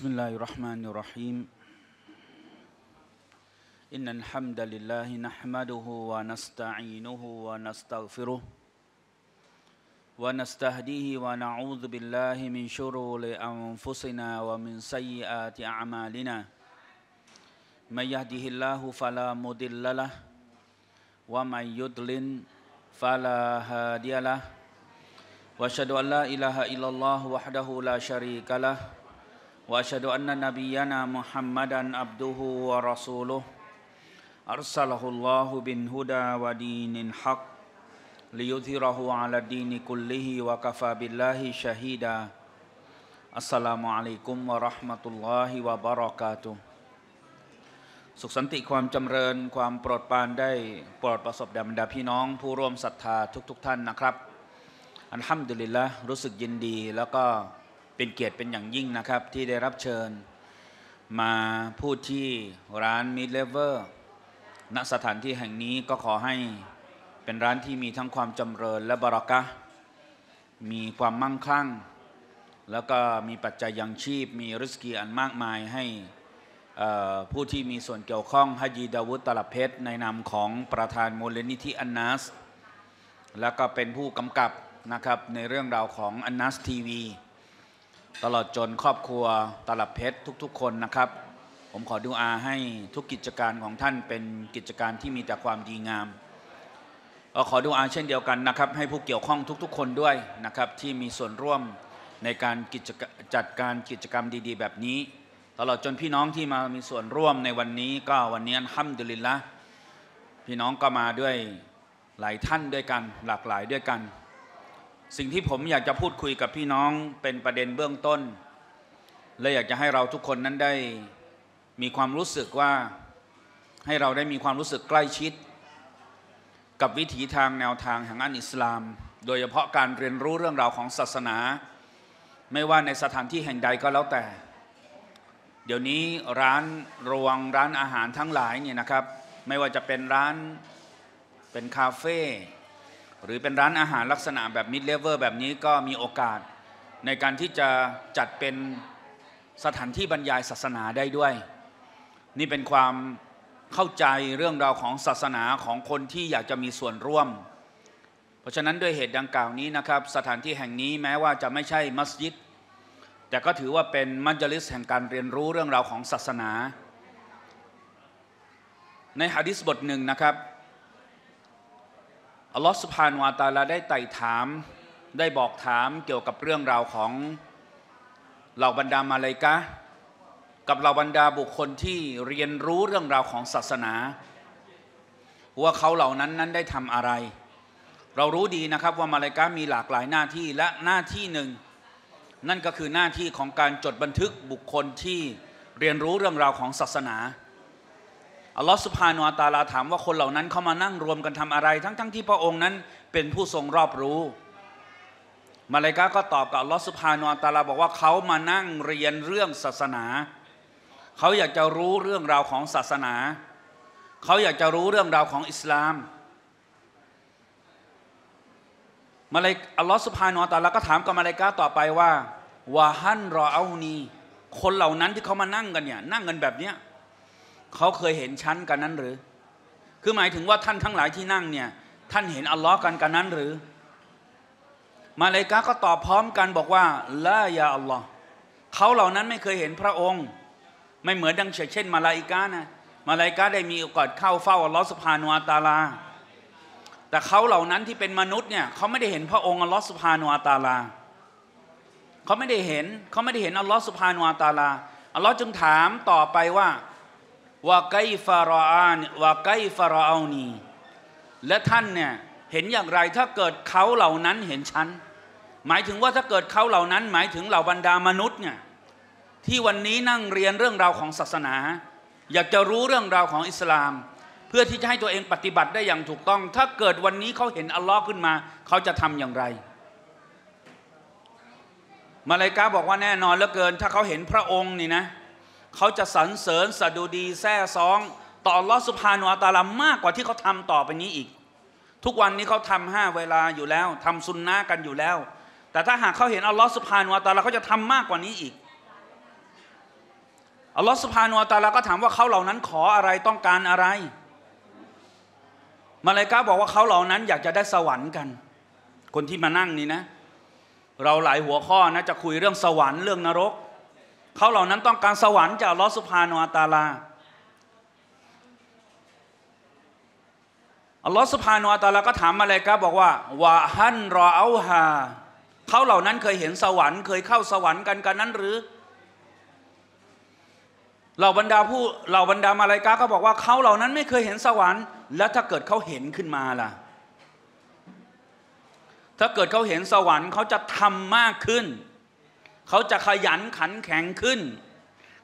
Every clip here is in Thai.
بسم الله الرحمن الرحيم إن الحمد لله نحمده ونستعينه ونستغفره ونستهديه ونعوذ بالله من شرور أنفسنا ومن سيئات أعمالنا من يهده الله فلا مضل له ومن يضلل فلا هادي له واشهد ان لا اله الا الله وحده لا شريك له واشهد ان نبينا محمدا عبده ورسوله ارسله الله بالهدى ودين الحق ليظهره على الدين كله وكفى بالله شهيدا السلام عليكم ورحمه الله وبركاته สุขสันติความจำเริญความโปรดปรานได้โปรดประสบดำดาพี่น้องผู้ร่วมศรัทธาทุกๆทท่านนะครับอันห้ามดุลิละรู้สึกยินดีแล้วก็เป็นเกียรติเป็นอย่างยิ่งนะครับที่ได้รับเชิญมาพูดที่ร้านมิดเลเวอร์ณสถานที่แห่งนี้ก็ขอให้เป็นร้านที่มีทั้งความจำเริญและบรักะมีความมั่งคั่ง แล้วก็มีปัจจัยยังชีพ มีริสกีอันมากมายให้ผู้ที่มีส่วนเกี่ยวข้องฮจีดาวุฒตลับเพชรในนามของประธานมูลนิธิอันนัสแล้วก็เป็นผู้กำกับนะครับในเรื่องราวของอันนัสทีวีตลอดจนครอบครัวตลับเพชรทุก ๆ คนนะครับ ผมขอดูอาให้ทุกกิจการของท่าน เป็นกิจการที่มีแต่ความดีงามก็ขอดูอาเช่นเดียวกันนะครับให้ผู้เกี่ยวข้องทุก ๆ คนด้วยนะครับที่มีส่วนร่วมในการกิจจัดการกิจกรรมดี ๆ แบบนี้ ตลอดจนพี่น้องที่มามีส่วนร่วมในวันนี้ก็วันนี้ห้ามดุลินละพี่น้องก็มาด้วยหลายท่านด้วยกันหลากหลายด้วยกันสิ่งที่ผมอยากจะพูดคุยกับพี่น้องเป็นประเด็นเบื้องต้นและอยากจะให้เราทุกคนนั้นได้ มีความรู้สึกว่าให้เราได้มีความรู้สึกใกล้ชิด กับวิถีทางแนวทางแห่งอันอิสลาม โดยเฉพาะการเรียนรู้เรื่องราวของศาสนา ไม่ว่าในสถานที่แห่งใดก็แล้วแต่ เดี๋ยวนี้ร้านรวงร้านอาหารทั้งหลายเนี่ยนะครับ ไม่ว่าจะเป็นร้านเป็นคาเฟ่หรือเป็นร้านอาหารลักษณะแบบมิดเลเวอร์แบบนี้ก็มีโอกาส ในการที่จะจัดเป็นสถานที่บรรยายศาสนาได้ด้วย นี่เป็นความเข้าใจเรื่องราวของศาสนาของคนที่อยากจะมีส่วนร่วม เพราะฉะนั้นด้วยเหตุดังกล่าวนี้นะครับ สถานที่แห่งนี้แม้ว่าจะไม่ใช่มัสยิด แต่ก็ถือว่าเป็นมัจลิสแห่งการเรียนรู้เรื่องราวของศาสนา ในฮะดิษบทหนึ่งนะครับอัลลอฮฺสุภฮานวาตาลาได้ไต่ถามได้บอกถามเกี่ยวกับเรื่องราวของเหล่าบรรดามาเลกะกับเหล่าบรรดาบุคคลที่เรียนรู้เรื่องราวของศาสนา ว่าเขาเหล่านั้นนั้นได้ทำอะไร เรารู้ดีนะครับว่ามาเลกะมีหลากหลายหน้าที่และหน้าที่หนึ่ง นั่นก็คือหน้าที่ของการจดบันทึกบุคคลที่เรียนรู้เรื่องราวของศาสนาอัลลอฮ์สุภาโนอาตาลาถามว่า คนเหล่านั้นเขามานั่งรวมกันทำอะไรทั้งๆทที่พระองค์นั้น เป็นผู้ทรงรอบรู้มาเลกา ก็ตอบกับอัลลอฮ์สุภาโนอาตาลาบอกว่าเขามานั่งเรียนเรื่องศาสนา เขาอยากจะรู้เรื่องราวของศาสนา เขาอยากจะรู้เรื่องราวของอิสลามมาเลกอัลลอฮ์สุภาโนอาตาลาก็ถามกับมาเลกาต่อไปว่าวาฮันรอเอานีคนเหล่านั้นที่เขามานั่งกันเนี่ยนั่งกันแบบเนี้ยเขาเคยเห็นชั้นกันนั้นหรือ คือหมายถึงว่าท่านทั้งหลายที่นั่งเนี่ย ท่านเห็นอัลลอฮ์กันกันนั้นหรือ มาเลกาก็ตอบพร้อมกันบอกว่าละยาอัลลอฮ์เขาเหล่านั้นไม่เคยเห็นพระองค์ ไม่เหมือนดังเช่นมาลาอิกานะมาลาอิกาได้มีโอกาสเข้าเฝ้าอัลลอฮ์สุภาโนอาตาลา แต่เขาเหล่านั้นที่เป็นมนุษย์เนี่ย เขาไม่ได้เห็นพระองค์อัลลอฮ์สุภาโนอาตาลา เขาไม่ได้เห็น เขาไม่ได้เห็นอัลลอฮ์สุภาโนอาตาลา อัลลอฮ์จึงถามต่อไปว่าวะไกฟารอานวะไกฟารอานีและท่านเนี่ยเห็นอย่างไร ถ้าเกิดเขาเหล่านั้นเห็นฉันหมายถึงว่าถ้าเกิดเขาเหล่านั้น หมายถึงเหล่าบรรดามนุษย์เนี่ยที่วันนี้นั่งเรียนเรื่องราวของศาสนา อยากจะรู้เรื่องราวของอิสลาม เพื่อที่จะให้ตัวเองปฏิบัติได้อย่างถูกต้อง ถ้าเกิดวันนี้เขาเห็นอัลลอฮ์ขึ้นมาเขาจะทำอย่างไรมาเลกาบอกว่าแน่นอนเหลือเกิน ถ้าเขาเห็นพระองค์นี่นะเเขาจะสรรเสริญสดุดีแซ่ซอง ต่อลอสุภานุอัตาลามากกว่าที่เขาทำต่อไปนี้อีก ทุกวันนี้เขาทำห้าเวลาอยู่แล้ว ทำซุนนะกันอยู่แล้ว แต่ถ้าหากเขาเห็นอัลลอฮ์สุภาโนอัตาลาเขาจะทำมากกว่านี้อีกอัลลอฮ์สุภาโนอัตาลาก็ถามว่าเขาเหล่านั้นขออะไรต้องการอะไรมาเลกาบอกว่าเขาเหล่านั้นอยากจะได้สวรรค์กัน คนที่มานั่งนี่นะ เราหลายหัวข้อนะจะคุยเรื่องสวรรค์เรื่องนรกเขาเหล่านั้นต้องการสวรรค์จากลอสุภาโนอัตาลาอลอสุภาโนอัตาลาก็ถามมาเลยครับบอกว่าวาฮันรอเอาฮา เขาเหล่านั้นเคยเห็นสวรรค์ เคยเข้าสวรรค์กันกันนั้นหรือเหล่าบรรดาผู้เหล่าบรรดามาลายกาก็บอกว่าเขาเหล่านั้นไม่เคยเห็นสวรรค์ แล้วถ้าเกิดเขาเห็นขึ้นมาล่ะ ถ้าเกิดเขาเห็นสวรรค์เขาจะทำมากขึ้นเขาจะขยันขันแข็งขึ้น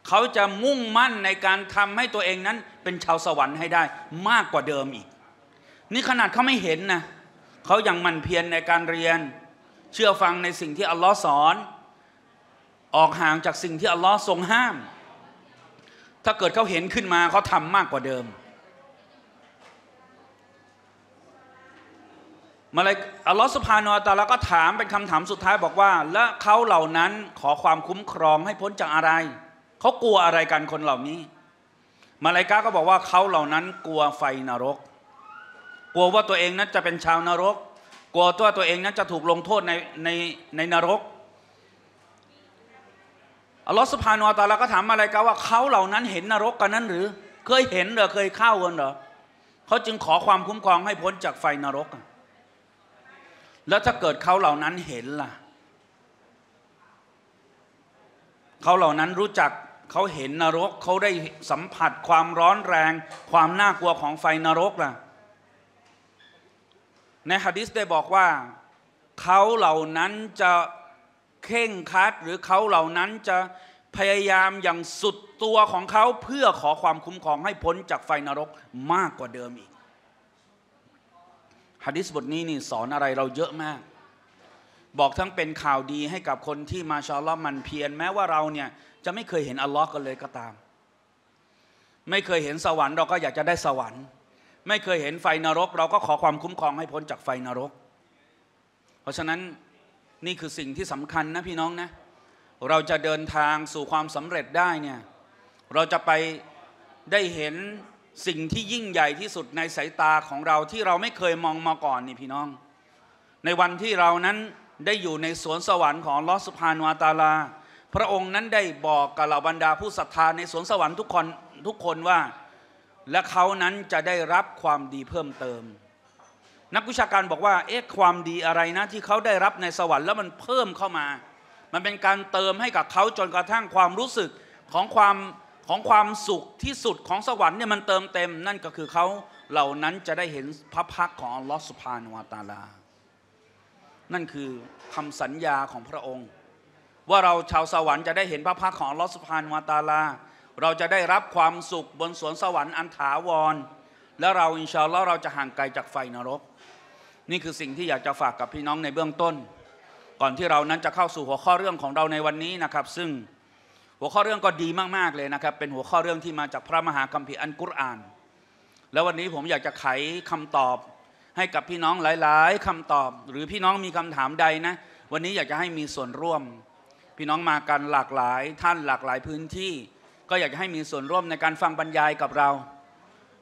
เขาจะมุ่งมั่นในการทำให้ตัวเองนั้นเป็นชาวสวรรค์ให้ได้มากกว่าเดิมอีก นี่ขนาดเขาไม่เห็นนะ เขายังมันเพียรในการเรียน เชื่อฟังในสิ่งที่อัลลอฮ์สอน ออกห่างจากสิ่งที่อัลลอฮ์ทรงห้าม ถ้าเกิดเขาเห็นขึ้นมาเขาทำมากกว่าเดิมมาเลยอัลลอฮฺสุภานตาแล้วก็ถามเป็นคำถามสุดท้ายบอกว่าและเขาเหล่านั้นขอความคุ้มครองให้พ้นจากอะไรเขากลัวอะไรกันคนเหล่านี้มาลายกาก็บอกว่าเขาเหล่านั้นกลัวไฟนรก กลัวว่าตัวเองนั้นจะเป็นชาวนรก กลัวตัวตัวเองนั้นจะถูกลงโทษในในในนรกอัลลอฮฺสุภานตาแล้วก็ถามมาลายกาว่าเขาเหล่านั้นเห็นนรกกันนั้นหรือ เคยเห็นหรือเคยเข้ากันหรอเขาจึงขอความคุ้มครองให้พ้นจากไฟนรกอ่ะแล้วถ้าเกิดเขาเหล่านั้นเห็นล่ะ เขาเหล่านั้นรู้จักเขาเห็นนรกเขาได้สัมผัสความร้อนแรง ความน่ากลัวของไฟนรกล่ะในฮะดิษได้บอกว่าเขาเหล่านั้นจะเข่งคัดหรือเขาเหล่านั้นจะพยายามอย่างสุดตัวของเขาเพื่อขอความคุ้มครองให้พ้นจากไฟนรกมากกว่าเดิมอีกะดิษบทนี้นี่สอนอะไรเราเยอะมาก บอกทั้งเป็นข่าวดีให้กับคนที่มาชาลอมันเพียรแม้ว่าเราเนี่ยจะไม่เคยเห็นอัลลอฮ์กันเลยก็ตาม ไม่เคยเห็นสวรรค์เราก็อยากจะได้สวรรค์ ไม่เคยเห็นไฟนรก เราก็ขอความคุ้มครองให้พ้นจากไฟนรก เพราะฉะนั้นนี่คือสิ่งที่สำคัญนะพี่น้องนะเราจะเดินทางสู่ความสำเร็จได้เนี่ยเราจะไปได้เห็นสิ่งที่ยิ่งใหญ่ที่สุดในสายตาของเราที่เราไม่เคยมองมาก่อนนี่พี่น้อง ในวันที่เรานั้นได้อยู่ในสวนสวรรค์ของลอสุภานวาตาลาพระองค์นั้นได้บอกกับเหล่าบรรดาผู้ศรัทธา ในสวนสวรรค์ทุกคนทุกคนว่า และเขานั้นจะได้รับความดีเพิ่มเติม นักวิชาการบอกว่า เอ๊ะความดีอะไรนะ ที่เขาได้รับในสวรรค์แล้วมันเพิ่มเข้ามา มันเป็นการเติมให้กับเขาจนกระทั่งความรู้สึกของความของความสุขที่สุดของสวรรค์เนี่ยมันเติมเต็ม นั่นก็คือเขาเหล่านั้นจะได้เห็นพระพักของอัลลอฮสุภาโนวาตาลา นั่นคือคำสัญญาของพระองค์ ว่าเราชาวสวรรค์จะได้เห็นพระพักของอัลลอฮสุภาโนวาตาลา เราจะได้รับความสุขบนสวนสวรรค์อันถาวร และเราอินชาอัลลอฮ์เราจะห่างไกลจากไฟนรก นี่คือสิ่งที่อยากจะฝากกับพี่น้องในเบื้องต้น ก่อนที่เรานั้นจะเข้าสู่หัวข้อเรื่องของเราในวันนี้นะครับ ซึ่งหัวข้อเรื่องก็ดีมากๆเลยนะครับ เป็นหัวข้อเรื่องที่มาจากพระมหาคัมภีร์อันกุรอานแล้ววันนี้ผมอยากจะไขคำตอบ ให้กับพี่น้องหลายๆ คำตอบ หรือพี่น้องมีคำถามใดนะ วันนี้อยากจะให้มีส่วนร่วม พี่น้องมากันหลากหลายท่านหลากหลายพื้นที่ ก็อยากจะให้มีส่วนร่วมในการฟังบรรยายกับเรา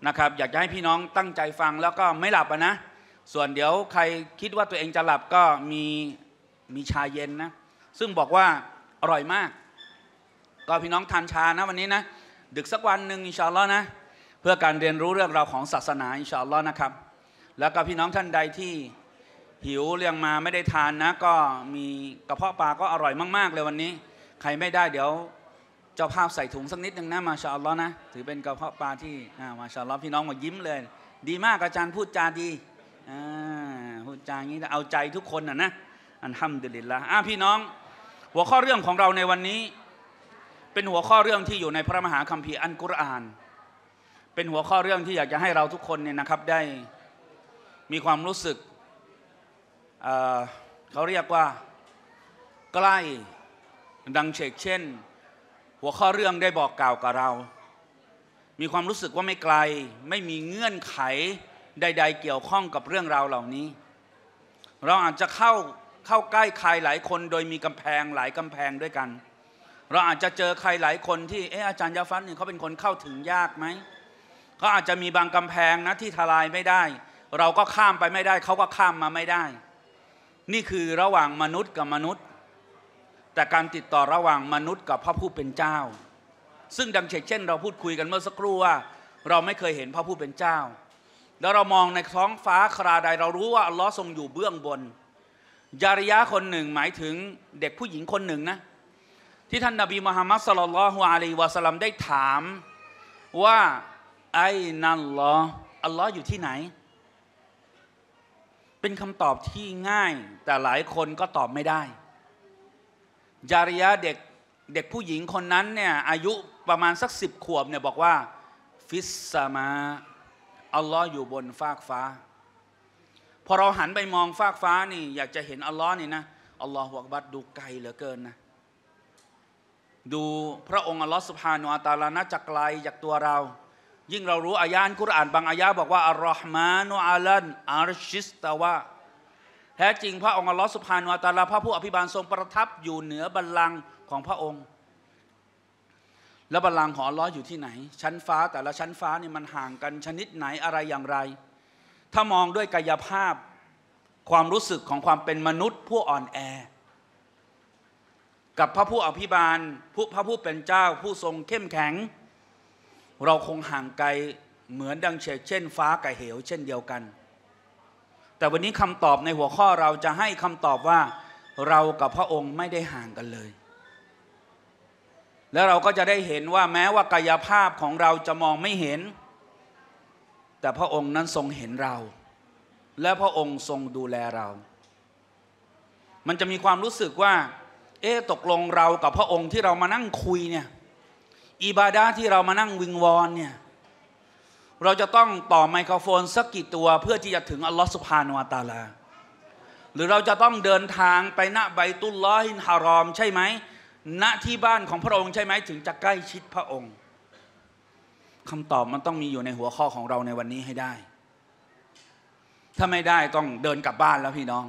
นะครับ อยากจะให้พี่น้องตั้งใจฟังแล้วก็ไม่หลับนะ ส่วนเดี๋ยวใครคิดว่าตัวเองจะหลับก็มีมีชาเย็นนะซึ่งบอกว่าอร่อยมากก็พี่น้องทานชานะวันนี้นะ ดึกสักวันหนึ่งอินชาอัลลอฮ์นะเพื่อการเรียนรู้เรื่องราวของศาสนา อินชาอัลลอฮ์นะครับ แล้วก็พี่น้องท่านใดที่ หิวเรียงมาไม่ได้ทานนะ ก็มีกระเพาะปลาก็อร่อยมากๆเลยวันนี้ ใครไม่ได้เดี๋ยวเจ้าภาพใส่ถุงสักนิดหนึ่งนะมาชาอัลลอฮ์นะถือเป็นกระเพาะปลาที่มาชาอัลลอฮ์พี่น้องมายิ้มเลย ดีมากอาจารย์พูดจาดีพูดจางี้เอาใจทุกคนนะนะอันทำาดีลิลละพี่น้อง หัวข้อเรื่องของเราในวันนี้เป็นหัวข้อเรื่องที่อยู่ในพระมหาคัมภีร์อันกุรอาน เป็นหัวข้อเรื่องที่อยากจะให้เราทุกคนเนี่ยนะครับได้มีความรู้สึกเเขาเรียกว่าใกล้ดังเชกเช่น หัวข้อเรื่องได้บอกกล่าวกับเรา มีความรู้สึกว่าไม่ไกล ไม่มีเงื่อนไขใดๆเกี่ยวข้องกับเรื่องราวเหล่านี้ เราอาจจะเข้าเข้าใกล้ใครหลายคนโดยมีกำแพงหลายกำแพงด้วยกันเราอาจจะเจอใครหลายคนที่เอออาจารย์ยาฟันเนี่ยเขาเป็นคนเข้าถึงยากไหมเขาอาจจะมีบางกำแพงนะที่ทลายไม่ได้ เราก็ข้ามไปไม่ได้เขาก็ข้ามมาไม่ได้ นี่คือระหว่างมนุษย์กับมนุษย์ แต่การติดต่อระหว่างมนุษย์กับพระผู้เป็นเจ้า ซึ่งดังเช่นเราพูดคุยกันเมื่อสักครู่ว่า เราไม่เคยเห็นพระผู้เป็นเจ้าแล้วเรามองในท้องฟ้าคราใดเรารู้ว่าอัลลอฮ์ทรงอยู่เบื้องบนยาริยะคนหนึ่งหมายถึงเด็กผู้หญิงคนหนึ่งนะเที่ท่านนบีมุฮัมมัดสลลัลฮุอะลัยวะสัลลัมได้ถามว่า ไอ้นั่นหรออัลลอฮ์อยู่ที่ไหน เป็นคำตอบที่ง่าย แต่หลายคนก็ตอบไม่ได้จาริยะเด็กเด็กผู้หญิงคนนั้นเนี่ย อายุประมาณสักสิบขวบเนี่ยบอกว่า ฟิสซามาอัลลอฮ์อยู่บนฟากฟ้าพอเราหันไปมองฟากฟ้า นี่อยากจะเห็นอัลลอฮ์นี่นะอัลลอฮ์หวกบัดดูไกลเหลือเกินนะดูพระองค์อัลลอฮฺสุภาานุอัตาลานะจกไกลจากตัวเรา ยิ่งเรารู้อายานคุรอานบางอายะบอกว่าอัลลอฮ์มานุอาลันอารชิสตาวะแท้จริงพระองค์อัลลอฮฺสุภาานุอัตาลาพระผู้อภิบาลทรงประทับอยู่เหนือบัลลังก์ของพระองค์ แล้วบัลลังก์ของอัลลอฮ์อยู่ที่ไหน ชั้นฟ้าแต่ละชั้นฟ้านี่มันห่างกันชนิดไหนอะไรอย่างไร ถ้ามองด้วยกายภาพ ความรู้สึกของความเป็นมนุษย์ผู้อ่อนแอกับพระผู้อภิบาลผู้พระผู้เป็นเจ้าผู้ทรงเข้มแข็ง เราคงห่างไกล เหมือนดังเฉกเช่นฟ้ากับเหว เช่นเดียวกัน แต่วันนี้คำตอบในหัวข้อเราจะให้คำตอบว่าเรากับพระองค์ไม่ได้ห่างกันเลย แล้วเราก็จะได้เห็นว่าแม้ว่ากายภาพของเราจะมองไม่เห็น แต่พระองค์นั้นทรงเห็นเรา และพระองค์ทรงดูแลเรา มันจะมีความรู้สึกว่าเอ๊ะตกลงเรากับพระองค์ที่เรามานั่งคุยเนี่ยอิบาดาที่เรามานั่งวิงวอนเนี่ยเราจะต้องต่อไมโครโฟนสักกี่ตัวเพื่อที่จะถึงอัลลอฮฺสุภาโนอาตาลา หรือเราจะต้องเดินทางไปณใบตุลลอฮินฮารอม ใช่ไหมณที่บ้านของพระองค์ใช่ไหมถึงจะใกล้ชิดพระองค์คำตอบมันต้องมีอยู่ในหัวข้อของเราในวันนี้ให้ได้ถ้าไม่ได้ต้องเดินกลับบ้านแล้วพี่น้อง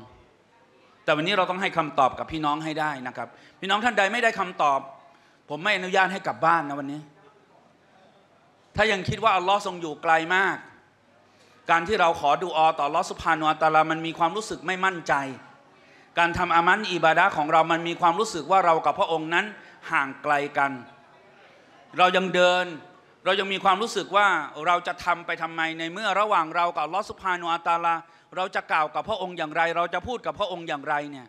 แต่วันนี้เราต้องให้คำตอบกับพี่น้องให้ได้นะครับ พี่น้องท่านใดไม่ได้คำตอบ ผมไม่อนุญาตให้กลับบ้านนะวันนี้ ถ้ายังคิดว่าอัลลอฮ์ทรงอยู่ไกลมาก การที่เราขอดูอต่อลอสุภาโนอัตลามันมีความรู้สึกไม่มั่นใจ การทำอามันอิบาดะของเรา มันมีความรู้สึกว่าเรากับพระองค์นั้นห่างไกลกัน เรายังเดิน เรายังมีความรู้สึกว่าเราจะทำไปทำไมในเมื่อระหว่างเรากับลอสุภาโนอัตลาเราจะกล่าวกับพระองค์อย่างไร เราจะพูดกับพระองค์อย่างไรเนี่ย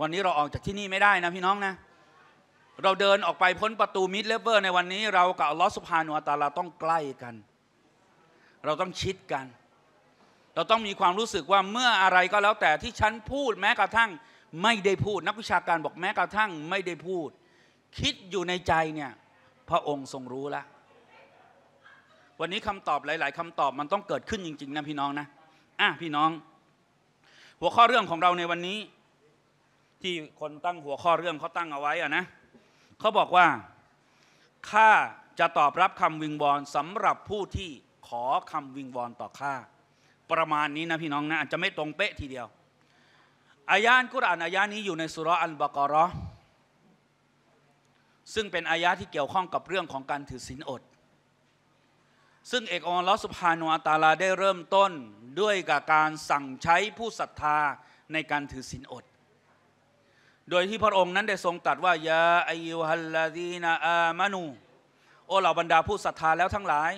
วันนี้เราออกจากที่นี่ไม่ได้นะพี่น้องนะ เราเดินออกไปพ้นประตูมิดเลเวอร์ ในวันนี้เรากับอัลลอฮฺสุภาโนอัตาลาต้องใกล้กัน เราต้องชิดกัน เราต้องมีความรู้สึกว่าเมื่ออะไรก็แล้วแต่ที่ฉันพูดแม้กระทั่ง ไม่ได้พูด นักวิชาการบอกแม้กระทั่ง ไม่ได้พูด คิดอยู่ในใจเนี่ยพระองค์ทรงรู้แล้ววันนี้คำตอบหลาย ๆ คำตอบมันต้องเกิดขึ้นจริง ๆนะพี่น้องนะอ่ะพี่น้อง หัวข้อเรื่องของเราในวันนี้ที่คนตั้งหัวข้อเรื่องเขาตั้งเอาไว้อะนะเขาบอกว่าข้าจะตอบรับคำวิงวอนสำหรับผู้ที่ขอคำวิงวอนต่อข้าประมาณนี้นะพี่น้องนะอาจจะไม่ตรงเป๊ะทีเดียวอายานกุรอานอายานี้อยู่ในสุรอันบากรอซึ่งเป็นอายะที่เกี่ยวข้องกับเรื่องของการถือศีลอดซึ่งเอกองลอสุภาโนอาตาลาได้เริ่มต้นด้วยกับการสั่งใช้ผู้ศรัทธาในการถือศีลอด โดยที่พระองค์นั้นได้ทรงตรัสว่ายาอายูฮัลลาดีนาอามานูโอเหล่าบรรดาผู้ศรัทธาแล้วทั้งหลาย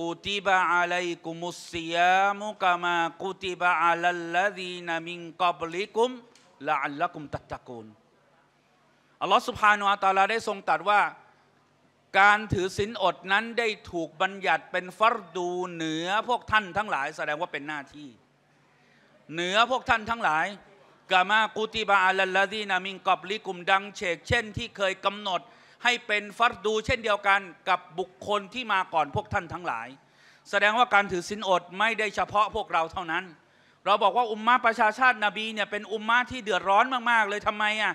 กูติบาอาลกุมุสซิยามุกามากูติบาอาลัลลาดีนามิงกอบลิกุมละอัลละกุมตัตตะกูลอัลลอฮฺสุภาโนอาตาลาได้ทรงตรัสว่าการถือศีลอดนั้นได้ถูกบัญญัติเป็นฟัรดูเหนือพวกท่านทั้งหลาย แสดงว่าเป็นหน้าที่ เหนือพวกท่านทั้งหลายกามากุติบาอัลลาดีนามิงกับลิกุมดังเชกเช่นที่เคยกำหนดให้เป็นฟัรดูเช่นเดียวกันกับบุคคลที่มาก่อนพวกท่านทั้งหลาย แสดงว่าการถือศีลอดไม่ได้เฉพาะพวกเราเท่านั้นเราบอกว่าอุมมาประชาชาตินบีเนี่ยเป็นอุมมาที่เดือดร้อนมาก ๆ เลยทำไมอ่ะ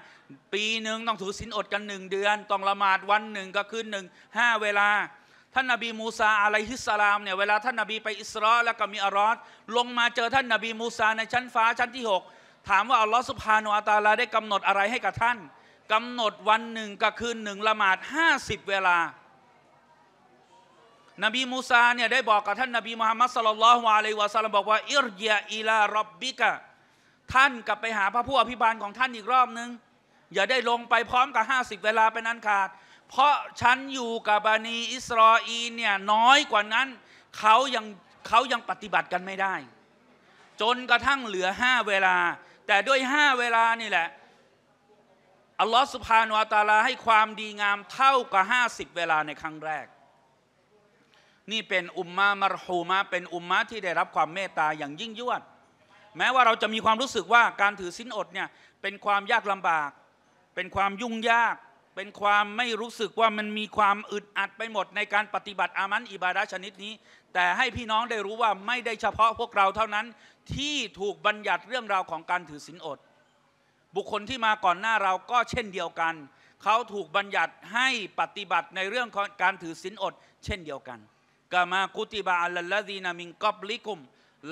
ปีหนึ่งต้องถือศีลอดกันหนึ่งเดือนต้องละหมาดวันหนึ่งก็คืนหนึ่งห้าเวลา ท่านนบี มูซาอะลัยฮิสสลามเนี่ยเวลาท่านนบีไปอิสราแล้วก็มีอารอส ลงมาเจอท่านนบี มูซา ในชั้นฟ้าชั้นที่ 6 ถามว่า อัลลอฮฺสุภาโนอัตาลาได้ กำหนดอะไรให้กับท่าน กำหนดวันหนึ่งก็คืนหนึ่งละหมาด 50 เวลานบีมูซาเนี่ยได้บอกกับท่านนบีมุฮัมมัดสลลัลฮวาเลวะซัลลัมบอกว่าอิรยาอิลารอบบิกะท่านกลับไปหาพระผู้อภิบาลของท่านอีกรอบนึง อย่าได้ลงไปพร้อมกับห้าสิบเวลาเป็นอันขาดเพราะฉันอยู่กับบานีอิสรออีเนี่ยน้อยกว่านั้นเขายังเขายังปฏิบัติกันไม่ได้ จนกระทั่งเหลือห้าเวลา แต่ด้วยห้าเวลานี่แหละอัลลอฮฺสุภาโนตาลา ให้ความดีงามเท่ากับห้าสิบเวลาในครั้งแรกนี่เป็นอุมมามารฮูมาเป็นอุมมะที่ได้รับความเมตตาอย่างยิ่งยวด แม้ว่าเราจะมีความรู้สึกว่าการถือสินอดเนี่ยเป็นความยากลำบาก เป็นความยุ่งยาก เป็นความไม่รู้สึกว่ามันมีความอึดอัดไปหมด ในการปฏิบัติอามันอิบาดะชนิดนี้ แต่ให้พี่น้องได้รู้ว่าไม่ได้เฉพาะพวกเราเท่านั้น ที่ถูกบัญญัติเรื่องราวของการถือสินอด บุคคลที่มาก่อนหน้าเราก็เช่นเดียวกันเขาถูกบัญญัติให้ปฏิบัติในเรื่องของการถือสินอด เช่นเดียวกันกามาคุติบาอัลลดีนามิงกอบลิกุม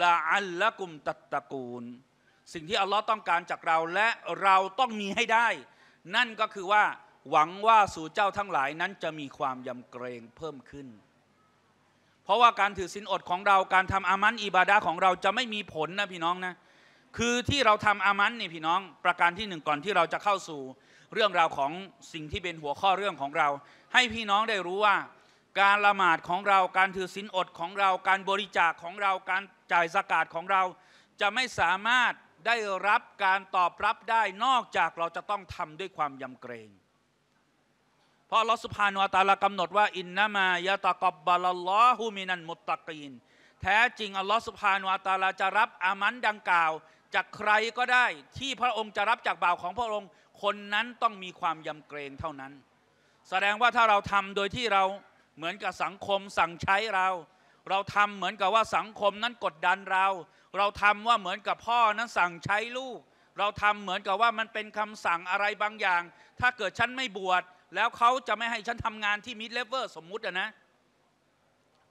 ลาอัลละกุมตัตตะกูลสิ่งที่อัลลอฮ์ต้องการจากเราและเราต้องมีให้ได้ นั่นก็คือว่า หวังว่าสู่เจ้าทั้งหลายนั้นจะมีความยำเกรงเพิ่มขึ้น เพราะว่าการถือศีลอดของเราการทำอามันอิบาดาของเราจะไม่มีผลนะพี่น้องนะ คือที่เราทำอามันนี่พี่น้อง ประการที่หนึ่งก่อนที่เราจะเข้าสู่ เรื่องราวของสิ่งที่เป็นหัวข้อเรื่องของเรา ให้พี่น้องได้รู้ว่าการละหมาดของเรา การถือศีลอดของเรา การบริจาคของเรา การจ่ายสกาดของเรา จะไม่สามารถได้รับการตอบรับได้นอกจากเราจะต้องทำด้วยความยำเกรง เพราะลอสุภานุตาลากำหนดว่าอินนามายะตะกบบาลลอฮูมินันมุตตะกีน แท้จริงอัลลอฮฺสุภานุตาลาจะรับอามันดังกล่าว จากใครก็ได้ที่พระองค์จะรับจากบ่าวของพระองค์ คนนั้นต้องมีความยำเกรงเท่านั้น แสดงว่าถ้าเราทำโดยที่เราเหมือนกับสังคมสั่งใช้เรา เราทำเหมือนกับว่าสังคมนั้นกดดันเรา เราทำว่าเหมือนกับพ่อนั้นสั่งใช้ลูก เราทำเหมือนกับว่ามันเป็นคำสั่งอะไรบางอย่าง ถ้าเกิดฉันไม่บวชแล้วเขาจะไม่ให้ฉันทำงานที่มิดเลเวอร์สมมุติอะนะ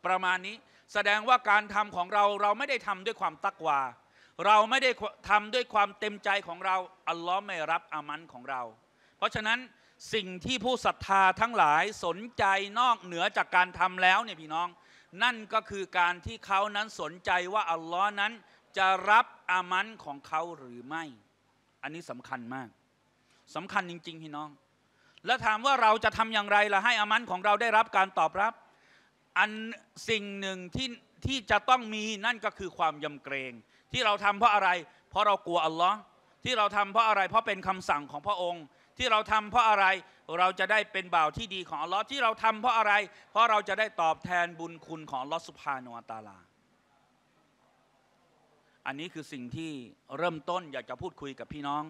ประมาณนี้แสดงว่าการทำของเราเราไม่ได้ทำด้วยความตักวาเราไม่ได้ทำด้วยความเต็มใจของเรา อัลลอฮ์ไม่รับอามันของเรา เพราะฉะนั้นสิ่งที่ผู้ศรัทธาทั้งหลายสนใจนอกเหนือจากการทำแล้วเนี่ยพี่น้อง นั่นก็คือการที่เขานั้นสนใจว่าอัลลอฮ์นั้นจะรับอามันของเขาหรือไม่ อันนี้สำคัญมากสำคัญจริงๆพี่น้อง แล้วถามว่าเราจะทำอย่างไรล่ะให้อามันของเราได้รับการตอบรับอันสิ่งหนึ่งที่ที่จะต้องมีนั่นก็คือความยำเกรงที่เราทำเพราะอะไร เพราะเรากลัวอัลลอฮ์ที่เราทำเพราะอะไร เพราะเป็นคำสั่งของพระองค์ที่เราทำเพราะอะไรเราจะได้เป็นบ่าวที่ดีของอัลลอฮ์ที่เราทำเพราะอะไร เพราะเราจะได้ตอบแทนบุญคุณของอัลลอฮ์สุภาโนตาลา อันนี้คือสิ่งที่เริ่มต้นอยากจะพูดคุยกับพี่น้อง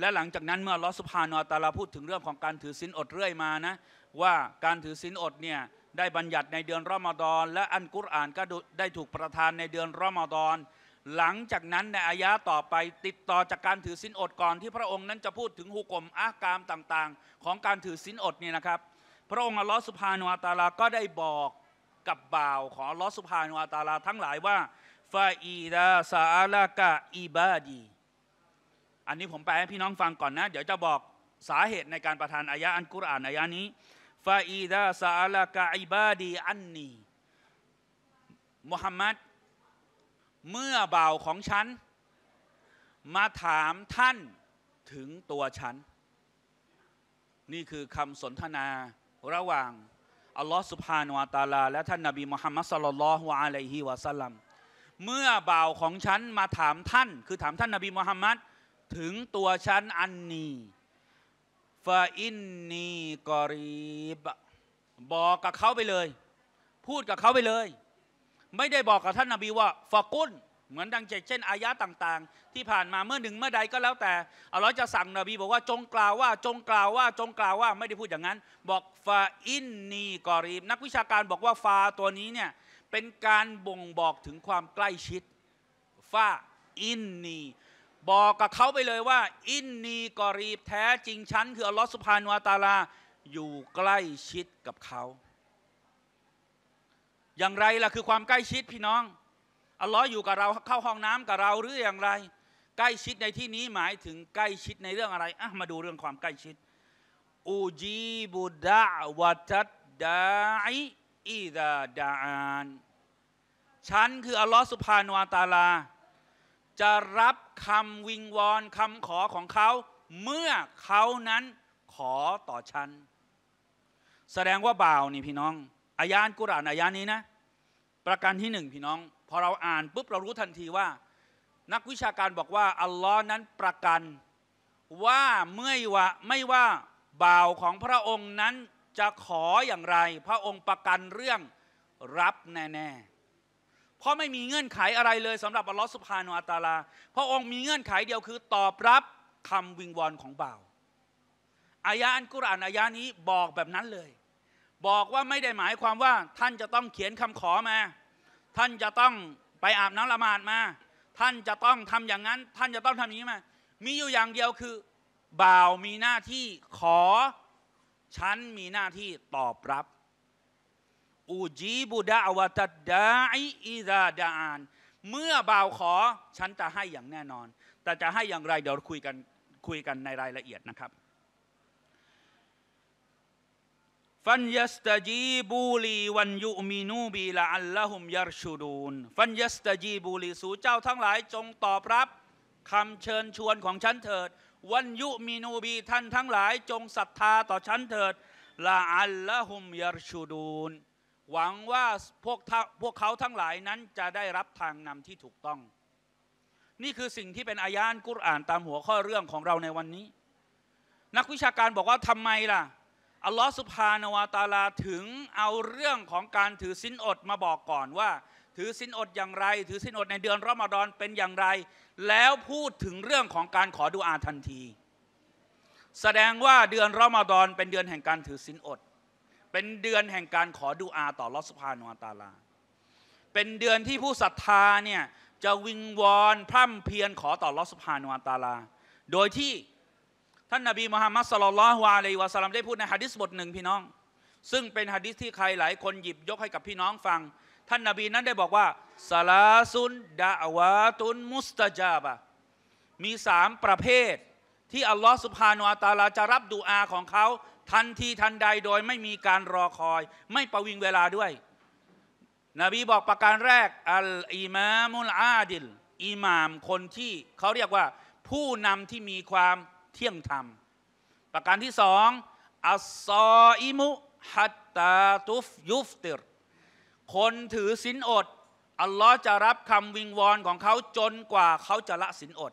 และหลังจากนั้น เมื่อลอสุภาโนตาลาพูดถึงเรื่องของการถือศีลอดเรื่อยมานะว่าการถือศีลอดเนี่ยได้บัญญัติในเดือนรอมฎอนและอันกุรอานก็ได้ถูกประทานในเดือนรอมฎอนหลังจากนั้นในอายะต่อไปติดต่อจากการถือสินอดก่อนที่พระองค์นั้นจะพูดถึงหุกลมอากามต่าง ๆ ของการถือสินอดเนี่ยนะครับ พระองค์อัลลอฮฺสุภาโนอาตาลาก็ได้บอกกับบ่าวของอัลลอฮฺสุภาโนอาตาลาทั้งหลายว่าฟาอีดาซาอลากะอีบาดีอันนี้ผมแปลให้พี่น้องฟังก่อนนะ เดี๋ยวจะบอกสาเหตุในการประทานอายะอันกุรอานอายะนี้ฟาอีดาซาอลากะอีบาดีอันนีมุฮัมมัดเมื่อ บ่าวของ ฉัน มาถามท่านถึงตัว ฉัน นี่คือคำสนทนาระหว่างอัลลอฮฺสุบฮานวาตาลาและ ท่านนาบีมุฮัมมัดสลลัลลอฮุอะลัยฮิวะสัลลัมเมื่อ บ่าวของ ฉัน มาถามท่านคือ ถามท่านนาบีมุฮัมมัดถึงตัวฉันอันนี้ฟาอินนีกอรีบบอกกับเขาไปเลย พูด กับเขาไปเลยไม่ได้บอกกับท่านนาบีว่าฟากุลเหมือนดังเช่น อายะต่างๆ ที่ผ่านมาเมื่อหนึ่งเมื่อใดก็แล้วแต่อัลลอฮ์จะสั่งนบีบอกว่าจงกล่าวว่า จงกล่าวว่า จงกล่าวว่าไม่ได้พูดอย่างนั้น บอกฟาอินนีกอรีบ นักวิชาการบอกว่าฟาตัวนี้เนี่ยเป็นการบ่งบอกถึงความใกล้ชิดฟาอินนี บอกกับเขาไปเลยว่าอินนีกอรีบแท้จริงฉันคืออัลลอฮ์สุภาโนตาลาอยู่ใกล้ชิดกับเขาอย่างไรล่ะคือความใกล้ชิดพี่น้อง อัลลอฮ์อยู่กับเราเข้าห้องน้ำกับเราหรืออย่างไร ใกล้ชิดในที่นี้หมายถึงใกล้ชิดในเรื่องอะไรอ่ะมาดูเรื่องความใกล้ชิดอูจีบุดะวัตัดดาอิอิดาดาอนฉันคืออัลลอฮ์สุภาโนตาลา จะรับคำวิงวอนคำขอของเขา เมื่อเขานั้นขอต่อฉัน แสดงว่าบ่าวนี่พี่น้องอายานกุรานอายานนี้นะ ประการที่หนึ่งพี่น้อง พอเราอ่านปุ๊บเรารู้ทันทีว่า นักวิชาการบอกว่าอัลลอฮ์นั้นประกัน ว่า เมื่อว่า ไม่ว่า บ่าวของพระองค์นั้นจะขออย่างไร พระองค์ประกันเรื่องรับแน่ๆเพราะไม่มีเงื่อนไขอะไรเลยสำหรับอัลลอฮ์สุภาโนอัตาลาพระองค์มีเงื่อนไขเดียวคือ ตอบรับคำวิงวอนของบ่าวอายะอันกุรานอายะนี้บอกแบบนั้นเลยบอกว่าไม่ได้หมายความว่าท่านจะต้องเขียนคำขอมา ท่านจะต้องไปอาบน้ำละหมาดมา ท่านจะต้องทำอย่างนั้น ท่านจะต้องทำานี้มา มีอยู่อย่างเดียวคือบ่าวมีหน้าที่ขอ ฉันมีหน้าที่ตอบรับอูจีบุดาอวตัดดาอิดาดาอานเมื่อบ่าวขอฉันจะให้อย่างแน่นอน แต่จะให้อย่างไรเดี๋ยวคุยกันคุยกันในรายละเอียดนะครับฟันยัสตจีบูลีวันยุมีนูบีละอัลละหุมยารชูดูนฟันยัสตจีบูลีสู่เจ้าทั้งหลาย จงตอบรับคำเชิญชวนของฉันเถิด วันยุมีนูบีท่านทั้งหลายจงศรัทธาต่อฉันเถิดละอัลละหุมยารชูดูน หวังว่าพวกพวกเขาทั้งหลายนั้นจะได้รับทางนำที่ถูกต้อง นี่คือสิ่งที่เป็นอายานกุรอานตามหัวข้อเรื่องของเราในวันนี้ นักวิชาการบอกว่าทำไมล่ะอัลลอฮ์สุภานวตาลาถึงเอาเรื่องของการถือสินอดมาบอกก่อนว่า ถือสินอดอย่างไร ถือสินอดในเดือนรอมฎอนเป็นอย่างไร แล้วพูดถึงเรื่องของการขอดูอาทันที แสดงว่าเดือนรอมฎอนเป็นเดือนแห่งการถือสินอด เป็นเดือนแห่งการขอดูอาต่อลอสุภานวตาลาเป็นเดือนที่ผู้ศรัทธาเนี่ยจะวิงวอนพร่ำเพียรขอต่อลอสุภานวตาลาโดยที่ท่านนาบีมุฮัมมัดสลลัลฮวะลัยวะสลลัมได้พูดในฮะดิษบทหนึ่งพี่น้อง ซึ่งเป็นฮะดิษที่ใครหลายคนหยิบยกให้กับพี่น้องฟัง ท่านนาบีนั้นได้บอกว่า สลาซุนดะวาตุนมุสตาจาบะมีสามประเภท ที่อัลลอฮฺสุบฮานอัตาลาจะรับดูอาของเขาทันทีทันใดโดยไม่มีการรอคอย ไม่ประวิงเวลาด้วย นบีบอกประการแรกอัลอิมามุลอาดิลอิหมามคนที่เขาเรียกว่าผู้นำที่มีความเที่ยงธรรมประการที่สองอัสซออิมุฮัตตาตุฟยุฟติรคนถือศีลอดอัลลอฮ์จะรับคำวิงวอนของเขาจนกว่าเขาจะละศีลอด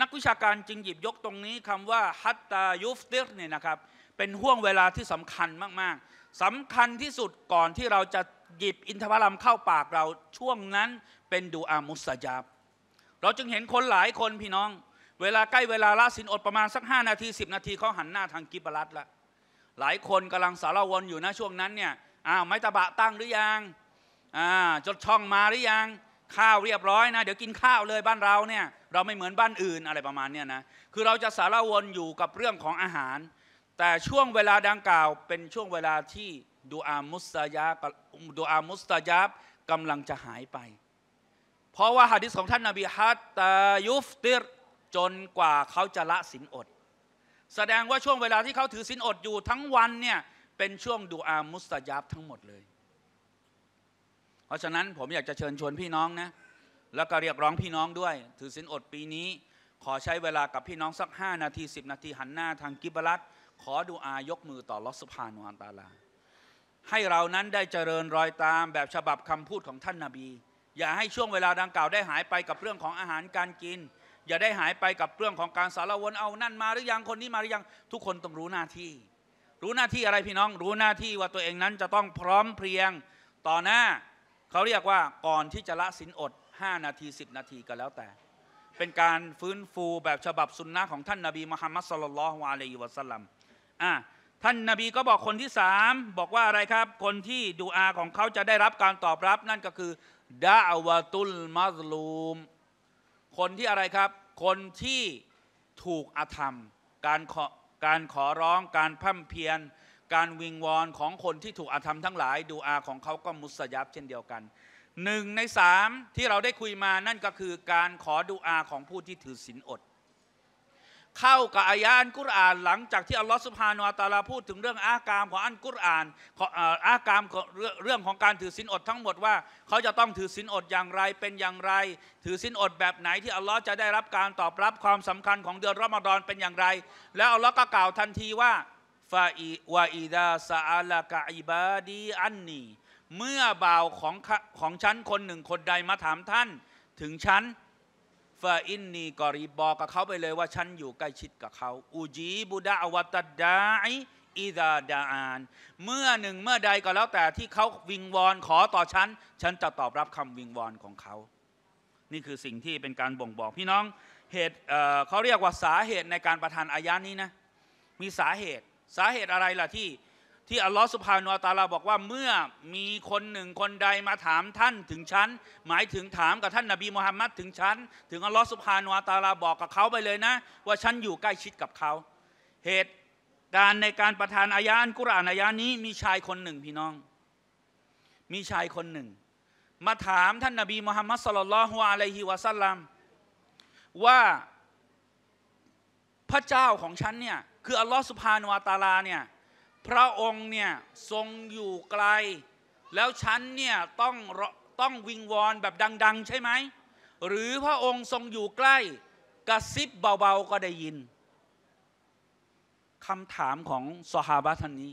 นักวิชาการจึงหยิบยกตรงนี้คำว่าฮัตตายุฟติรเนี่ยนะครับเป็นห่วงเวลาที่สำคัญมาก ๆสำคัญที่สุดก่อนที่เราจะหยิบอินทาลัมเข้าปากเราช่วงนั้นเป็นดูอามุสยาบเราจึงเห็นคนหลายคนพี่น้องเวลาใกล้เวลาละสินอด ประมาณสัก 5 นาที10 นาทีเขาหันหน้าทางกิบรัตละหลายคนกำลังสารวนอยู่นะช่วงนั้นเนี่ยอ้าวไม้ตะบะตั้งหรือยังอ่าจดช่องมาหรือยังข้าวเรียบร้อยนะเดี๋ยวกินข้าวเลยบ้านเราเนี่ยเราไม่เหมือนบ้านอื่นอะไรประมาณเนี้ยนะคือเราจะสารวนอยู่กับเรื่องของอาหาร แต่ช่วงเวลาดังกล่าวเป็นช่วงเวลาที่ดูอามุสตายาดูอามุสตายาบกำลังจะหายไป เพราะว่าหะดิษของท่านนาบีฮัตตายุฟติรจนกว่าเขาจะละสินอด แสดงว่าช่วงเวลาที่เขาถือสินอดอยู่ทั้งวันเนี่ยเป็นช่วงดูอามุสตายบทั้งหมดเลย เพราะฉะนั้นผมอยากจะเชิญชวนพี่น้องนะแล้วก็เรียกร้องพี่น้องด้วย ถือสินอดปีนี้ ขอใช้เวลากับพี่น้องสัก5นาที10นาทีหันหน้าทางกิบรัต ขอดูอายกมือต่อลอสพานวนตาลาให้เรานั้นได้เจริญรอยตามแบบฉบับคำพูดของท่านนาบี อย่าให้ช่วงเวลาดังกล่าวได้หายไปกับเรื่องของอาหารการกินอย่าได้หายไปกับเรื่องของการสารวนเอานั่นมาหรือยังคนนี้มาหรือยังทุกคนต้องรู้หน้าที่ รู้หน้าที่อะไรพี่น้อง รู้หน้าที่ว่าตัวเองนั้นจะต้องพร้อมเพรียง ต่อหน้าเขาเรียกว่าก่อนที่จะละสินอด5นาที10 นาทีก็แล้วแต่เป็นการฟื้นฟูแบบฉบับสุนนะของท่านนาบีมุฮัมมัดสลลัลฮวาเลยุบสัลลัมอ่ะท่านนาบีก็บอกคนที่สามบอกว่าอะไรครับ คนที่ดูอาของเขาจะได้รับการตอบรับนั่นก็คือ ดาวตุลมัซลูมคนที่อะไรครับ คนที่ถูกอธรรมการขอการขอร้องการพั่มเพียรการวิงวอนของคนที่ถูกอาธรรมทั้งหลายดูอาของเขาก็มุสยับเช่นเดียวกันหนึ่งในสามที่เราได้คุยมานั่นก็คือการขอดูอาของผู้ที่ถือศีลอดเข้ากับอายานกุรอานหลังจากที่อัลลอฮฺสุบฮานวอตาลาพูดถึง เรื่องอากามของอันกุรอานอากามของเรื่องของการถือศีลอดทั้งหมดว่า เขาจะต้องถือศีลอดอย่างไรเป็นอย่างไร ถือศีลอดแบบไหน ที่อัลลอฮฺจะได้รับการตอบรับความสำคัญของเดือนรอมฎอนเป็นอย่างไร แล้วอัลลอฮฺก็กล่าวทันทีว่าฟาอีวาอีดาซาลากะอิบาดีอันนีเมื่อบ่าวของของฉันคนหนึ่งคนใดมาถามท่านถึงฉันฟาอินนีกอรีบอกกับเขาไปเลยว่าฉันอยู่ใกล้ชิดกับเขาอูจีบุดาอวตัดดาอิอิดาดาอาน เมื่อหนึ่งเมื่อใดก็แล้วแต่ที่เขาวิงวอนขอต่อฉัน ฉันจะตอบรับคำวิงวอนของเขา นี่คือสิ่งที่เป็นการบ่งบอกพี่น้อง เหตุเเขาเรียกว่าสาเหตุในการประทานอายะนี้นะ มีสาเหตุ สาเหตุอะไรล่ะที่ที่อัลลอฮฺสุภาโนอัตาลาบอกว่า เมื่อมีคนหนึ่งคนใดมาถามท่านถึงฉันหมายถึงถามกับท่านนบีมุฮัมมัดถึงฉันถึงอัลลอฮฺสุภาโนอัตาลาบอกกับเขาไปเลยนะ ว่าฉันอยู่ใกล้ชิดกับเขาเหตุการณ์ในการประทานอายานกุรานอายานี้ มีชายคนหนึ่งพี่น้อง มีชายคนหนึ่ง มาถามท่านนบีมุฮัมมัดสลลัลฮุอะลัยฮิวะซัลลัมว่าพระเจ้าของ ฉันเนี่ยคืออัลลอฮฺสุภาโนอัตาลาเนี่ยพระองค์เนี่ยทรงอยู่ไกล แล้วฉันเนี่ยต้องต้องวิงวอนแบบดัง ๆใช่ไหม หรือพระองค์ทรงอยู่ใกล้ กระซิบเบาๆก็ได้ยินคำถามของสหาบะท่านนี้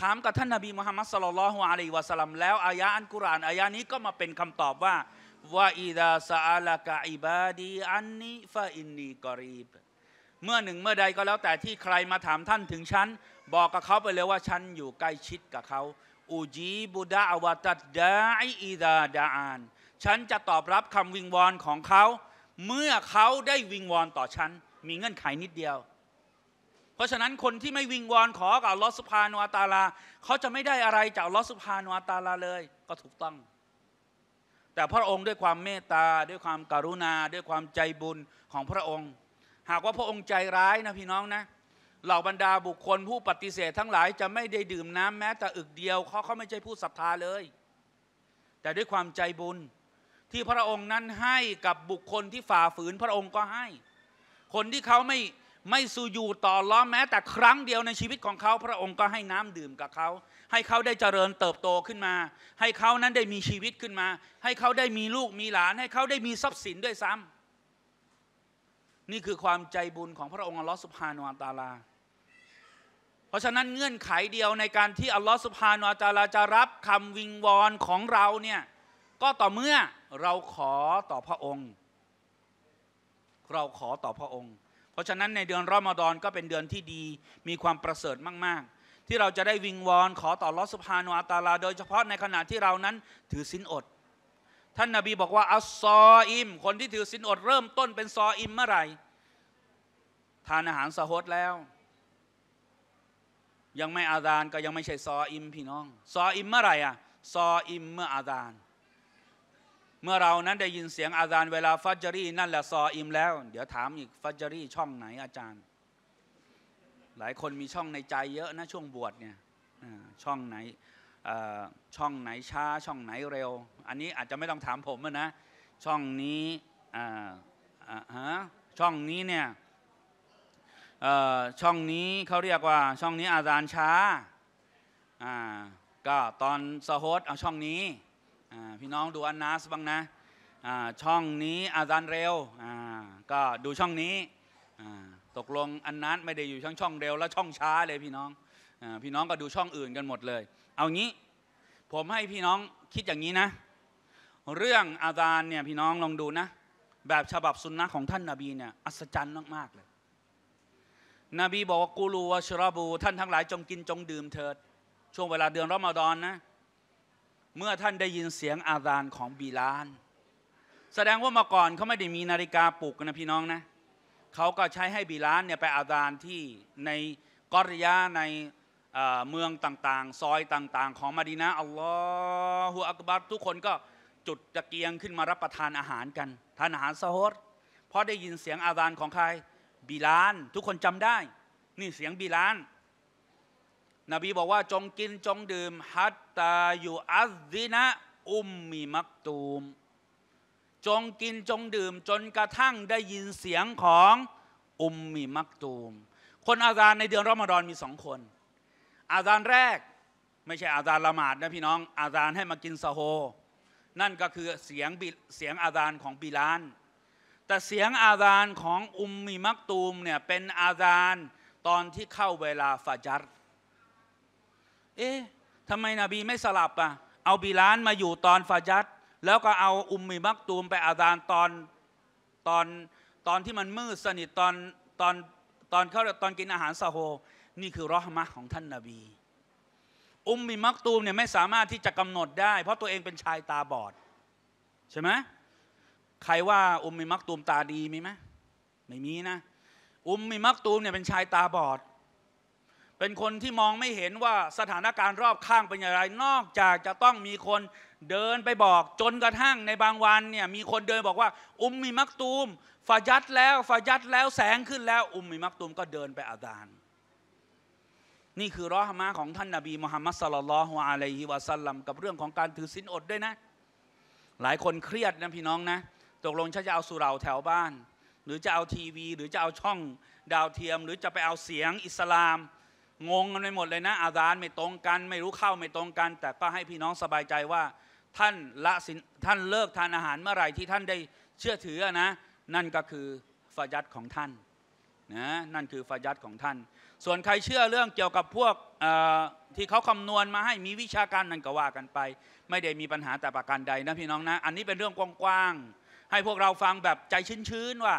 ถามกับท่านนบีมุฮัมมัดสลลัลฮุอะลัยวะสัลลัมแล้วอายะอันกุรานอายะนี้ก็มาเป็นคำตอบว่าว่าอิดาซาลัลกะอิบาดีอันนี้ฟาอินนีกอรีบเมื่อหนึ่งเมื่อใดก็แล้วแต่ที่ใครมาถามท่านถึงฉันบอกกับเขาไปเลยว่าฉันอยู่ใกล้ชิดกับเขาอูจีบุดาอวตัดดาอิดาดาอานฉันจะตอบรับคำวิงวอนของเขาเมื่อเขาได้วิงวอนต่อฉันมีเงื่อนไขนิดเดียว เพราะฉะนั้นคนที่ไม่วิงวอนขอกับลอสุภานวตาลาเขาจะไม่ได้อะไรจากลอสุภานวตาลาเลยก็ถูกต้อง แต่พระองค์ด้วยความเมตตาด้วยความการุณา ด้วยความใจบุญของพระองค์ หากว่าพระองค์ใจร้ายนะพี่น้องนะเหล่าบรรดาบุคคลผู้ปฏิเสธทั้งหลาย จะไม่ได้ดื่มน้ำแม้แต่อึกเดียว เขาเขาไม่ใช่ผู้ศรัทธาเลย แต่ด้วยความใจบุญที่พระองค์นั้นให้กับบุคคลที่ฝ่าฝืนพระองค์ก็ให้ คนที่เขาไม่ไม่สูอยู่ต่อล้อแม้ แต่ครั้งเดียวในชีวิตของเขาพระองค์ก็ให้น้ำดื่มกับเขาให้เขาได้เจริญเติบโตขึ้นมา ให้เขานั้นได้มีชีวิตขึ้นมา ให้เขาได้มีลูกมีหลาน ให้เขาได้มีทรัพย์สินด้วยซ้ำ นี่คือความใจบุญของพระองค์อัลลอฮฺสุบฮานุอัตาลาราะฉะนั้นเงื่อนไขเดียวในการที่อัลลอฮฺสุบฮานาจาราจะรับคำวิงวอนของเราเนี่ยก็ต่อเมื่อเราขอต่อพระองค์ เราขอต่อพระองค์ เพราะฉะนั้นในเดือนรอมฎอนก็เป็นเดือนที่ดีมีความประเสริฐมากๆ ที่เราจะได้วิงวอนขอต่อลอสุภานุอาตาลา โดยเฉพาะในขณะที่เรานั้นถือสินอด ท่านนาบีบอกว่าอัลซออิม คนที่ถือสินอดเริ่มต้นเป็นซออิมเมื่อไหร่ ทานอาหารสะฮดแล้วยังไม่อาดานก็ยังไม่ใช่ซออิมพี่น้อง ซออิมเมื่อไรอะซออิมเมื่ออาดานเมื่อเรานั้นได้ยินเสียงอาจารย์เวลาฟัจรีนั่นแหละซออิมแล้ว เดี๋ยวถามอีกฟัจรีช่องไหนอาจารย์ หลายคนมีช่องในใจเยอะนะ ช่วงบวชเนี่ยช่องไหนช่องไหนช้าช่องไหนเร็ว อันนี้อาจจะไม่ต้องถามผมนะช่องนี้ฮะช่องนี้เนี่ยช่องนี้เขาเรียกว่าช่องนี้อาจารย์ช้าก็ตอนสโฮสเอาช่องนี้พี่น้องดูอันนาสบ้างนะช่องนี้อาจารย์เร็วก็ดูช่องนี้ตกลงอันนั้นไม่ได้อยู่ช่องช่องเร็วและช่องช้าเลยพี่น้องพี่น้องก็ดูช่องอื่นกันหมดเลย เอางี้ผมให้พี่น้องคิดอย่างนี้นะ เรื่องอาจารย์เนี่ยพี่น้องลองดูนะแบบฉบับสุนนะของท่านนาบีเนี่ยอัศจรรย์มากๆเลยนบีบอกว่ากูรูวะชรบูท่านทั้งหลายจงกินจงดื่มเถิด ช่วงเวลาเดือนรอมฎอนนะเมื่อท่านได้ยินเสียงอาซานของบีลาน แสดงว่ามาก่อนเขาไม่ได้มีนาฬิกาปลุกนะพี่น้องนะเขาก็ใช้ให้บีลานเนี่ยไปอาซานที่ในกอริยาในเมืองต่างๆซอยต่าง ๆ ของมาดีนะอัลลอฮฺอักบัรทุกคนก็จุดตะเกียงขึ้นมารับประทานอาหารกันทานอาหารสะฮดเพราะได้ยินเสียงอาซานของใครบิลานทุกคนจำได้ นี่เสียงบิลาน นบีบอกว่าจงกินจงดื่มฮัตตาอยู่อัซดีนะอุมมีมักตูม จงกินจงดื่ม จนกระทั่งได้ยินเสียงของอุมมีมักตูม คนอาจารย์ในเดือนรอมฎอนมีสองคน อาจารย์แรกไม่ใช่อาจารย์ละหมาดนะพี่น้องอาจารย์ให้มากินสะโฮนั่นก็คือเสียงเสียงอาจารย์ของบิลานแต่เสียงอาจานของอุมมีมักตูมเนี่ยเป็นอาจานตอนที่เข้าเวลาฟาจัดเอ๊ะทำไมนบีไม่สลับอ่ะ เอาบิลานมาอยู่ตอนฟาจัดแล้วก็เอาอุมมีมักตูม ไปอาจานตอนตอนตอนที่มันมืดสนิทตอนตอนตอนเข้าตอนกินอาหารซาโฮนี่คือรอฮมะของท่านนาบี อุมมีมักตูมเนี่ยไม่สามารถที่จะกำหนดได้ เพราะตัวเองเป็นชายตาบอดใช่ไหมใครว่าอุมมีมักตูมตาดีมีไหมไม่มีนะ อุมมีมักตูมเนี่ยเป็นชายตาบอด เป็นคนที่มองไม่เห็นว่าสถานการณ์รอบข้างเป็นอย่างไรนอกจากจะต้องมีคนเดินไปบอก จนกระทั่งในบางวันเนี่ยมีคนเดินบอกว่า อุมมีมักตูมฟายัดแล้วฟายัดแล้วแสงขึ้นแล้ว อุมมีมักตูมก็เดินไปอาดานนี่คือรอฮมะของท่านนาบีมุฮัมมัดสลลัลฮุอะลัยฮิวะสัลลัมกับเรื่องของการถือศีลอดด้วยนะ หลายคนเครียดนะพี่น้องนะตกลงฉันจะเอาสุราแถวบ้าน หรือจะเอาทีวี หรือจะเอาช่องดาวเทียม หรือจะไปเอาเสียงอิสลาม งงกันไปหมดเลยนะอาจารย์ไม่ตรงกัน ไม่รู้เข้าไม่ตรงกัน แต่ก็ให้พี่น้องสบายใจว่าท่านละสินท่านเลิกทานอาหารเมื่อไหร่ที่ท่านได้เชื่อถือนะนั่นก็คือฟายัดของท่านนะนั่นคือฟายัดของท่าน ส่วนใครเชื่อเรื่องเกี่ยวกับพวกที่เขาคำนวณมาให้มีวิชาการนั่นก็ว่ากันไป ไม่ได้มีปัญหาแต่ประการใดนะพี่น้องนะอันนี้เป็นเรื่องกว้างๆให้พวกเราฟังแบบใจชื้นๆว่า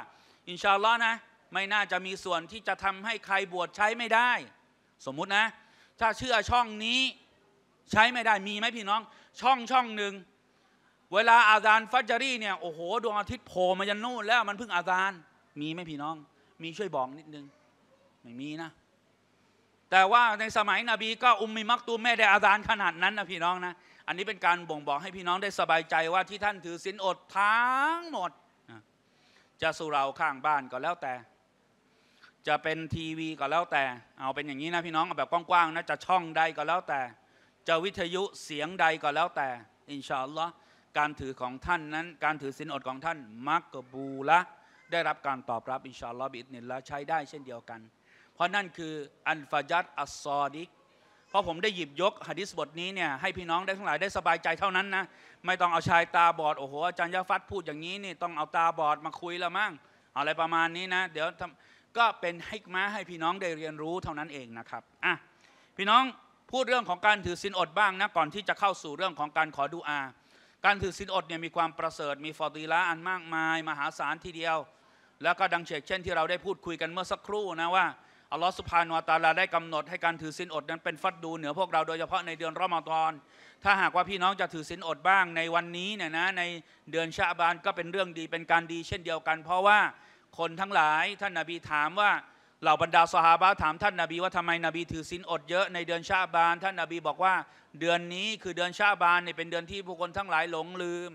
อินชาอัลลอฮ์นะ ไม่น่าจะมีส่วนที่จะทำให้ใครบวชใช้ไม่ได้ สมมุตินะ ถ้าเชื่อช่องนี้ใช้ไม่ได้มีไหมพี่น้อง ช่องช่องหนึ่งเวลาอาจารย์ฟัจรีเนี่ยโอ้โหดวงอาทิตย์โผล่มายันนู่น แล้วมันเพิ่งอาจารย์มีไหมพี่น้อง มีช่วยบอกนิดนึง ไม่มีนะ แต่ว่าในสมัยนบี ก็อุมมีมักตูมแม่ได้อาจารย์ขนาดนั้นนะพี่น้องนะอันนี้เป็นการบ่งบอกให้พี่น้องได้สบายใจว่าที่ท่านถือศีลอดทั้งหมดจะสุราข้างบ้านก็แล้วแต่ จะเป็นทีวีก็แล้วแต่ เอาเป็นอย่างนี้นะพี่น้องเอาแบบกว้างๆนะจะช่องใดก็แล้วแต่ จะวิทยุเสียงใดก็แล้วแต่ อินชาอัลลอฮ์การถือของท่านนั้น การถือศีลอดของท่านมักกบูละได้รับการตอบรับอินชาอัลลอฮ์บิดเนลละใช้ได้เช่นเดียวกัน เพราะนั่นคืออันฟาจัดอัสซอดิกพราะผมได้หยิบยกหะดิษบทนี้เนี่ยให้พี่น้องได้ทั้งหลายได้สบายใจเท่านั้นนะไม่ต้องเอาชายตาบอดโอ้โหอาจารย์ยาฟัดพูดอย่างนี้นี่ต้องเอาตาบอดมาคุยละมั่งอะไรประมาณนี้นะ เดี๋ยวก็เป็นให้มาให้พี่น้องได้เรียนรู้เท่านั้นเองนะครับอ่ะพี่น้องพูดเรื่องของการถือศีลอดบ้างนะก่อนที่จะเข้าสู่เรื่องของการขอดุอา การถือศีลอดเนี่ยมีความประเสริฐมีฟอดีละอันมากมาย มหาศาลทีเดียว แล้วก็ดังเชเช่นที่เราได้พูดคุยกันเมื่อสักครู่นะว่าอัลลอฮฺสุภาโนตาลาได้กำหนดให้การถือศีลอดนั้นเป็นฟัดดู เหนือพวกเราโดยเฉพาะในเดือนรอมฎอน ถ้าหากว่าพี่น้องจะถือศีลอดบ้าง ในวันนี้เนี่ยนะ ในเดือนชาบานก็เป็นเรื่องดีเป็นการดีเช่นเดียวกัน เพราะว่าคนทั้งหลายท่านนาบีถามว่าเหล่าบรรดาสหาบะถาม ท่านนาบีว่าทำไมนบี ถือศีลอดเยอะในเดือนชาบาน ท่านนาบีบอกว่า เดือนนี้คือเดือนชาบานเนี่ยเป็นเดือนที่ผู้คนทั้งหลายหลงลืม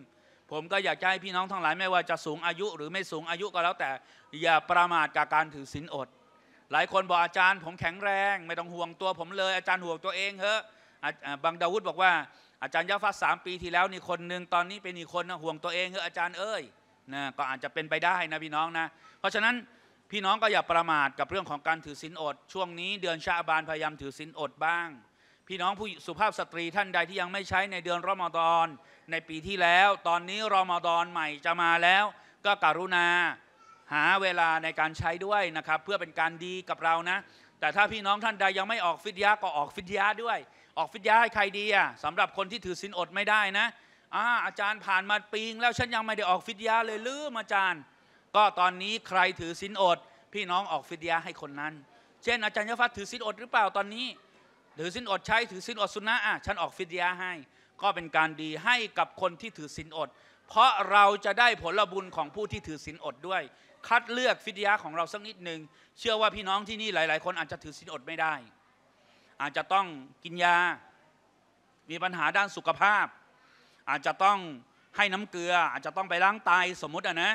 ผมก็อยากจะให้พี่น้องทั้งหลายไม่ว่าจะสูงอายุหรือไม่สูงอายุก็แล้วแต่อย่าประมาทกับการถือศีลอดหลายคนบอกอาจารย์ผมแข็งแรง ไม่ต้องห่วงตัวผมเลย อาจารย์ห่วงตัวเองเถอะบางดาวุฒบอกว่า อาจารย์ยาฟ้าสามปีที่แล้วนี่คนหนึ่งตอนนี้เป็นอีกคนนะห่วงตัวเองเถอะอาจารย์เอ้ยนะก็อาจจะเป็นไปได้นะพี่น้องนะ เพราะฉะนั้นพี่น้องก็อย่าประมาทกับเรื่องของการถือศีลอด ช่วงนี้เดือนชาบานพยายามถือศีลอดบ้าง พี่น้องผู้สุภาพสตรีท่านใดที่ยังไม่ใช้ในเดือนรอมฎอน ในปีที่แล้ว ตอนนี้รอมฎอนใหม่จะมาแล้ว ก็กรุณาหาเวลาในการใช้ด้วยนะครับเพื่อเป็นการดีกับเรานะแต่ถ้าพี่น้องท่านใดยังไม่ออกฟิดยาก็ออกฟิดยา ด้วย ออกฟิดยาให้ใครดีอ่ะสำหรับคนที่ถือศีลอดไม่ได้นะอาอาจารย์ผ่านมาปีงแล้วฉันยังไม่ได้ออกฟิดยาเลยลืมอาจารย์ก็ตอนนี้ใครถือศีลอด พี่น้องออกฟิดยาให้คนนั้น เช่น อาจารย์ยฟัดถือศีลอดหรือเปล่าตอนนี้ถือศีลอดใช้ถือศีลอดสุนนะอ่ะฉันออกฟิดยาให้ ก็เป็นการดีให้กับคนที่ถือศีลอด เพราะเราจะได้ผลบุญของผู้ที่ถือศีลอดด้วยคัดเลือกฟิดยาของเราสักนิดหนึ่งเชื่อว่าพี่น้องที่นี่หลาย ๆ คนอาจจะถือศีลอดไม่ได้ อาจจะต้องกินยามีปัญหาด้านสุขภาพ อาจจะต้องให้น้ำเกลืออาจจะต้องไปล้างไตสมมติอ่ะนะ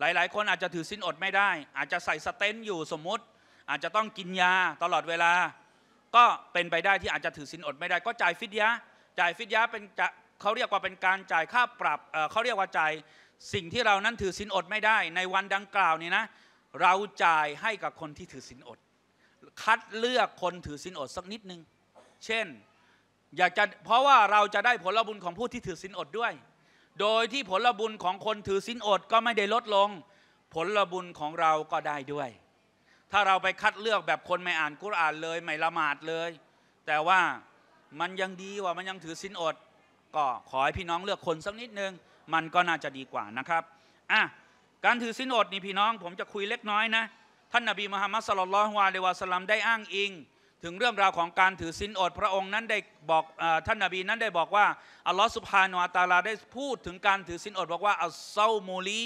หลาย ๆ คนอาจจะถือศีลอดไม่ได้ อาจจะใส่สเตนอยู่สมมติ อาจจะต้องกินยาตลอดเวลา ก็เป็นไปได้ที่อาจจะถือศีลอดไม่ได้ก็จ่ายฟิดยาจ่ายฟิดยาเป็นเขาเรียกว่าเป็นการจ่ายค่าปรับเขาเรียกว่าจ่ายสิ่งที่เรานั้นถือศีลอดไม่ได้ในวันดังกล่าวนี่นะ เราจ่ายให้กับคนที่ถือศีลอด คัดเลือกคนถือศีลอดสักนิดนึงเช่นอยากจะเพราะว่าเราจะได้ผลบุญของผู้ที่ถือศีลอดด้วย โดยที่ผลบุญของคนถือศีลอดก็ไม่ได้ลดลงผลบุญของเราก็ได้ด้วย ถ้าเราไปคัดเลือกแบบคนไม่อ่านกุรอานเลยไม่ละหมาดเลย แต่ว่ามันยังดีว่ามันยังถือศีลอดก็ขอให้พี่น้องเลือกคนสักนิดนึงมันก็น่าจะดีกว่านะครับอ่ะการถือสินอดนี่พี่น้อง ผมจะคุยเล็กน้อยนะท่านนบีมุฮัมมัดสลลัลลอฮวาเลวะสลัมได้อ้างอิง ถึงเรื่องราวของการถือสินอดพระองค์นั้นได้บอกท่านนบีนั้นได้บอกว่าอัลลอฮ์สุภาานอัตาลาได้พูดถึงการถือสินอดบอกว่าอัลเซามลี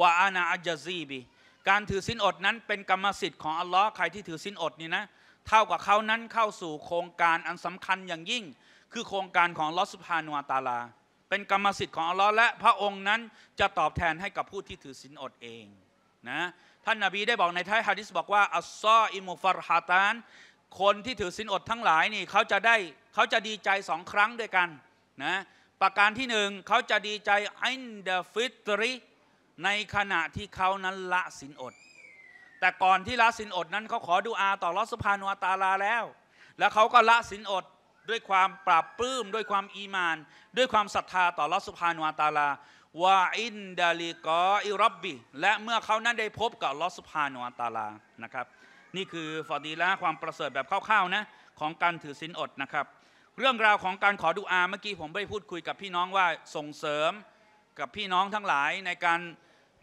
วาอานาอัจซีบีการถือสินอดนั้นเป็นกรรมสิทธิ์ของอัลลอฮ์ใครที่ถือสินอดนี่นะเท่ากับเขานั้นเข้าสู่โครงการอันสำคัญอย่างยิ่ง คือโครงการของลอสุภานัอัตาลาเป็นกรรมสิทธิ์ของอัลลอฮ์และพระองค์นั้นจะตอบแทนให้กับผู้ที่ถือศีลอดเองนะท่านนาบีได้บอกในท้ายฮะดิษบอกว่าอัลซออิมุฟารฮาตาน คนที่ถือศีลอดทั้งหลายนี่เขาจะได้เขาจะดีใจสองครั้งด้วยกันนะประการที่หนึ่งเขาจะดีใจอินเดฟิตริในขณะที่เขานั้นละศีลอด แต่ก่อนที่ละศีลอดนั้นเขาขอดูอาต่อรอสุภานุตาลาแล้ว แล้วเขาก็ละศีลอดด้วยความปราบปลื้มด้วยความอีมาน ด้วยความศรัทธาต่อลอสุภานุวาตาลาวาอินดาลีกออิรับบีและเมื่อเขานั้นได้พบกับลอสุภานุวาตาลานะครับนี่คือฟอดีละความประเสริฐแบบคร่าวๆนะของการถือศีลอดนะครับเรื่องราวของการขอดุอาเมื่อกี้ผมได้พูดคุยกับพี่น้องว่าส่งเสริมกับพี่น้องทั้งหลายในการ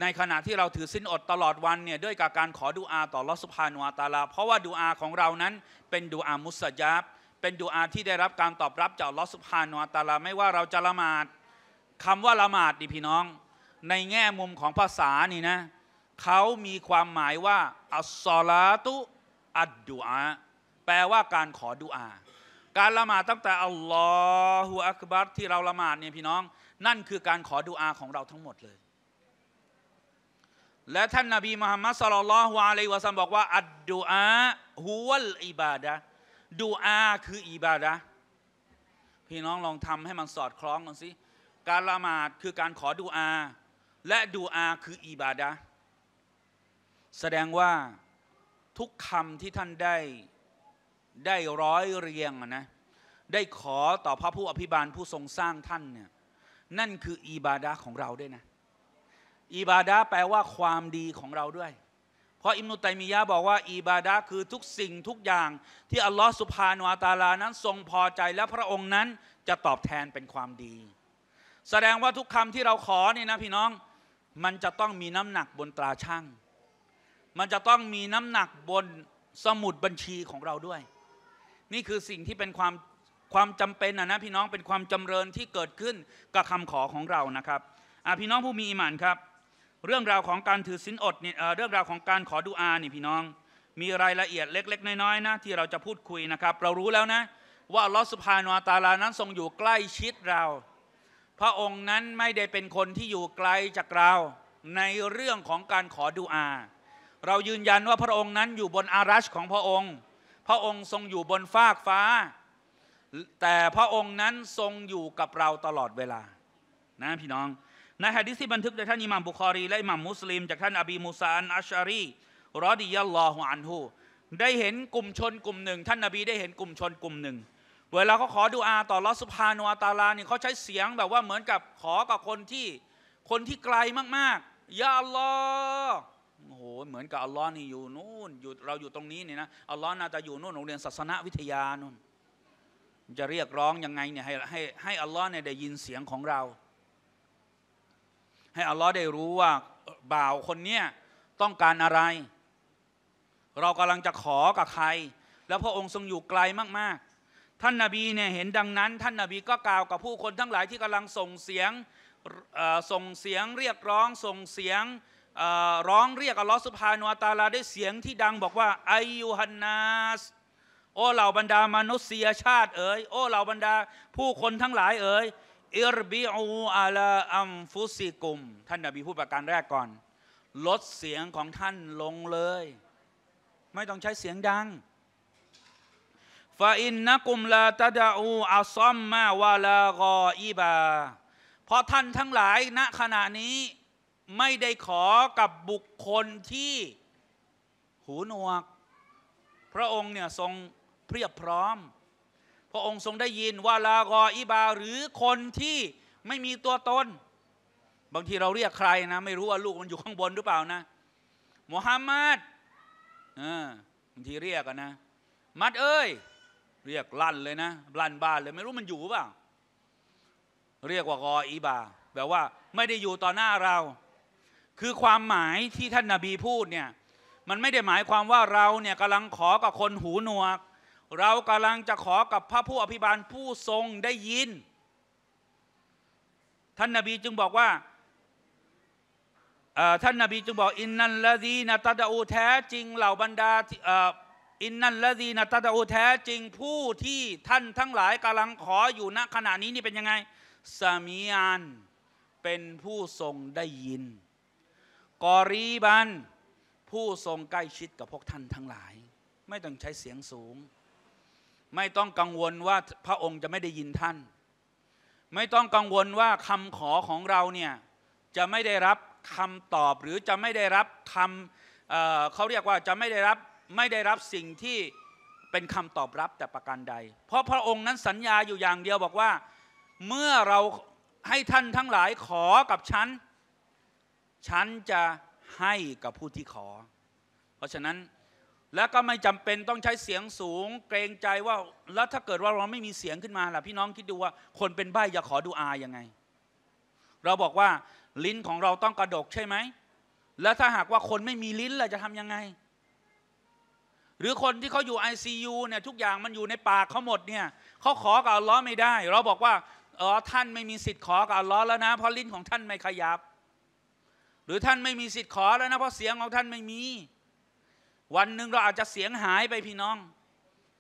ในขณะที่เราถือศีลอดตลอดวันเนี่ยด้วยกับการขอดุอาต่อลอสุภานุอาตาลา เพราะว่าดุอาของเรานั้นเป็นดุอามุสยาบเป็นดูอาที่ได้รับการตอบรับจากลอสุภาโนอัตาลาไม่ว่าเราจะละหมาด คำว่าละหมาดดิพี่น้อง ในแง่มุมของภาษานี่นะ เขามีความหมายว่าอัสซอลาตุอัดดูอาแปลว่าการขอดูอา การละหมาดตั้งแต่อัลลอฮฺอักบัรที่เราละหมาดเนี่ยพี่น้อง นั่นคือการขอดูอาของเราทั้งหมดเลย และท่านนาบีมุฮัมมัดสลลัลลอฮุอะลัยวะซัลลัมบอกว่าอัดดูอาฮุวลอิบาดะดูอา คืออิบาดะพี่น้องลองทำให้มันสอดคล้องกันสิ การละหมาดคือการขอดูอา และดูอา คืออิบาดะแสดงว่าทุกคำที่ท่านได้ ได้ร้อยเรียงนะ ได้ขอต่อพระผู้อภิบาลผู้ทรงสร้างท่านเนี่ย นั่นคืออิบาดะของเราด้วยนะอิบาดะแปลว่าความดีของเราด้วยพราะอิมนุตัยมียะบอกว่าอิบาดะคือทุกสิ่งทุกอย่าง ที่อัลลอฮฺสุภาโนอาตาลานั้น ทรงพอใจและพระองค์นั้น จะตอบแทนเป็นความดี แสดงว่าทุกคำที่เราขอเนี่ยนะพี่น้อง มันจะต้องมีน้ำหนักบนตราช่างมันจะต้องมีน้ำหนักบนสมุดบัญชีของเราด้วย นี่คือสิ่งที่เป็นความความจำเป็นนะนะพี่น้องเป็นความจำเริญที่เกิดขึ้นกับคำขอของเรานะครับอพี่น้องผู้มีอิมานครับเรื่องราวของการถือศีลอดเนี่ยเรื่องราวของการขอดุอานี่พี่น้อง มีรายละเอียดเล็ก ๆ น้อยๆนะที่เราจะพูดคุยนะครับ เรารู้แล้วนะ ว่าลอสุภานวตาลานั้นทรงอยู่ใกล้ชิดเรา พระองค์นั้นไม่ได้เป็นคนที่อยู่ไกลจากเราในเรื่องของการขอดุอา เรายืนยันว่าพระองค์นั้นอยู่บนอารัชของพระองค์ พระองค์ทรงอยู่บนฟากฟ้า แต่พระองค์นั้นทรงอยู่กับเราตลอดเวลา นะพี่น้องในฮะดิษที่บันทึกโดยท่านอิหม่ามบุคอรีและอิหม่ามมุสลิมจากท่านอบีมูซานอัชารีรอดิยัลลอฮุอันฮูได้เห็นกลุ่มชนกลุ่มหนึ่ง ท่านนบีได้เห็นกลุ่มชนกลุ่มหนึ่ง เวลาเขาขอดุอาต่อลอสุภาโนอาตาลาเนี่ยเขาใช้เสียงแบบว่าเหมือนกับขอกับคนที่คนที่ไกลมากๆยาอัลลอฮ์โอ้โหเหมือนกับอัลลอฮ์นี่อยู่นู่นอยู่เราอยู่ตรงนี้เนี่ยนะอัลลอฮ์น่าจะอยู่นู่นโรงเรียนศาสนวิทยานู่นจะเรียกร้องยังไงเนี่ยให้ให้ให้อัลลอฮ์เนี่ยได้ยินเสียงของเราให้อัลลอฮ์ได้รู้ว่าบ่าวคนเนี้ยต้องการอะไร เรากำลังจะขอกับใคร แล้วพระองค์ทรงอยู่ไกลมากๆ ท่านนาบีเนี่ยเห็นดังนั้น ท่านนาบีก็กล่าวกับผู้คนทั้งหลายที่กำลังส่งเสียงส่งเสียงเรียกร้องส่งเสียงร้องเรียกอัลลอฮ์สุภาโนตาลาด้วยเสียงที่ดังบอกว่าไอยูฮันนัสโอเหล่าบรรดามนุษยชาติ เอ๋ยโอเหล่าบรรดา ผู้คนทั้งหลายเอ๋ยอิรบิอูอาลาอัมฟุซิกุมท่านนบีพูดประการแรกก่อน ลดเสียงของท่านลงเลย ไม่ต้องใช้เสียงดังฟาอินนะกุมลาตาดาอูอาซอมมาวาลากออีบาเพราะท่านทั้งหลายณขณะนี้ไม่ได้ขอกับบุคคลที่หูหนวก พระองค์เนี่ยทรงเพียบพร้อมพระองค์ทรงได้ยินว่าลากออิบาหรือคนที่ไม่มีตัวตน บางที เราเรียกใครนะ ไม่รู้ว่าลูกมันอยู่ข้างบนหรือเปล่านะมุฮัมมัดบางทีเรียกกันนะ มัดเอ้ย เรียกลั่นเลยนะลั่นบ้านเลยไม่รู้มันอยู่เปล่า เรียกว่ากออีบาแปลว่าไม่ได้อยู่ต่อหน้าเรา คือความหมายที่ท่านนาบีพูดเนี่ยมันไม่ได้หมายความว่าเราเนี่ยกำลังขอกับคนหูหนวกเรากำลังจะขอกับพระผู้อภิบาลผู้ทรงได้ยิน ท่านนาบีจึงบอกว่าท่านนาบีจึงบอก อินนัลละดีนาตาดาอูแท้จริงเหล่าบรรดาอินนัลละดีนาตาดาอูแท้จริงผู้ที่ท่านทั้งหลายกำลังขออยู่ณขณะนี้นี่เป็นยังไงสามีอันเป็นผู้ทรงได้ยิน กอรีบันผู้ทรงใกล้ชิดกับพวกท่านทั้งหลาย ไม่ต้องใช้เสียงสูงไม่ต้องกังวลว่าพระองค์จะไม่ได้ยินท่าน ไม่ต้องกังวลว่าคำขอของเราเนี่ยจะไม่ได้รับคำตอบหรือจะไม่ได้รับคำเเขาเรียกว่าจะไม่ได้รับไม่ได้รับสิ่งที่เป็นคำตอบรับแต่ประการใด เพราะพระองค์นั้นสัญญาอยู่อย่างเดียวบอกว่าเมื่อเราให้ท่านทั้งหลายขอกับฉัน ฉันจะให้กับผู้ที่ขอ เพราะฉะนั้นแล้วก็ไม่จำเป็นต้องใช้เสียงสูง เกรงใจว่าแล้วถ้าเกิดว่าเราไม่มีเสียงขึ้นมาล่ะพี่น้องคิดดูว่าคนเป็นใบ้จะขอดูอายังไง เราบอกว่าลิ้นของเราต้องกระดกใช่ไหม แล้วถ้าหากว่าคนไม่มีลิ้นเราจะทํำยังไง หรือคนที่เขาอยู่ ICU เนี่ย ทุกอย่างมันอยู่ในปากเขาหมดเนี่ยเขาขอกับอัลลอฮ์ไม่ได้ เราบอกว่าอ๋อท่านไม่มีสิทธิ์ขอกับอัลลอฮ์แล้วนะเพราะลิ้นของท่านไม่ขยับ หรือท่านไม่มีสิทธิ์ขอแล้วนะเพราะเสียงของท่านไม่มีวันหนึ่งเราอาจจะเสียงหายไปพี่น้อง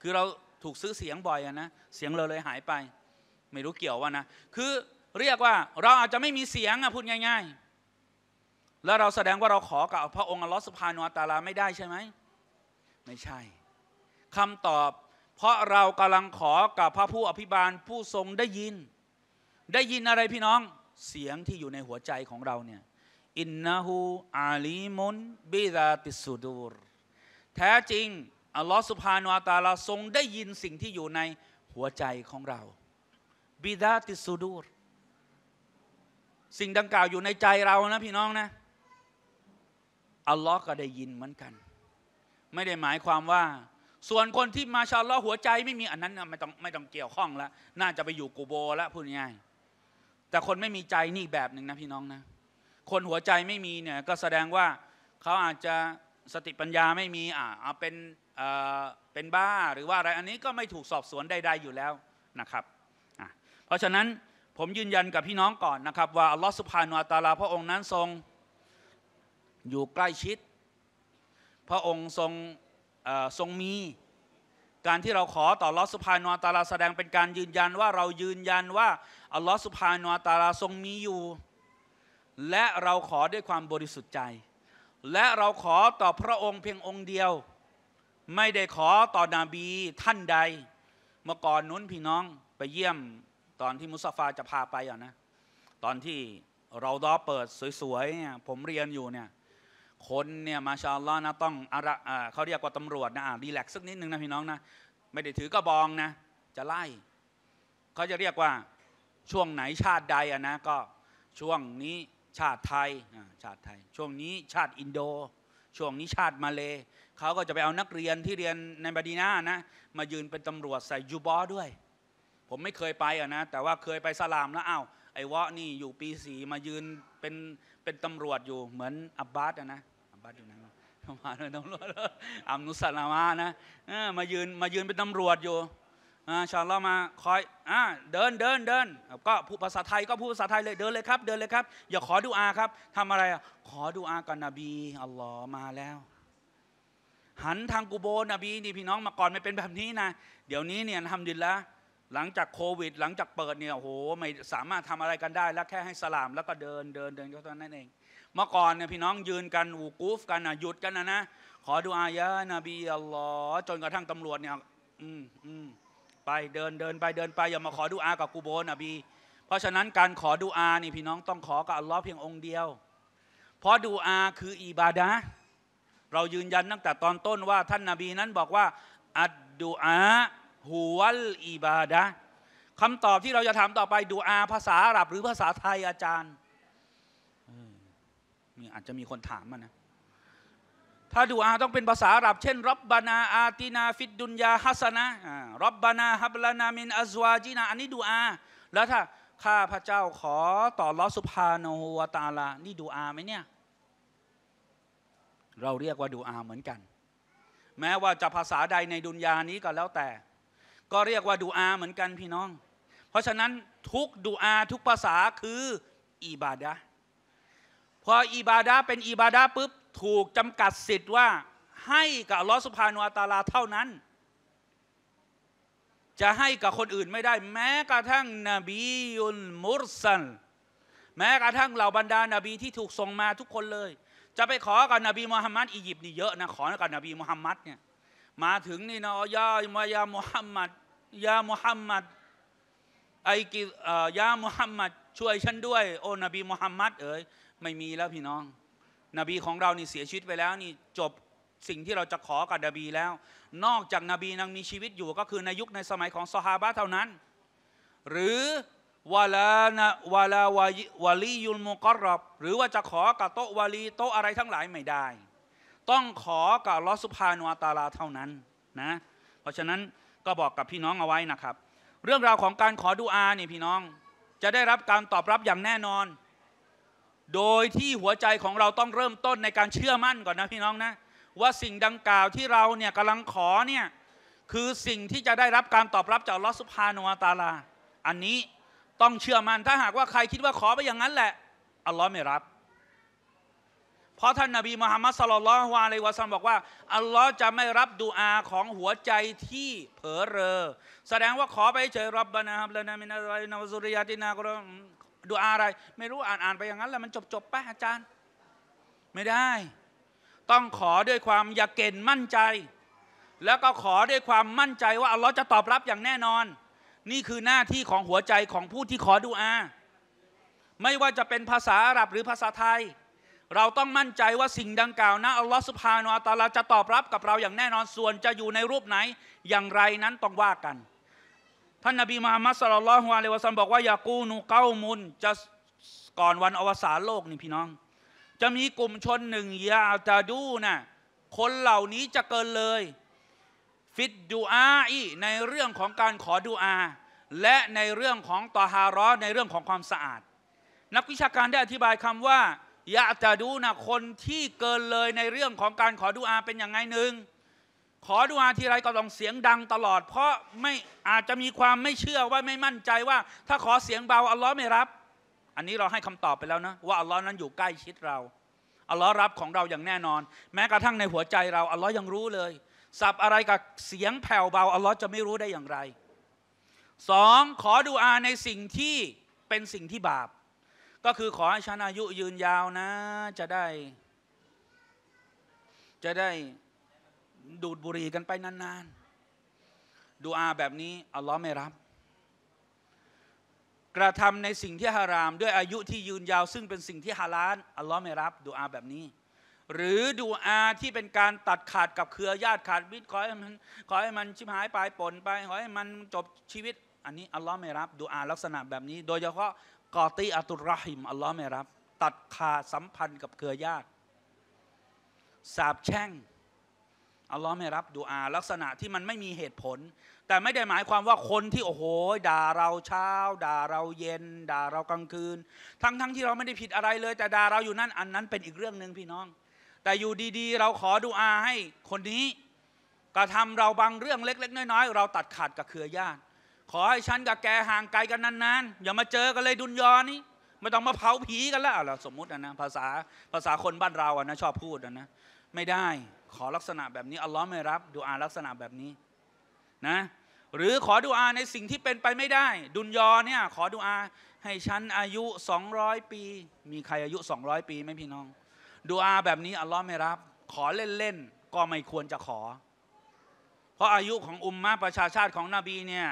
คือเราถูกซื้อเสียงบ่อยนะ เสียงเราเลยหายไป ไม่รู้เกี่ยวว่านะ คือเรียกว่าเราอาจจะไม่มีเสียงอะพูดง่าย ๆ แล้วเราแสดงว่าเราขอกับพระองค์อัลลอฮฺสุภาโนตาลาไม่ได้ใช่ไหม ไม่ใช่ คำตอบเพราะเรากำลังขอกับพระผู้อภิบาลผู้ทรงได้ยิน ได้ยินอะไรพี่น้อง เสียงที่อยู่ในหัวใจของเราเนี่ย อินนาหูอาลีมุนบิดาติสุดูรแท้จริงอัลลอฮฺสุภาโนอาตาลาทรงได้ยินสิ่งที่อยู่ในหัวใจของเรา บิดาติสูดูรสิ่งดังกล่าวอยู่ในใจเรานะพี่น้องนะอัลลอฮ์ก็ได้ยินเหมือนกัน ไม่ได้หมายความว่า ส่วนคนที่มาชาลอหัวใจ ไม่มีอันนั้นไม่ต้องไม่ต้องเกี่ยวข้องแล้ว น่าจะไปอยู่กูโบแล้วพูดง่าย แต่คนไม่มีใจนี่แบบหนึ่งนะพี่น้องนะ คนหัวใจไม่มีเนี่ยก็แสดงว่าเขาอาจจะสติปัญญาไม่มีอ่าเป็นเป็นบ้าหรือว่าอะไรอันนี้ก็ไม่ถูกสอบสวนใดๆอยู่แล้วนะครับเพราะฉะนั้นผมยืนยันกับพี่น้องก่อนนะครับ ว่าอัลลอฮฺสุภาโนอัตาลาพระองค์นั้นทรงอยู่ใกล้ชิด พระองค์ทรงทรงมี การที่เราขอต่อลอสุภาโนตาลาแสดงเป็นการยืนยันว่าเรายืนยันว่าอัลลอฮฺสุภาโนตาลาทรงมีอยู่ และเราขอด้วยความบริสุทธิ์ใจและเราขอต่อพระองค์เพียงองค์เดียว ไม่ได้ขอต่อนาบีท่านใด เมื่อก่อนนู้นพี่น้องไปเยี่ยมตอนที่มุสฟาจะพาไปอ่ะนะ ตอนที่เราดอเปิดสวยๆเนี่ยผมเรียนอยู่เนี่ย คนเนี่ยมาชาลอนะต้องอะไรเขาเรียกว่าตำรวจนะดีแลกซสักนิดนึงนะพี่น้องนะไม่ได้ถือกระบองนะ จะไล่เขาจะเรียกว่าช่วงไหนชาติใดอ่ะนะ ก็ช่วงนี้ชาติไทยชาติไทย ช่วงนี้ชาติอินโด ช่วงนี้ชาติมาเลเขาก็จะไปเอานักเรียนที่เรียนในบดีนานะ มายืนเป็นตำรวจใส่ยูบอด้วย ผมไม่เคยไปอ่ะนะ แต่ว่าเคยไปสลามแล้วอ้าวไอ้วะนี่อยู่ปีสีมายืนเป็น เป็นตำรวจอยู่ เหมือนอับบาสอะนะอับบาสอยู่ไหน มาเลยตำรวจอัมนุสลามานะมายืนมายืนเป็นตำรวจอยู่ชาลอมา คอย อ่า เดินเดิน เดินก็ พูด ภาษา ไทย ก็ พูด ภาษา ไทย เลย เดิน เลย ครับ เดิน เลย ครับ อย่า ขอดูอา ครับ ทำอะไร ขอดูอา กับนบี อัลลอฮ์มา แล้ว หัน ทาง กูโบนบี นี่ พี่น้องมาก่อน ไม่ เป็น แบบ นี้ นะ เดี๋ยวนี้ เนี่ยทำดินละหลัง จาก โควิด หลัง จาก เปิด เนี่ยโห ไม่ สามารถทำอะไร กัน ได้ แล้ว แค่ ให้ สลาม แล้วก็ เดิน เดินเดินก็เท่านั้นเอง เมื่อก่อน เนี่ย พี่น้อง ยืน กันอูกูฟ กันนะหยุด กันนะนะ ขอดูอายะนบีอัลลอฮ์จนกระทั่งตารวจเนี่ย อืมอืมไปเดินเดินไปเดินไปอย่ามาขอดูอา กับกูโบนอบีเพราะฉะนั้นการขอดูอานี่พี่น้องต้องขอกับอัลลอฮ์เพียงองค์เดียว เพราะดูอาคืออิบาดะเรายืนยันตั้งแต่ตอนต้นว่า ท่านนาบีนั้นบอกว่าอัดดูอาหัวลอิบาดะคำตอบที่เราจะถามต่อไปดูอาภาษาอาหรับหรือภาษาไทยอาจารย์นี่อาจจะมีคนถามมานะถ้าดูอาต้องเป็นภาษาอาหรับเช่นรับบานาอาตินาฟิดดุนยาฮัสนะรับบานาฮับลานามินอัจวาจีนาอันนี้ดูอาแล้วถ้า ข้าพระเจ้าขอต่อลอสุภาโนหัวตาลานี่ดูอาไหมเนี่ย เราเรียกว่าดูอาเหมือนกัน แม้ว่าจะภาษาใดในดุนยานี้ก็แล้วแต่ ก็เรียกว่าดูอาเหมือนกันพี่น้อง เพราะฉะนั้นทุกดูอาทุกภาษาคืออิบาดะพออิบาดะเป็นอิบาดะปุ๊บถูกจำกัดสิทธิ์ว่าให้กับลอสุภานนอัตาลาเท่านั้น จะให้กับคนอื่นไม่ได้ แม้กระทั่งนบียุลมุรสันแม้กระทั่งเหล่าบรรดานาบีที่ถูกส่งมาทุกคนเลย จะไปขอกับนบีมูฮัมมัดอียิปต์นี่เยอะนะขอกับนบีมูฮัมมัดเนี่ยมาถึงนี่นะยามายามุฮัมมัดยามูฮัมมัดไอกิยามูฮัมมัดช่วยฉันด้วยโอ้นบีมุฮัมมัดเอ๋ยไม่มีแล้วพี่น้องนบีของเรานี่เสียชีวิตไปแล้วนี่จบสิ่งที่เราจะขอกับนบีแล้ว นอกจากนบีนังมีชีวิตอยู่ก็คือในยุคในสมัยของซอฮาบะเท่านั้น หรือวาลานวาลาวาลียุลมุกรอบหรือว่าจะขอกับโตวาลีโตอะไรทั้งหลายไม่ได้ ต้องขอกับลอสุภานอัตาลาเท่านั้นนะเพราะฉะนั้นก็บอกกับพี่น้องเอาไว้นะครับ เรื่องราวของการขอดุอาเนี่ยพี่น้อง จะได้รับการตอบรับอย่างแน่นอนโดยที่หัวใจของเราต้องเริ่มต้นในการเชื่อมั่นก่อนนะ พี่น้องนะ ว่าสิ่งดังกล่าวที่เราเนี่ยกำลังขอเนี่ยคือสิ่งที่จะได้รับการตอบรับจากลอสุภาโนวตาลาอันนี้ต้องเชื่อมัน่นถ้าหากว่าใครคิดว่าขอไปอย่างนั้นแหละ อัลลอฮ์ไม่รับ เพราะท่านนาบีมุฮัมมัดสลลัลฮวาเลวะซัมบอกว่า อัลลอฮ์จะไม่รับดูอาของหัวใจที่เผลอเรอ แสดงว่าขอไปเฉยรับบานะครับลวนะมินาไนาวซุริยาตินาก็ดูอาอะไรไม่รู้อ่านอ่านไปอย่างนั้นแหละมันจบจบไปอาจารย์ ไม่ได้ ต้องขอด้วยความอยากเก่นมั่นใจ แล้วก็ขอด้วยความมั่นใจว่าอัลลอฮ์จะตอบรับอย่างแน่นอน นี่คือหน้าที่ของหัวใจของผู้ที่ขอดูอาไม่ว่าจะเป็นภาษาอาหรับหรือภาษาไทย เราต้องมั่นใจว่าสิ่งดังกล่าวนะอัลลอฮ์สุภาโนอัตาลาจะตอบรับกับเราอย่างแน่นอนส่วนจะอยู่ในรูปไหนอย่างไรนั้นต้องว่ากันท่านนบีมุฮัมมัดสลลัลลอฮุอะลัยวะซัมบอกว่ายากูนูเก้ามุนจะก่อนวันอวสานโลกนี่พี่น้อง จะมีกลุ่มชนหนึ่งยาตาดูนะคนเหล่านี้จะเกินเลย ฟิดดูอาอีในเรื่องของการขอดูอา และในเรื่องของตอฮารอในเรื่องของความสะอาด นักวิชาการได้อธิบายคำว่ายาตาดูนะคนที่เกินเลยในเรื่องของการขอดูอาเป็นอย่างไงหนึ่งขอดูอาทีไรก็ต้องเสียงดังตลอดเพราะไม่อาจจะมีความไม่เชื่อว่าไม่มั่นใจว่า ถ้าขอเสียงเบาอัลลอฮ์ไม่รับ อันนี้เราให้คำตอบไปแล้วนะ ว่าอัลลอฮ์นั้นอยู่ใกล้ชิดเราอัลลอฮ์รับของเราอย่างแน่นอน แม้กระทั่งในหัวใจเราอัลลอฮ์ยังรู้เลยสับอะไรกับเสียงแผ่วเบาอัลลอฮ์จะไม่รู้ได้อย่างไรสอง ขอดูอาในสิ่งที่เป็นสิ่งที่บาป ก็คือขอให้ฉันอายุยืนยาวนะจะได้ จะได้ดูดบุหรี่กันไปนานๆดูอาแบบนี้อัลลอฮ์ไม่รับ กระทำในสิ่งที่ฮาราม ด้วยอายุที่ยืนยาวซึ่งเป็นสิ่งที่ฮาลาลอัลลอฮ์ไม่รับดูอาแบบนี้ หรือดูอาที่เป็นการตัดขาดกับเครือญาติขาดมิตรขอให้มันขอให้มันชิบหายไปลปนไปขอให้มันจบชีวิตอันนี้อัลลอฮ์ไม่รับดูอาลักษณะแบบนี้ โดยเฉพาะ กอตีอัตุรหิมอัลลอฮ์ไม่รับ ตัดขาดสัมพันธ์กับเครือญาติสาบแช่งอัลลอฮ์ไม่รับดูอาลักษณะที่มันไม่มีเหตุผล แต่ไม่ได้หมายความว่าคนที่โอ้โหด่าเราเช้า ด่าเราเย็น ด่าเรากลางคืน ทั้งๆทที่เราไม่ได้ผิดอะไรเลยแต่ด่าเราอยู่นั่นอันนั้นเป็นอีกเรื่องหนึ่งพี่น้อง แต่อยู่ดีๆเราขอดูอาให้คนนี้กระทำเราบางเรื่องเล็กๆน้อยๆ เราตัดขาดกับเครือญาติ ขอให้ฉันกับแกห่างไกลกันนานๆอย่ามาเจอกันเลยดุนยอนี้ไม่ต้องมาเผาผีกันแล้วสมมตินะภาษาภาษาคนบ้านเราอะนะชอบพูดะนะไม่ได้ขอลักษณะแบบนี้อัลลอฮ์ไม่รับ ดูอาลักษณะแบบนี้นะ หรือขอดูอาในสิ่งที่เป็นไปไม่ได้ ดุนยอเนี่ย ขอดูอาให้ฉันอายุ 200 ปี มีใครอายุ 200 ปีไหมพี่น้อง ดูอาแบบนี้ อัลลอฮ์ไม่รับ ขอเล่นๆก็ไม่ควรจะขอ เพราะอายุของอุมมะประชาชาติของนบีเนี่ย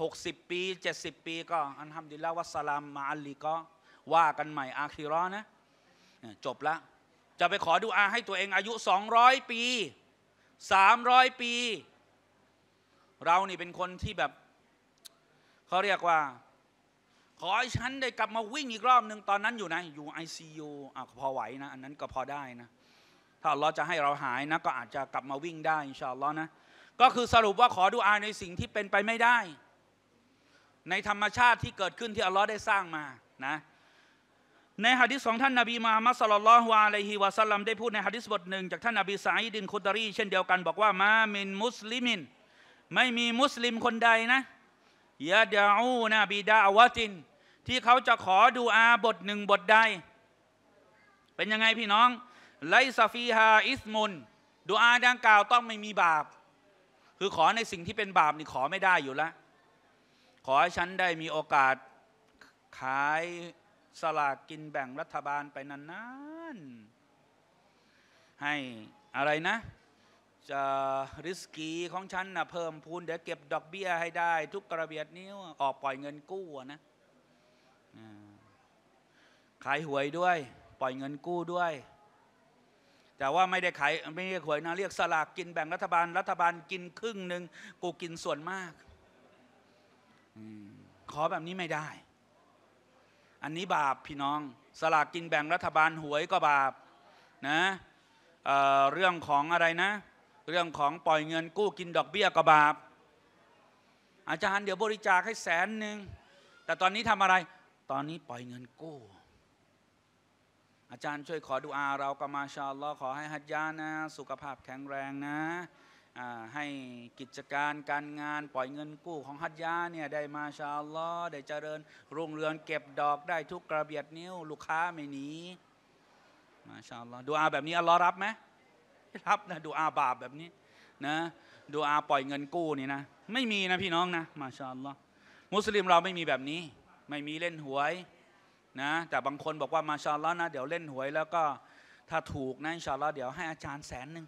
หกสิบปีเจ็ดสิบปี ก็อันทำดีแล้ววัสลามมาอัลลีก็ ว่ากันใหม่อาคิรอนะจบละจะไปขอดูอาให้ตัวเองอายุ 200 ปี 300 ปี เรานี่เป็นคนที่แบบเขาเรียกว่า ขอให้ฉันได้กลับมาวิ่งอีกรอบหนึ่งตอนนั้นอยู่ไหนอยู่ไอซียูอ่ะพอไหวนะอันนั้นก็พอได้นะ ถ้าเราจะให้เราหายนะก็อาจจะกลับมาวิ่งได้อินชาอัลลอฮ์นะก็คือสรุปว่าขอดูอาในสิ่งที่เป็นไปไม่ได้ ในธรรมชาติที่เกิดขึ้นที่อัลลอฮ์ได้สร้างมานะในฮะดิษของท่านนบีมามัสลลัลลอฮุอะลัยฮิวะสัลลัมได้พูดในฮะดิษบทหนึ่งจากท่านนบีสาอดินคุตารี เช่นเดียวกันบอกว่า มามินมุสลิมิน ไม่มีมุสลิมคนใดนะยะดาอูนาบีดาวะตินที่เขาจะขอดูอาบทหนึ่งบทใดเป็นยังไงพี่น้อง ไลซาฟีฮาอิสมุนดูอาดังกล่าวต้องไม่มีบาป คือขอในสิ่งที่เป็นบาปนี่ขอไม่ได้อยู่แล้วขอให้ฉันได้มีโอกาสขายสลากกินแบ่งรัฐบาลไปนานๆ ให้อะไรนะ จะริสกีของฉันนะเพิ่มพูนเดี๋ยวเก็บดอกเบี้ยให้ได้ ทุกกระเบียดนิ้วออกปล่อยเงินกู้นะขายหวยด้วย ปล่อยเงินกู้ด้วย แต่ว่าไม่ได้ขายไม่ได้หวยนะเรียกสลากกินแบ่งรัฐบาล รัฐบาลกินครึ่งหนึ่งกูกินส่วนมากขอแบบนี้ไม่ได้อันนี้บาปพี่น้อง สลากกินแบ่งรัฐบาลหวยก็บาปนะเเรื่องของอะไรนะ เรื่องของปล่อยเงินกู้กินดอกเบี้ยก็บาป อาจารย์เดี๋ยวบริจาคให้แสนหนึ่งแต่ตอนนี้ทำอะไร ตอนนี้ปล่อยเงินกู้ อาจารย์ช่วยขอดูอาเรากมาชาลลอขอให้ฮัจญานะ สุขภาพแข็งแรงนะให้กิจการการงานปล่อยเงินกู้ของฮัตยาเนี่ยได้มาชาลลอได้เจริญรุ่งเรืองเก็บดอกได้ทุกกระเบียดนิ้วลูกค้าไม่หนีมาชาลลอดูอาแบบนี้อัลลอฮ์รับไหมรับนะดูอาบาปแบบนี้นะดูอาปล่อยเงินกู้นี่นะไม่มีนะพี่น้องนะ มาชาลลอมุสลิมเราไม่มีแบบนี้ ไม่มีเล่นหวยนะแต่บางคนบอกว่ามาชาลลอนะเดี๋ยวเล่นหวยแล้วก็ถ้าถูกนะชาลลอเดี๋ยวให้อาจารย์แสนหนึ่ง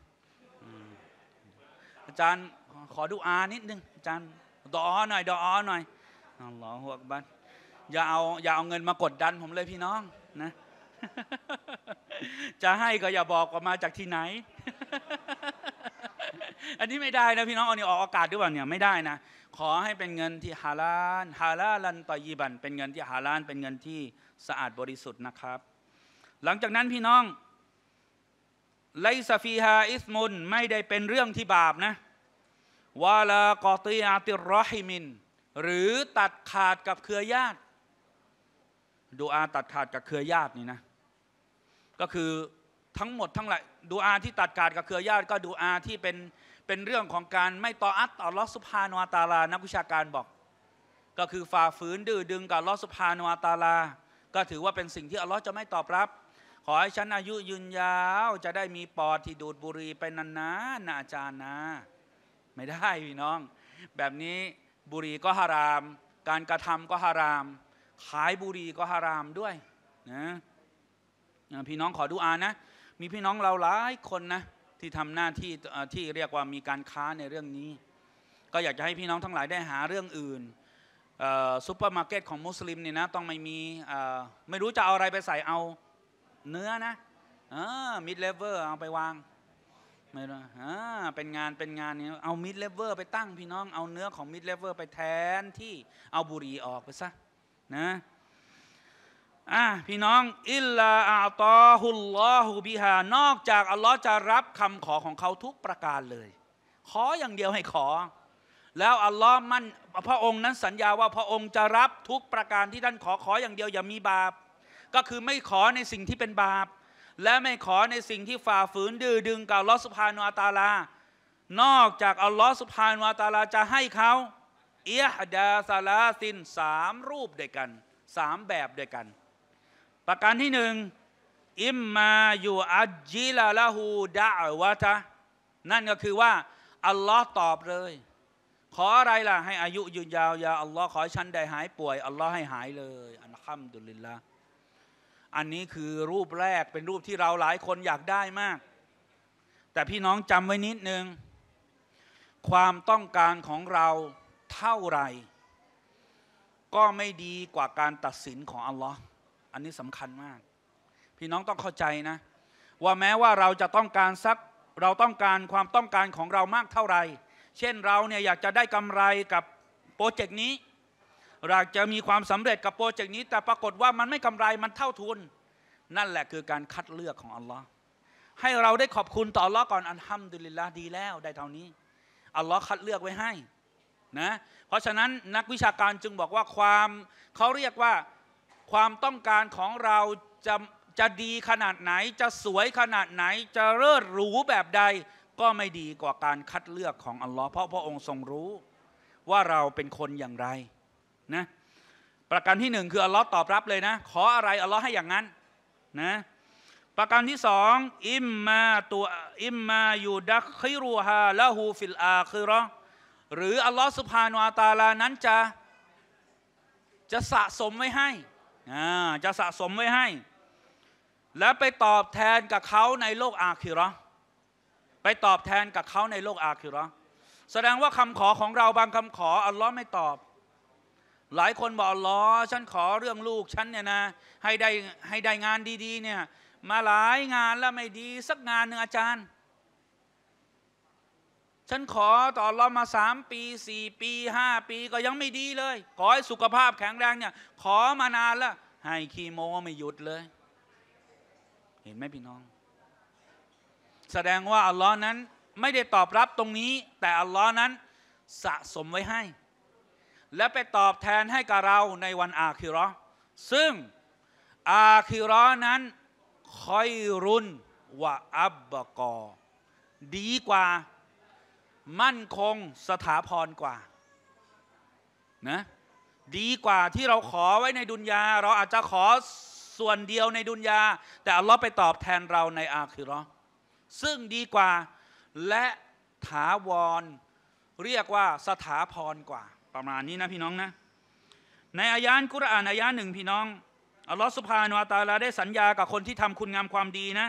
อาจารย์ขอดูอานิดนึงอาจารย์ดอหน่อยดอหน่อยอัลลอฮฺักบันอย่าเอาอย่าเอาเงินมากดดันผมเลยพี่น้องนะ จะให้ก็อย่าบอกว่ามาจากที่ไหน อันนี้ไม่ได้นะพี่น้องอันนี้ออกอากาศด้วยเปล่าเนี่ยไม่ได้นะขอให้เป็นเงินที่ฮาลาลฮาลาลันตอยีบันเป็นเงินที่ฮาลาลเป็นเงินที่สะอาดบริสุทธิ์นะครับ หลังจากนั้นพี่น้องไลซาฟีฮาอิสมุนไม่ได้เป็นเรื่องที่บาปนะวาลากอตีอาติรอฮิมินหรือตัดขาดกับเครือญาติ ดูอาตัดขาดกับเครือญาตินี่นะ ก็คือทั้งหมดทั้งหลายดูอาที่ตัดขาดกับเครือญาติ ก็ดูอาที่เป็นเป็นเรื่องของการไม่ต่ออัตต่อลอสุภานวตาลานักวิชาการบอก ก็คือฝ่าฝืนดื้อดึงกับลอสุภานวตาลา ก็ถือว่าเป็นสิ่งที่อัลลอฮ์จะไม่ตอบรับขอให้ฉันอายุยืนยาวจะได้มีปอดที่ดูดบุหรี่ไปนานๆนะอาจารย์นะไม่ได้พี่น้อง แบบนี้บุหรี่ก็ฮาราม การกระทำก็ฮาราม ขายบุหรี่ก็ฮารามด้วยนะพี่น้องขอดูอานะ มีพี่น้องเราหลายคนนะที่ทำหน้าที่ที่เรียกว่ามีการค้าในเรื่องนี้ ก็อยากจะให้พี่น้องทั้งหลายได้หาเรื่องอื่นซูเปอร์มาร์เก็ตของมุสลิมเนี่ยนะต้องไม่มีไม่รู้จะเอาอะไรไปใส่เอาเนื้อนะออมิดเลเวอร์เอาไปวางไม่รู้อ่าเป็นงานเป็นงานนี้เอามิดเลเวอร์ไปตั้งพี่น้องเอาเนื้อของมิดเลเวอร์ไปแทนที่เอาบุหรี่ออกไปซะนะอ่ะพี่น้องอิลลาอัตอฮุลลอฮูบิฮานอกจากอัลลอฮ์จะรับคำขอของเขาทุกประการเลย ขออย่างเดียวให้ขอ แล้วอัลลอฮ์มั่นพระองค์นั้นสัญญาว่าพระองค์จะรับทุกประการที่ท่านขอขออย่างเดียวอย่ามีบาปก็คือไม่ขอในสิ่งที่เป็นบาป และไม่ขอในสิ่งที่ฝ่าฝืนดื้อดึงกับลอสุภานุอาตาลา นอกจากอัลลอฮ์สุภานุอาตาลาจะให้เขาเอียฮดาซาลาสินสามรูปเดีวยกันสามแบบเดีวยกัน ประการที่หนึ่งอิมมาอยู่อัจิลาลาหูดาวะตะนั่นก็คือว่าอัลลอฮ์ตอบเลย ขออะไรล่ะ ให้อายุยืนยาวยาอัลลอฮ์ขอให้ฉันได้หายป่วยอัลลอฮ์ให้หายเลย อัลฮัมดุลิลล์อันนี้คือรูปแรกเป็นรูปที่เราหลายคนอยากได้มาก แต่พี่น้องจำไว้นิดนึงความต้องการของเราเท่าไหร่ก็ไม่ดีกว่าการตัดสินของอัลลอฮ์อันนี้สำคัญมาก พี่น้องต้องเข้าใจนะ ว่าแม้ว่าเราจะต้องการสักเราต้องการความต้องการของเรามากเท่าไหร่เช่นเราเนี่ยอยากจะได้กำไรกับโปรเจกต์นี้อยากจะมีความสำเร็จกับโปรเจกต์นี้แต่ปรากฏว่ามันไม่กำไรมันเท่าทุน นั่นแหละคือการคัดเลือกของอัลลอฮ์ให้เราได้ขอบคุณต่ออัลลอฮ์ก่อนอันฮัมดุลิลละดีแล้วได้เท่านี้อัลลอฮ์คัดเลือกไว้ให้นะเพราะฉะนั้นนักวิชาการจึงบอกว่าความเขาเรียกว่า ความต้องการของเราจะจะดีขนาดไหน จะสวยขนาดไหน จะเลิศหรูแบบใดก็ไม่ดีกว่าการคัดเลือกของอัลลอฮ์เพราะพระองค์ทรงรู้ ว่าเราเป็นคนอย่างไรนะประการที่หนึ่งคืออัลลอฮ์ตอบรับเลยนะ ขออะไรอัลลอฮ์ให้อย่างนั้นนะประการที่สองอิมมาตัวอิมมาอยู่ดักคิรูฮาละหูฟิลอาคือรอหรืออัลลอฮ์สุภาโนอาตาลา นั้นจะ จะสะสมไว้ให้อ่าจะสะสมไว้ให้ และไปตอบแทนกับเขาในโลกอาคิรอไปตอบแทนกับเขาในโลกอาคิรอแสดงว่าคำขอของเราบางคำขออัลลอฮ์ไม่ตอบหลายคนบอกล้อฉันขอเรื่องลูกฉันเนี่ยนะให้ได้ให้ได้งานดีๆเนี่ยมาหลายงานแล้วไม่ดี สักงานหนึ่งอาจารย์ ฉันขอต่อรอมาสามปีสี่ปีห้าปีก็ยังไม่ดีเลย ขอให้สุขภาพแข็งแรงเนี่ยขอมานานแล้วให้คีโมไม่หยุดเลย เห็นไหมพี่น้อง แสดงว่า อัลลอฮ์นั้นไม่ได้ตอบรับตรงนี้ แต่อัลลอฮ์นั้นสะสมไว้ให้และไปตอบแทนให้กับเราในวันอาคิรอซึ่งอาคิรอนั้น คอยรุนวะอับบกอ ดีกว่ามั่นคงสถาพรกว่า นะ ดีกว่าที่เราขอไว้ในดุนยา เราอาจจะขอส่วนเดียวในดุนยา แต่เลาไปตอบแทนเราในอาคิรอซึ่งดีกว่า และถาวร เรียกว่าสถาพรกว่าประมาณนี้นะพี่น้องนะในอายานกุรานอายานหนึ่งพี่น้องอัลลอฮฺสุภาโนอาตาลาได้สัญญากับคนที่ทำคุณงามความดีนะ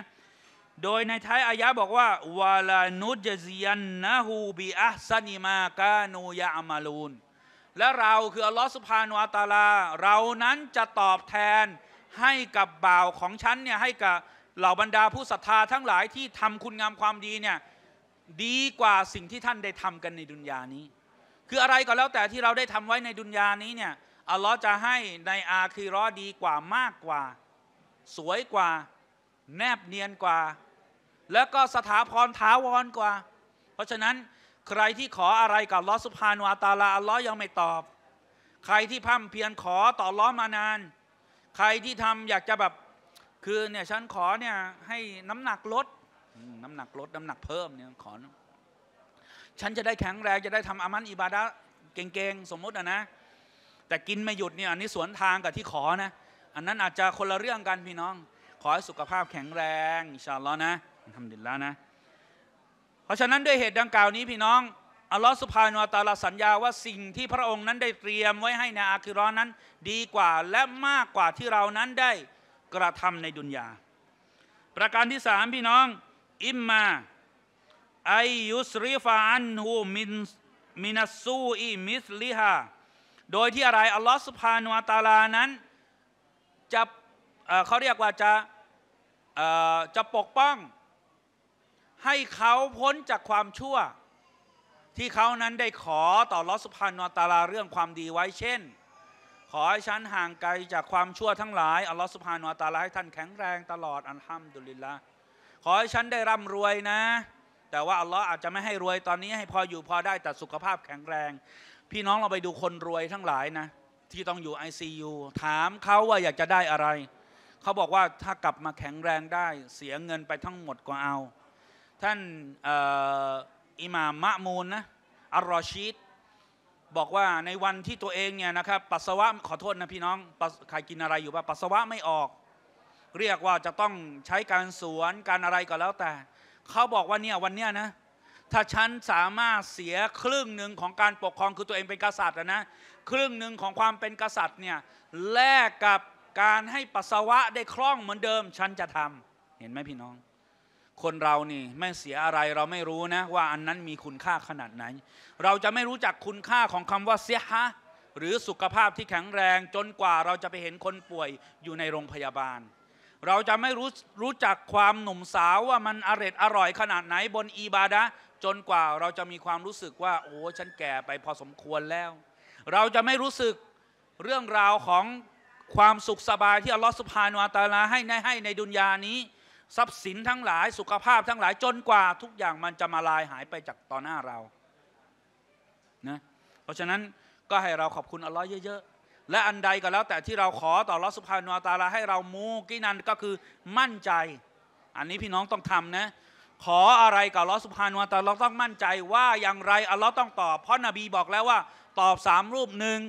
โดยในท้ายอายะบอกว่าวาลานุจซียนนะฮูบีอัสนิมากาโนยามาลูนและเราคืออัลลอฮฺสุภาโนอาตาลา เรานั้นจะตอบแทนให้กับบ่าวของฉันเนี่ยให้กับเหล่าบรรดาผู้ศรัทธาทั้งหลายที่ทำคุณงามความดีเนี่ยดีกว่าสิ่งที่ท่านได้ทำกันในดุนยานี้คืออะไรก็แล้วแต่ที่เราได้ทำไว้ในดุนยานี้เนี่ยอัลลอฮ์จะให้ในอาคีรอดีกว่ามากกว่า สวยกว่าแนบเนียนกว่า แล้วก็สถาพรท้าวรกว่า เพราะฉะนั้นใครที่ขออะไรกับลอสุภานอาตาลาอัลลอฮ์ยังไม่ตอบ ใครที่พั่มเพียรขอต่อล้อมานาน ใครที่ทำอยากจะแบบคือเนี่ยฉันขอเนี่ยให้น้ำหนักลดน้ำหนักลดน้ำหนักเพิ่มเนี่ยขอฉันจะได้แข็งแรงจะได้ทำอามันอิบาดะเก่งๆ สมมตินะนะ แต่กินไม่หยุดเนี่ยอันนี้สวนทางกับที่ขอนะ อันนั้นอาจจะคนละเรื่องกัน พี่น้อง ขอให้สุขภาพแข็งแรง อิชาลอนะทำดิแล้วนะเพราะฉะนั้นด้วยเหตุดังกล่าวนี้พี่น้องอัลลอฮฺสุภาโนตาลาสัญญาว่าสิ่งที่พระองค์นั้นได้เตรียมไว้ให้ในอาคิรอนนั้นดีกว่าและมากกว่าที่เรานั้นได้กระทำในดุนยา ประการที่สามพี่น้องอิมมาไอยุสริฟาอันฮูมินมินัสซูอีมิสลิฮาโดยที่อะไรอัลลอฮฺสุภาโนตาลานั้นจะเขาเรียกว่าจะจะปกป้อง ให้เขาพ้นจากความชั่ว ที่เขานั้นได้ขอต่อลอสุภานอตาลาเรื่องความดีไว้เช่น ขอให้ฉันห่างไกลจากความชั่ว ทั้งหลายอัลลอฮฺสุภานอตาลาให้ท่านแข็งแรงตลอดอัห้ามดุลิลละขอให้ฉันได้ร่ำรวยนะแต่ว่าอัลลอฮ์อาจจะไม่ให้รวยตอนนี้ให้พออยู่พอได้แต่สุขภาพแข็งแรง พี่น้องเราไปดูคนรวยทั้งหลายนะที่ต้องอยู่ ICU ถามเขาว่าอยากจะได้อะไรเขาบอกว่าถ้ากลับมาแข็งแรงได้เสียเงินไปทั้งหมดก็เอา ท่านอิหม่ามมะมูลนะอัลรอชีดบอกว่าในวันที่ตัวเองเนี่ยนะครับปัสสาวะขอโทษนะพี่น้องใครกินอะไรอยู่ป่ะปัสสาวะไม่ออก เรียกว่าจะต้องใช้การสวนการอะไรก็แล้วแต่เขาบอกว่าเนี่ยวันเนี้ยนะถ้าฉันสามารถเสีย ครึ่งหนึ่งของการปกครองคือตัวเองเป็นกษัตริย์นะครึ่งหนึ่งของความเป็นกษัตริย์เนี่ยแลกกับการให้ปัสสาวะได้คล่องเหมือนเดิมฉันจะทำ เห็นไหมพี่น้อง คนเรานี่ไม่เสียอะไรเราไม่รู้นะว่าอันนั้นมีคุณค่าขนาดไหน เราจะไม่รู้จักคุณค่าของคำว่าเสียฮะ หรือสุขภาพที่แข็งแรงจนกว่าเราจะไปเห็นคนป่วยอยู่ในโรงพยาบาลเราจะไม่รู้รู้จักความหนุ่มสาวว่ามันอร็ดอร่อยขนาดไหนบนอีบาดะจนกว่า เราจะมีความรู้สึกว่า โอ้ฉันแก่ไปพอสมควรแล้ว เราจะไม่รู้สึกเรื่องราวของความสุขสบายที่อัลลอฮฺสุภาโนอตาลาให้ในให้ในดุนยานี้ ทรัพย์สินทั้งหลายสุขภาพทั้งหลายจนกว่า ทุกอย่างมันจะมาลายหายไปจากต่อหน้าเรานะเพราะฉะนั้นก็ให้เราขอบคุณอัลลอฮฺเยอะและอันใดก็แล้วแต่ที่เราขอต่อรัสุภานุตาลาให้เรามูกินันก็คือมั่นใจ อันนี้พี่น้องต้องทำนะ ขออะไรกับรัสุภานุตาเราต้องมั่นใจว่าอย่างไรอัลลอฮ์ต้องตอบเพราะนบีบอกแล้วว่า ตอบสามรูปหนึ่ง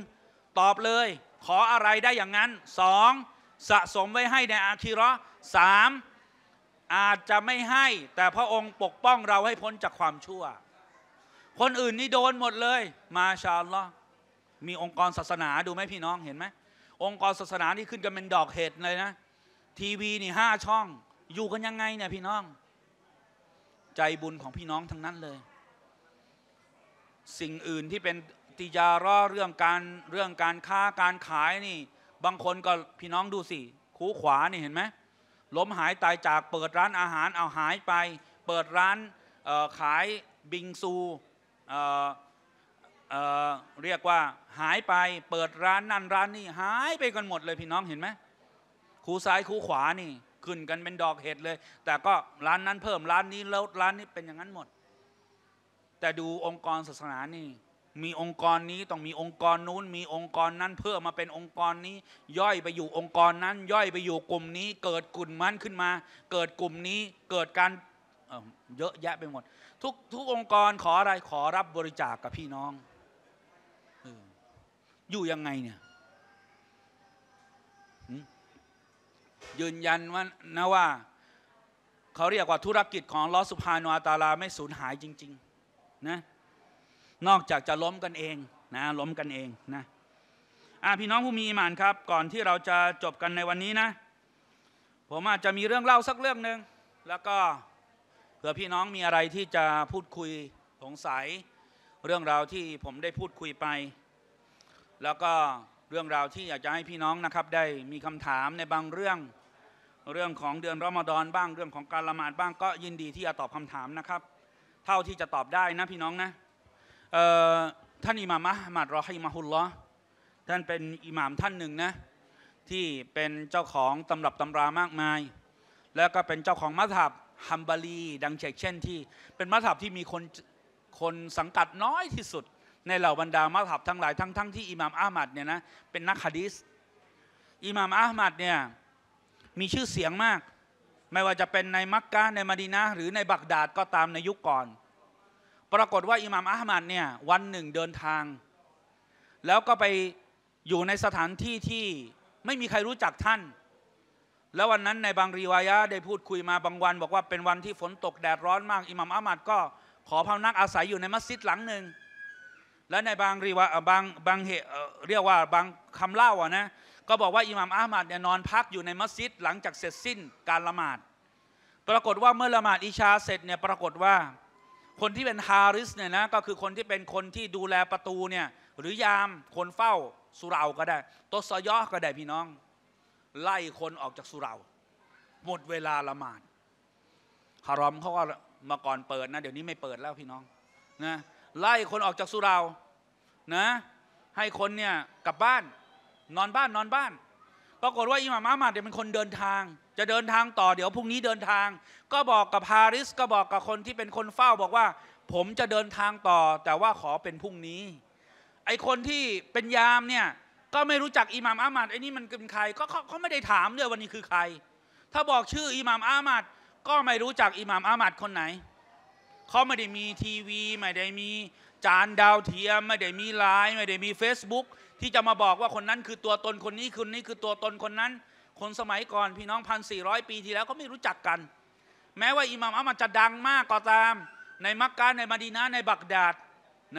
ตอบเลย ขออะไรได้อย่างนั้นสองสะสมไว้ให้ในอาคีรอสามอาจจะไม่ให้ แต่พระองค์ปกป้องเราให้พ้นจากความชั่ว คนอื่นนี่โดนหมดเลย มาชาลลอมีองค์กรศาสนาดูไหมพี่น้องเห็นไหมองค์กรศาสนาที่ขึ้นกันเป็นดอกเห็ดเลยนะ ทีวีนี่ห้าช่อง อยู่กันยังไงเนี่ยพี่น้อง ใจบุญของพี่น้องทั้งนั้นเลย สิ่งอื่นที่เป็นติยาร่อเรื่องการเรื่องการค้าการขายนี่ บางคนก็พี่น้องดูสิคูขวานี่เห็นไหมล้มหายตายจากเปิดร้านอาหารเอาหายไป เปิดร้านขายบิงซูเเรียกว่าหายไปเปิดร้านนั่นร้านนี่หายไปกันหมดเลยพี่น้องเห็นไหมคูซ้ายคูขวานี่ขึ้นกันเป็นดอกเห็ดเลย แต่ก็ร้านนั้นเพิ่มร้านนี้แล้วร้านนี้เป็นอย่างนั้นหมด แต่ดูองค์กรศาสนานี่มีองค์กรนี้ต้องมีองค์กรนู้นมีองค์กรนั้นเพิ่มมาเป็นองค์กรนี้ ย่อยไปอยู่องค์กรนั้น ย่อยไปอยู่กลุ่มนี้ เกิดกลุ่มมันขึ้นมา เกิดกลุ่มนี้เกิดการเยอะแยะไปหมดทุกทุกองค์กรขออะไรขอรับบริจาคกกับพี่น้องอยู่ยังไงเนี่ยยืนยันว่านะว่าเขาเรียกว่าธุรกิจ ของลอสุภาโนอาตาลาไม่สูญหายจริงๆนะนอกจากจะล้มกันเองนะล้มกันเองนะอ่ะพี่น้องผู้มีอิมานครับ ก่อนที่เราจะจบกันในวันนี้นะ ผมอาจจะมีเรื่องเล่าสักเรื่องหนึ่งแล้วก็เผื่อพี่น้องมีอะไรที่จะพูดคุยสงสัย เรื่องราวที่ผมได้พูดคุยไปแล้วก็เรื่องราวที่อยากจะให้พี่น้องนะครับได้มีคำถามในบางเรื่องเรื่องของเดือนรอมฎอนบ้างเรื่องของการละหมาดบ้างก็ยินดีที่จะตอบคำถามนะครับ เท่าที่จะตอบได้นะพี่น้องนะท่านอิหม่ามอหมัดรอฮ้มาฮุลลอท่านเป็นอิหม่ามท่านหนึ่งนะที่เป็นเจ้าของตำรับตำรามากมาย แล้วก็เป็นเจ้าของมัธยับฮัมบารีดังเชกเช่นที่ เป็นมัธยับที่มีคนคนสังกัดน้อยที่สุดในเหล่าบรรดามัฮับทั้งหลายทั้งทั้งที่อิหม่ามอามัดเนี่ยนะเป็นนักฮะดีษอิหม่ามอามัดเนี่ยมีชื่อเสียงมาก ไม่ว่าจะเป็นในมักกะในมดีนะหรือในบักดาดก็ตามในยุคก่อนปรากฏว่าอิหม่ามอามัดเนี่ยวันหนึ่งเดินทาง แล้วก็ไปอยู่ในสถานที่ที่ไม่มีใครรู้จักท่าน แล้ววันนั้นในบางรีวายะได้พูดคุยมาบางวัน บอกว่าเป็นวันที่ฝนตกแดดร้อนมาก อิหม่ามอามัดก็ขอพำนักอาศัยอยู่ในมัสยิดหลังหนึ่งและในบางรีวาบางบางเหตุเรียกว่าบางคำเล่าอ่ะนะ ก็บอกว่าอิหม่ามอาหมัดเนี่ยนอนพักอยู่ในมัสยิด หลังจากเสร็จสิ้นการละหมาดปรากฏว่าเมื่อละหมาดอิชาเสร็จเนี่ยปรากฏว่า คนที่เป็นฮาริสเนี่ยนะก็คือคนที่เป็นคนที่ดูแลประตูเนี่ยหรือยามคนเฝ้าสุราก็ได้ตสยอก็ได้พี่น้อง ไล่คนออกจากสุราหมดเวลาละหมาดฮารอมเขาก็มาก่อนเปิดนะ เดี๋ยวนี้ไม่เปิดแล้วพี่น้องนะไล่คนออกจากสุรานะให้คนเนี่ยกลับบ้านนอนบ้านนอนบ้าน ปรากฏว่าอิหม่ามอามัดเนี่ยเป็นคนเดินทาง จะเดินทางต่อเดี๋ยวพรุ่งนี้เดินทาง ก็บอกกับฮาริสก็บอกกับคนที่เป็นคนเฝ้าบอกว่าผมจะเดินทางต่อ แต่ว่าขอเป็นพรุ่งนี้ ไอคนที่เป็นยามเนี่ยก็ไม่รู้จักอิหม่ามอามัดไอ้นี่มันเป็นใครก็เขาไม่ได้ถามเลยวันนี้คือใคร ถ้าบอกชื่ออิหม่ามอามัดก็ไม่รู้จักอิหม่ามอามัดคนไหนเขาไม่ได้มีทีวี ไม่ได้มีจานดาวเทียม ไม่ได้มีไลน์ไม่ได้มี Facebook ที่จะมาบอกว่าคนนั้นคือตัวตนคนนี้คนนี้คือตัวตนคนนั้นคนสมัยก่อนพี่น้องพันสี่ร้อยปีที่แล้วก็ไม่รู้จักกัน แม้ว่าอิหม่ามอัมัดจะดังมากก็ตามในมักกะในมาดีนาในบักดาด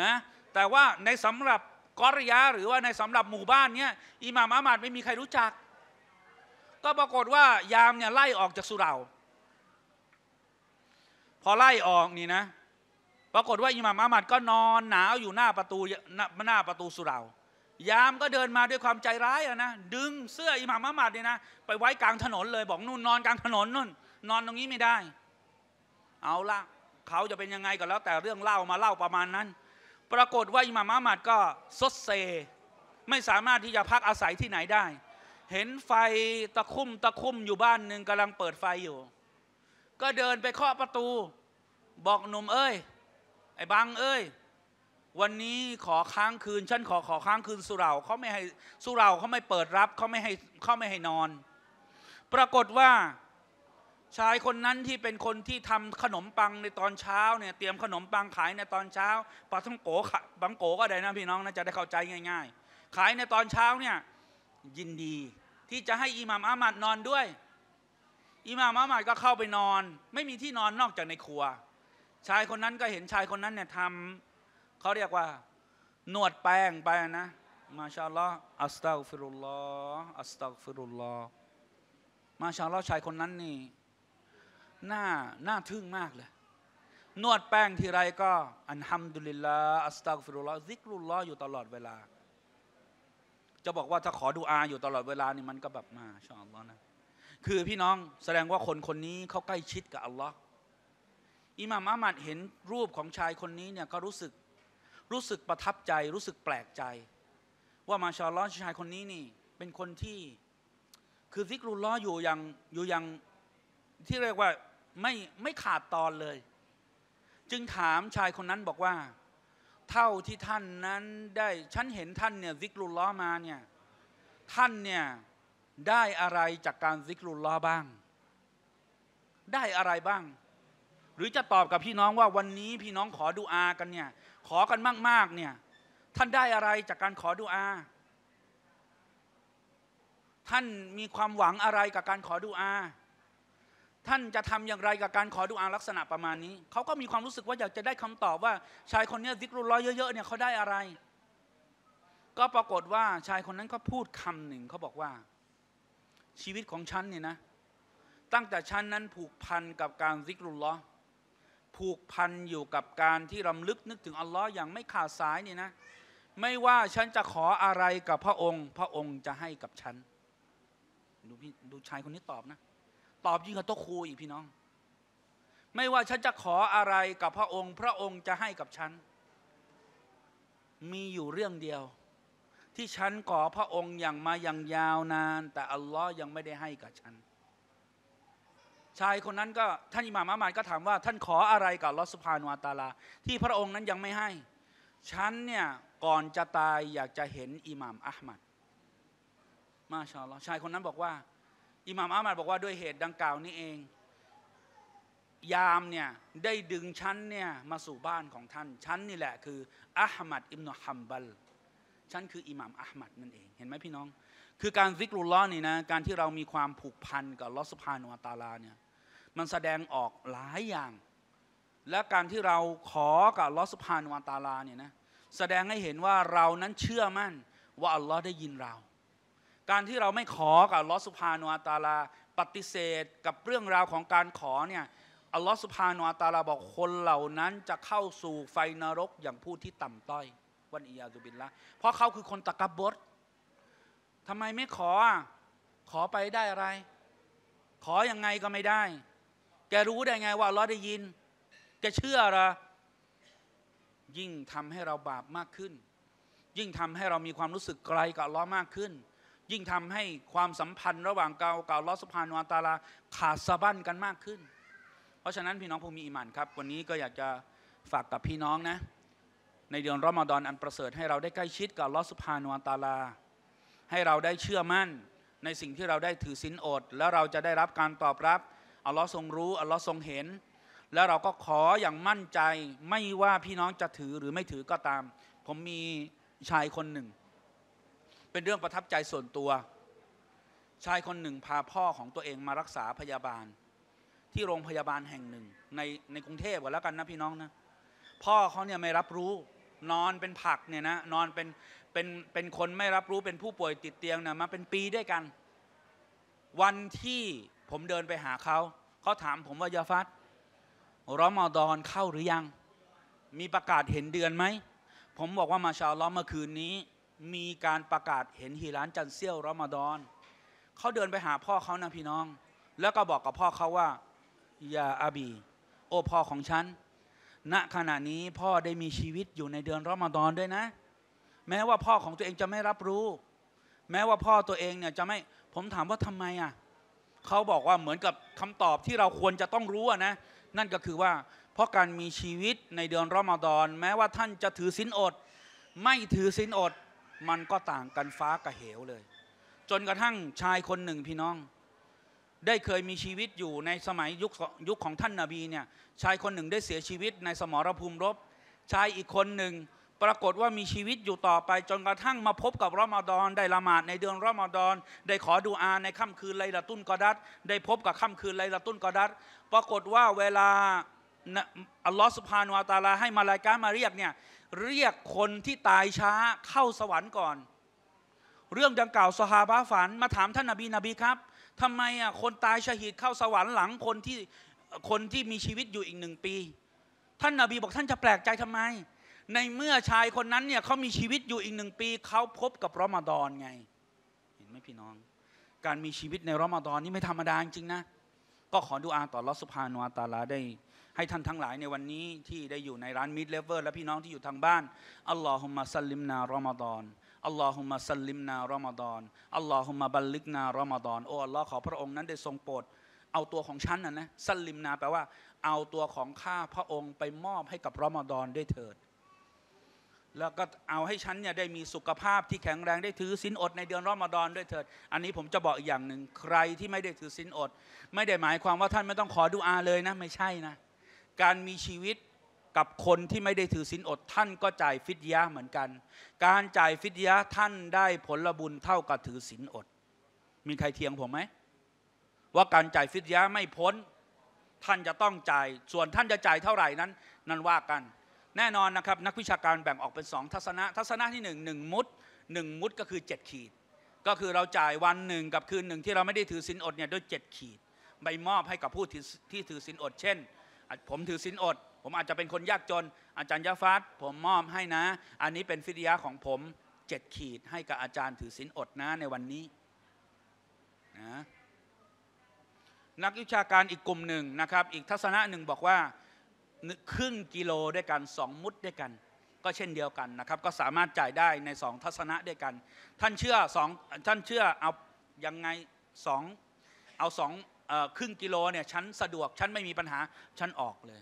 นะแต่ว่าในสำหรับกอริยาหรือว่าในสำหรับหมู่บ้านเนี้ยอิหม่ามอามัดไม่มีใครรู้จัก ก็ปรากฏว่ายามเนี่ยไล่ออกจากสุเหร่าพอไล่ออกนี่นะ ปรากฏว่าอิหม่ามอามัดก็นอนหนาวอยู่หน้าประตูหน้าประตูสุรายามก็เดินมาด้วยความใจร้ายนะ ดึงเสื้ออิหม่ามอามัดเนี่ยนะไปไว้กลางถนนเลยบอกนู่นนอนกลางถนนนู่นนอนตรงนี้ไม่ได้ เอาละเขาจะเป็นยังไงก็แล้ว แต่เรื่องเล่ามาเล่าประมาณนั้น ปรากฏว่าอิหม่ามอามัดก็ซดเซไม่สามารถที่จะพักอาศัยที่ไหนได้ เห็นไฟตะคุ่มตะคุ่มอยู่บ้านหนึ่งกำลังเปิดไฟอยู่ ก็เดินไปเคาะประตูบอกหนุ่มเอ้ยไอ้บังเอ้ยวันนี้ขอค้างคืนฉันขอขอค้างคืนสุราเขาไม่ให้สุราเขาไม่เปิดรับเขาไม่ให้เขาไม่ให้นอน ปรากฏว่าชายคนนั้นที่เป็นคนที่ทำขนมปังในตอนเช้าเนี่ยเตรียมขนมปังขายในตอนเช้าปาท่องโกะบังโกก็ได้นะพี่น้องนะจะได้เข้าใจง่ายๆขายในตอนเช้าเนี่ยยินดี ที่จะให้อิหม่ามอามัดนอนด้วยอิหม่ามอามัดก็เข้าไปนอน ไม่มีที่นอนนอกจากในครัวชายคนนั้นก็เห็นชายคนนั้นเนี่ยทำเขาเรียกว่านวดแป้งไปนะมาชาลออัสตัลฟิรุลลออัสตัลฟิรุลลอมาชาลอชายคนนั้นนี่หน้าหน้าทึ่งมากเลยนวดแป้งทีไรก็อันฮัมดุลิลลาอัสตัลฟิรุลลอซิกรุลลออยู่ตลอดเวลา จะบอกว่าถ้าขอดูอาอยู่ตลอดเวลานี่มันก็แบบมาชาลอนะคือพี่น้องแสดงว่าคนคนนี้เขาใกล้ชิดกับอัลลอฮ์อิหม่ามอามัดเห็นรูปของชายคนนี้เนี่ยก็รู้สึกรู้สึกประทับใจ รู้สึกแปลกใจ ว่ามาชาลอชายคนนี้นี่เป็นคนที่คือซิกรุลล้ออยู่อย่างอยู่อย่างที่เรียกว่าไม่ไม่ขาดตอนเลย จึงถามชายคนนั้นบอกว่า เท่าที่ท่านนั้นได้ฉันเห็นท่านเนี่ยซิกรุลล้อมาเนี่ยท่านเนี่ยได้อะไรจากการซิกรุลล้อบ้าง ได้อะไรบ้างหรือจะตอบกับพี่น้องว่าวันนี้ พี่น้องขอดูอากันเนี่ยขอกันมากๆเนี่ยท่านได้อะไรจากการขอดูอา ท่านมีความหวังอะไรกับการขอดูอา ท่านจะทำอย่างไรกับการขอดูอาลักษณะประมาณนี้เขาก็มีความรู้สึกว่าอยากจะได้คำตอบว่า ชายคนนี้ซิกรุลอยเยอะๆเนี่ยเขาได้อะไร ก็ปรากฏว่าชายคนนั้นก็พูดคำหนึ่งเขาบอกว่า ชีวิตของฉันเนี่ยนะตั้งแต่ฉันนั้นผูกพันกับการซิกรุล้อยผูกพันอยู่กับการที่รำลึกนึกถึงอัลลอฮ์อย่างไม่ขาดสายนี่นะ ไม่ว่าฉันจะขออะไรกับพระองค์ พระองค์จะให้กับฉันดูพี่ดูชายคนนี้ตอบนะ ตอบยิ่งกว่าโตครูอีกพี่น้อง ไม่ว่าฉันจะขออะไรกับพระองค์ พระองค์จะให้กับฉันมีอยู่เรื่องเดียว ที่ฉันขอพระองค์อย่างมาอย่างยาวนาน แต่อัลลอฮ์ยังไม่ได้ให้กับฉันชายคนนั้นก็ท่านอิหม่ามอามัดก็ถามว่า ท่านขออะไรกับลอสุภานวาตาลา ที่พระองค์นั้นยังไม่ให้ฉันเนี่ยก่อนจะตายอยากจะเห็นอิหม่ามอามัดมาชาลอชายคนนั้นบอกว่า อิหม่ามอามัดบอกว่าด้วยเหตุดังกล่าวนี้เอง ยามเนี่ยได้ดึงฉันเนี่ยมาสู่บ้านของท่านฉันนี่แหละคืออามัดอิมนุฮัมบัลฉันคืออิหม่ามอามัดนั่นเองเห็นไหมพี่น้อง คือการซิกรุลล้อนี่นะการที่เรามีความผูกพันกับลอสพานุอัตาลาเนี่ยมันแสดงออกหลายอย่าง และการที่เราขอกับลอสพานวาตาลาเนี่ยนะแสดงให้เห็นว่าเรานั้นเชื่อมั่น ว่าอัลลอฮ์ได้ยินเรา การที่เราไม่ขอกับลอสุภาโนอาตาลาปฏิเสธกับเรื่องราวของการขอเนี่ยอัลลอฮ์สุภาโนอาตาลาบอกคนเหล่านั้นจะเข้าสู่ไฟนรกอย่างผู้ที่ต่ำต้อยวันอียาตุบินละเพราะเขาคือคนตะกบดทำไมไม่ขอขอไปได้อะไร ขออยังไงก็ไม่ได้แกรู้ได้ไงว่าลอได้ยินแกเชื่อหรอยิ่งทำให้เราบาปมากขึ้น ยิ่งทำให้เรามีความรู้สึกไกลกับล้อมากขึ้น ยิ่งทำให้ความสัมพันธ์ระหว่างเกากับล้อสุภานวาตาลา ขาดสะบั้นกันมากขึ้น เพราะฉะนั้นพี่น้องผู้มีอิมานครับ วันนี้ก็อยากจะฝากกับพี่น้องนะ ในเดือนรอมฎอนอันประเสริฐให้เราได้ใกล้ชิดกับล้อสุภานวาตาลา ให้เราได้เชื่อมั่นในสิ่งที่เราได้ถือศีลอด แล้วเราจะได้รับการตอบรับอัลลอฮ์ทรงรู้อัลลอฮ์ทรงเห็น แล้วเราก็ขออย่างมั่นใจไม่ว่าพี่น้องจะถือหรือไม่ถือก็ตาม ผมมีชายคนหนึ่ง เป็นเรื่องประทับใจส่วนตัว ชายคนหนึ่งพาพ่อของตัวเองมารักษาพยาบาล ที่โรงพยาบาลแห่งหนึ่ง ในในกรุงเทพก็แล้วกันนะพี่น้องนะ พ่อเขาเนี่ยไม่รับรู้นอนเป็นผักเนี่ยนะ นอนเป็นเป็นเป็นคนไม่รับรู้เป็นผู้ป่วยติดเตียงนะมาเป็นปีด้วยกัน วันที่ผมเดินไปหาเขาเขาถามผมว่ายาฟัดรอมอดอนเข้าหรือยัง มีประกาศเห็นเดือนไหม ผมบอกว่ามาชาล้อมเมื่อคืนนี้ มีการประกาศเห็นฮีรานจันเซียวรอมอดอนเขาเดินไปหาพ่อเขานะพี่น้อง แล้วก็บอกกับพ่อเขาว่ายาอาบี โอพ่อของฉันณขณะนี้พ่อได้มีชีวิตอยู่ในเดือนรอมฎอนด้วยนะ แม้ว่าพ่อของตัวเองจะไม่รับรู้ แม้ว่าพ่อตัวเองเนี่ยจะไม่ ผมถามว่าทำไมอ่ะเขาบอกว่าเหมือนกับคำตอบที่เราควรจะต้องรู้นะ นั่นก็คือว่า เพราะการมีชีวิตในเดือนรอมฎอนแม้ว่าท่านจะถือศีลอด ไม่ถือศีลอด มันก็ต่างกันฟ้ากับเหวเลย จนกระทั่งชายคนหนึ่งพี่น้อง ได้เคยมีชีวิตอยู่ในสมัยยุคยุคของท่านนาบีเนี่ย ชายคนหนึ่งได้เสียชีวิตในสมรภูมิรบ ชายอีกคนหนึ่งปรากฏว่ามีชีวิตอยู่ต่อไป จนกระทั่งมาพบกับรอมฎอนได้ละหมาดในเดือนรอมฎอนได้ขอดูอาในค่ำคืนไลลาตุนกอดัดได้พบกับค่ำคืนไลลาตุนกอดัดปรากฏว่าเวลาอัลลอฮฺสุภาโนอัตาลา ให้มาลายกามาเรียกเนี่ยเรียกคนที่ตายช้าเข้าสวรรค์ก่อน เรื่องดังกล่าวสฮาบะฝัน มาถามท่านนบีนบีครับทำไมอ่ะคนตายชฮีดเข้าสวรรค์หลังคนที่คนที่มีชีวิตอยู่อีกหนึ่งปี ท่านนาบีบอกท่านจะแปลกใจทำไมในเมื่อชายคนนั้นเนี่ยเขามีชีวิตอยู่อีกหนึ่งปีเขาพบกับรอมฎอนไง เห็นไหมพี่น้อง การมีชีวิตในรอมฎอนนี่ไม่ธรรมดาจริงนะก็ขอดูอาต่อลอสุภาโนอาตาลาได้ ให้ท่านทั้งหลายในวันนี้ที่ได้อยู่ในร้านมิดเลเวอร์และพี่น้องที่อยู่ทางบ้านอัลลอฮุมะซัลลิมนารอมฎอนอัลลอฮุมะซัลลิมนารอมฎอนอัลลอฮุมะบัลลิกนารอมฎอนโอ้อัลลอฮ์ขอพระองค์นั้นได้ทรงโปรดเอาตัวของฉันนะนะซัลลิมนาแปลว่า เอาตัวของข้าพระองค์ไปมอบให้กับรอมฎอนด้วยเถิดแล้วก็เอาให้ฉันเนี่ยได้มีสุขภาพที่แข็งแรงได้ถือสินอดในเดือนรอมฎอนด้วยเถิด อันนี้ผมจะบอกอีกอย่างหนึ่งใครที่ไม่ได้ถือสินอด ไม่ได้หมายความว่าท่านไม่ต้องขอดูอาเลยนะไม่ใช่นะการมีชีวิตกับคนที่ไม่ได้ถือสินอดท่านก็จ่ายฟิดยะเหมือนกัน การจ่ายฟิดยะท่านได้ผลบุญเท่ากับถือสินอด มีใครเทียงผมไหมว่าการจ่ายฟิดยะไม่พ้นท่านจะต้องจ่ายส่วนท่านจะจ่ายเท่าไหร่นั้น นั่นว่ากันแน่นอนนะครับนักวิชาการแบ่งออกเป็น2ทัศนะทัศนะที่1 1มุด1มุดก็คือ 7 ขีด ก็คือเราจ่ายวันหนึ่งกับคืนหนึ่งที่เราไม่ได้ถือสินอดเนี่ยด้วย 7 ขีด ใบมอบให้กับผู้ที่ถือสินอดเช่นผมถือสินอด ผมอาจจะเป็นคนยากจน อาจารย์ยาฟัดผมมอบให้นะ อันนี้เป็นฟิริยาของผมเจ็ดขีด ให้กับอาจารย์ถือสินอดนะในวันนี้นะนักวิชาการอีกกลุ่มหนึ่งนะครับอีกทัศนะหนึ่งบอกว่าครึ่งกิโลด้วยกัน2มุดด้วยกัน ก็เช่นเดียวกันนะครับก็สามารถจ่ายได้ใน2ทัศนะด้วยกัน ท่านเชื่อสองท่านเชื่อเอายังไงสองเอาสองครึ่งกิโลเนี่ยฉันสะดวกฉันไม่มีปัญหาฉันออกเลย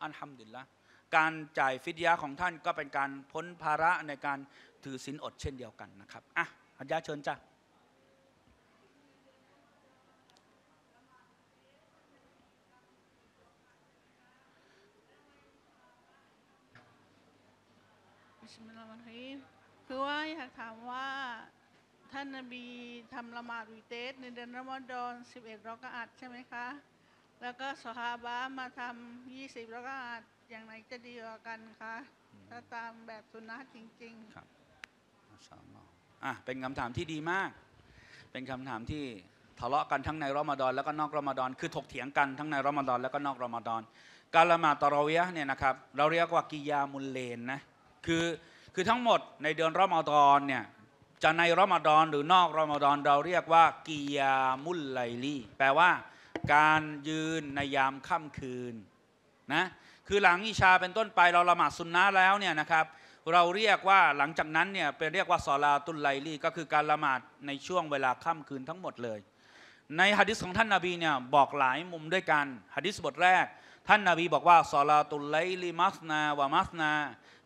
อันทำดินละการจ่ายฟิดยาของท่านก็เป็นการพ้นภาระในการถือศีลอดเช่นเดียวกันนะครับอ่ะอัญญาเชิญจ้าิมิลา์มันฮีคือว่าอยากถามว่าท่านนบีทำละหมาดวีเตสในเดือนรอมฎอน11รอกอัดใช่ไหมคะแล้วก็สฮาบะมาทำ20รอกอัดอย่างไหนจะดีกว่ากันคะถ้าตามแบบสุนนะจริงๆครับอัสามอ่ะเป็นคำถามที่ดีมาก เป็นคำถามที่ทะเลาะกันทั้งในรอมฎอนแล้วก็นอกรอมฎอนคือถกเถียงกันทั้งในรอมฎอนแล้วก็นอกรอมฎอนการละหมาดตะเราะเวียเนี่ยนะครับเราเรียกว่ากิยามุลเลนนะคือคือทั้งหมดในเดือนรอมฎอนเนี่ยจะในรอมฎอนหรือนอกรอมฎอนเราเรียกว่ากิยามุลไลลีแปลว่า การยืนในยามค่ำคืนนะคือหลังอิชาเป็นต้นไปเราละหมาดสุนนะแล้วเนี่ยนะครับเราเรียกว่าหลังจากนั้นเนี่ยเป็นเรียกว่าสอลาตุลไลลีก็คือการละหมาดในช่วงเวลาค่ำคืนทั้งหมดเลย ในฮะดิษของท่านนาบีเนี่ยบอกหลายมุมด้วยกันฮะดิษบทแรก ท่านนาบีบอกว่าสอลาตุลไลลีมัสนาวามัสนา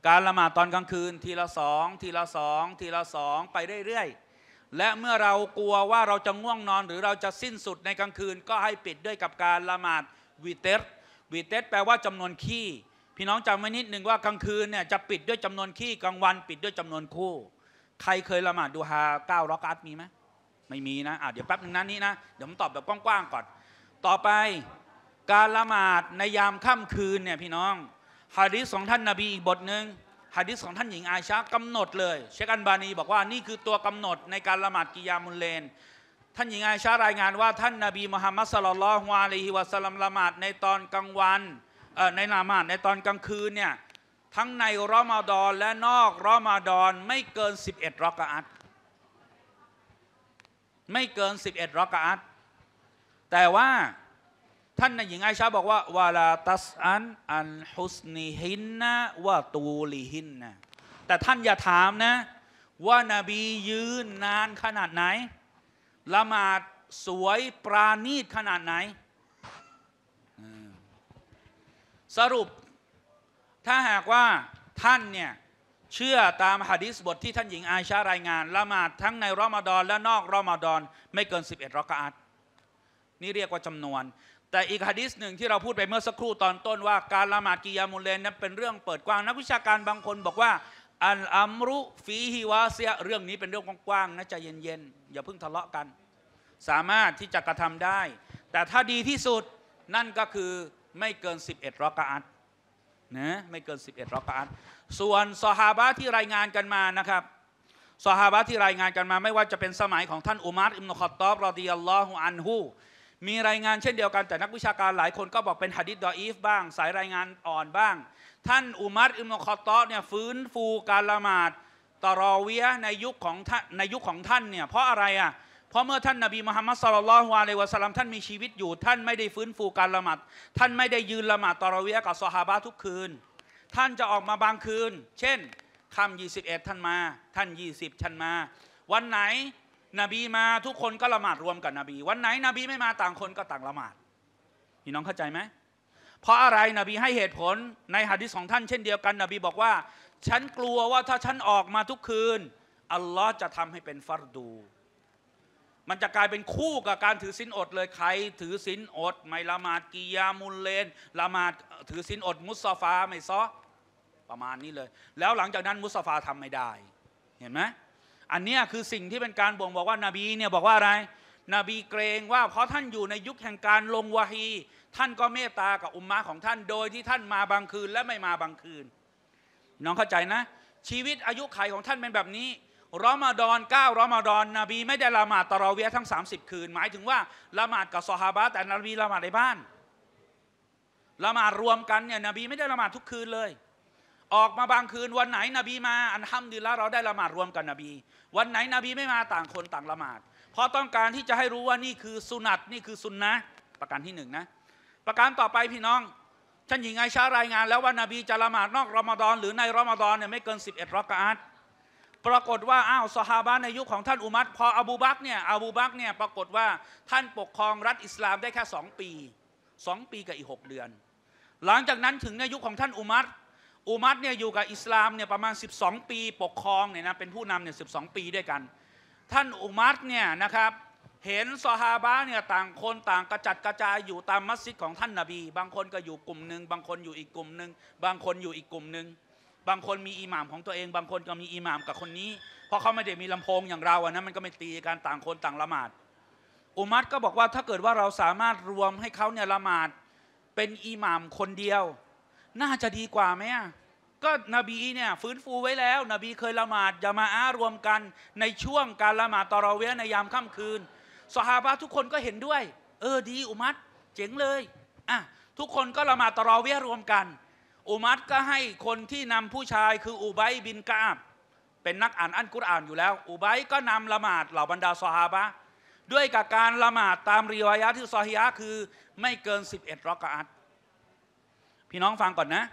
การละหมาดตอนกลางคืน ทีละสองทีละสอง ทีละสองไปเรื่อยๆ และเมื่อเรากลัวว่าเราจะง่วงนอนหรือเราจะสิ้นสุดในกลางคืน ก็ให้ปิดด้วยกับการละหมาดวีเตสวีเตสแปลว่าจำนวนขี้พี่น้องจำไว้นิดหนึ่งว่ากลางคืนเนี่ยจะปิดด้วยจำนวนขี้กลางวันปิดด้วยจำนวนคู่ ใครเคยละหมาดดูฮาเก้ารอกัตมีไหมไม่มีนะอ่ะเดี๋ยวแป๊บนึงนะนี่นะ เดี๋ยวผมตอบแบบกว้างๆก่อน ต่อไป การละหมาดในยามค่ำคืนเนี่ยพี่น้องฮะดิษของท่านนาบีอีกบทหนึ่งฮะดิษของท่านหญิง อาชากำหนดเลยเชคอันบานีบอกว่านี่คือตัวกำหนดในการละหมาดกิยามุลเลน ท่านหญิงอาชารายงานว่า ท่านนาบีมุฮัมมัดสลลัลฮวาลีฮิวะสลัมละหมาดในตอนกลางวันในละหมาดในตอนกลางคืนเนี่ยทั้งในรอมฎดอนและนอกรอมฎดอนไม่เกิน11รอกะอัตไม่เกิน11รอกะอัตแต่ว่าท่านหญิงไอชาบอกว่าวาลาตัสอันอันฮุสนีฮินนะว่าตูลีฮินนะแต่ท่านอย่าถามนะ ว่านบียืนนานขนาดไหนละหมาดสวยปราณีตขนาดไหน สรุป ถ้าหากว่าท่านเนี่ย เชื่อตามหะดิษบทที่ท่านหญิงอาชารายงาน ละหมาดทั้งในรอมฎอนและนอกรอมฎอนไม่เกิน 11 รอกอัดนี่เรียกว่าจำนวนแต่อีกฮะดิษหนึ่งที่เราพูดไปเมื่อสักครู่ตอนต้นว่า การละหมาดกิยามุลเลนนั้นเป็นเรื่องเปิดกว้างนักวิชาการบางคน บอกว่า อันอัมรุฟีฮิวาเซียเรื่องนี้เป็นเรื่องกว้างๆนะใจเย็นๆอย่าเพิ่งทะเลาะกัน สามารถที่จะกระทำได้ แต่ถ้าดีที่สุดนั่นก็คือไม่เกิน 11 รอกอัตนะไม่เกิน 11 รอกอัตส่วนสหาบะที่รายงานกันมานะครับสหาบะที่รายงานกันมาไม่ว่าจะเป็นสมัยของท่านอุมารอิมนุคอตตอบรอดิยัลลอฮุอันฮูมีรายงานเช่นเดียวกัน แต่นักวิชาการหลายคนก็บอกเป็นหะดิษดออีฟบ้างสายรายงานอ่อนบ้าง ท่านอุมัรอิมุคอตอเนี่ยฟื้นฟูการละหมาดตรอเวียในยุคของท่านในยุคของท่านเนี่ยเพราะอะไรอ่ะเพราะเมื่อท่านนบีมุฮัมมัดสุลลัลฮวาเลวะสลัมท่านมีชีวิตอยู่ท่านไม่ได้ฟื้นฟูการละหมาดท่านไม่ได้ยืนละหมาดตรอเวียกับสฮาบะทุกคืน ท่านจะออกมาบางคืน เช่นค่ำยี่สิบเอ็ดท่านมาท่านยี่ิบท่านมา วันไหนนบีมาทุกคนก็ละหมาดรวมกับนบี วันไหน นบีไม่มาต่างคนก็ต่างละหมาดพี่น้องเข้าใจไหมเพราะอะไรนบีให้เหตุผลในหะดีษของท่าน เช่นเดียวกัน นบีบอกว่า ฉันกลัวว่าถ้าฉันออกมาทุกคืน อัลลอฮ์จะทำให้เป็นฟัรดู มันจะกลายเป็นคู่กับการถือศีลอดเลยใคร ถือศีลอดไม่ละหมาดกิยามุลเลนละหมาดถือศีลอด มุสฟาไม่ซ้อประมาณนี้เลย แล้วหลังจากนั้นมุสฟาทำไม่ได้ เห็นไหมอันนี้คือสิ่งที่เป็นการบ่งบอกว่านาบีเนี่ยบอกว่าอะไรนบีเกรงว่าเพราะท่านอยู่ในยุคแห่งการลงวะฮีท่านก็เมตตากับอุมมะของท่านโดยที่ท่านมาบางคืนและไม่มาบางคืน น้องเข้าใจนะ ชีวิตอายุไขของท่านเป็นแบบนี้รอมฎอนเก้ารอมฎอนนบีไม่ได้ละหมาดตะรอเวียทั้ง 30 คืน หมายถึงว่าละหมาดกับซอฮาบะแต่นบีละหมาดในบ้านละหมาดรวมกันเนี่ยนบีไม่ได้ละหมาดทุกคืนเลยออกมาบางคืนวันไหนนบีมาอันห้ามดีแล้วเราได้ละหมาดรวมกับนบี วันไหนนบีไม่มาต่างคนต่างละหมาดเพราะต้องการที่จะให้รู้ว่านี่คือสุนัตนี่คือสุนนะประการที่หนึ่งนะประการต่อไปพี่น้องท่านหญิงไอชารายงานแล้วว่านาบีจะละหมาดนอกรอมฎอนหรือในรอมฎอนเนี่ยไม่เกิน 11รอกาอัตปรากฏว่าอ้าวสฮาบะในยุคของท่านอุมัตพออบูบักเนี่ยอบูบักเนี่ยปรากฏว่าท่านปกครองรัฐอิสลามได้แค่สองปีสองปีกับอีกหกเดือน หลังจากนั้นถึงในยุคของท่านอุมัตอุมัตเนี่ยอยู่กับอิสลามเนี่ยประมาณ 12 ปีปกครองเนี่ยนะเป็นผู้นำเนี่ยสิปีด้วยกัน ท่านอุมัตเนี่ยนะครับ เห็นซอฮาบะเนี่ยต่างคนต่างกระจัดกระจายอยู่ตามมัสยิดของท่านนาบี บางคนก็อยู่กลุ่มหนึ่งบางคนอยู่อีกกลุ่มหนึ่งบางคนอยู่อีกกลุ่มหนึ่งบางคนมีอิหมามของตัวเอง บางคนก็มีอิหมามกับคนนี้ เพราะเขาไม่ได้มีลำโพงอย่างเราอะนะมันก็ไม่ตีกันต่างคนต่างละหมาด อุมัตก็บอกว่าถ้าเกิดว่าเราสามารถรวมให้เขาเนี่ยละหมาดเป็นอิหมามคนเดียว น่าจะดีกว่าไหมอะก็นบีเนี่ยฟื้นฟูไว้แล้ว นบีเคยละหมาดยามาอารวมกัน ในช่วงการละหมาดตอรอเวในยามค่ำคืน สหาบะทุกคนก็เห็นด้วย เออดีอุมัดเจ๋งเลยอ่ะทุกคนก็ละหมาดตอรอเวรวมกัน อุมัดก็ให้คนที่นำผู้ชายคืออุบัยบินกาบ เป็นนักอ่านอันกุรอานอยู่แล้ว อุบัยก็นำละหมาดเหล่าบรรดาสหาบะด้วยกับการละหมาดตามรีวายะที่ซอฮิยะคือ ไม่เกิน11รอกอัตพี่น้องฟังก่อนนะ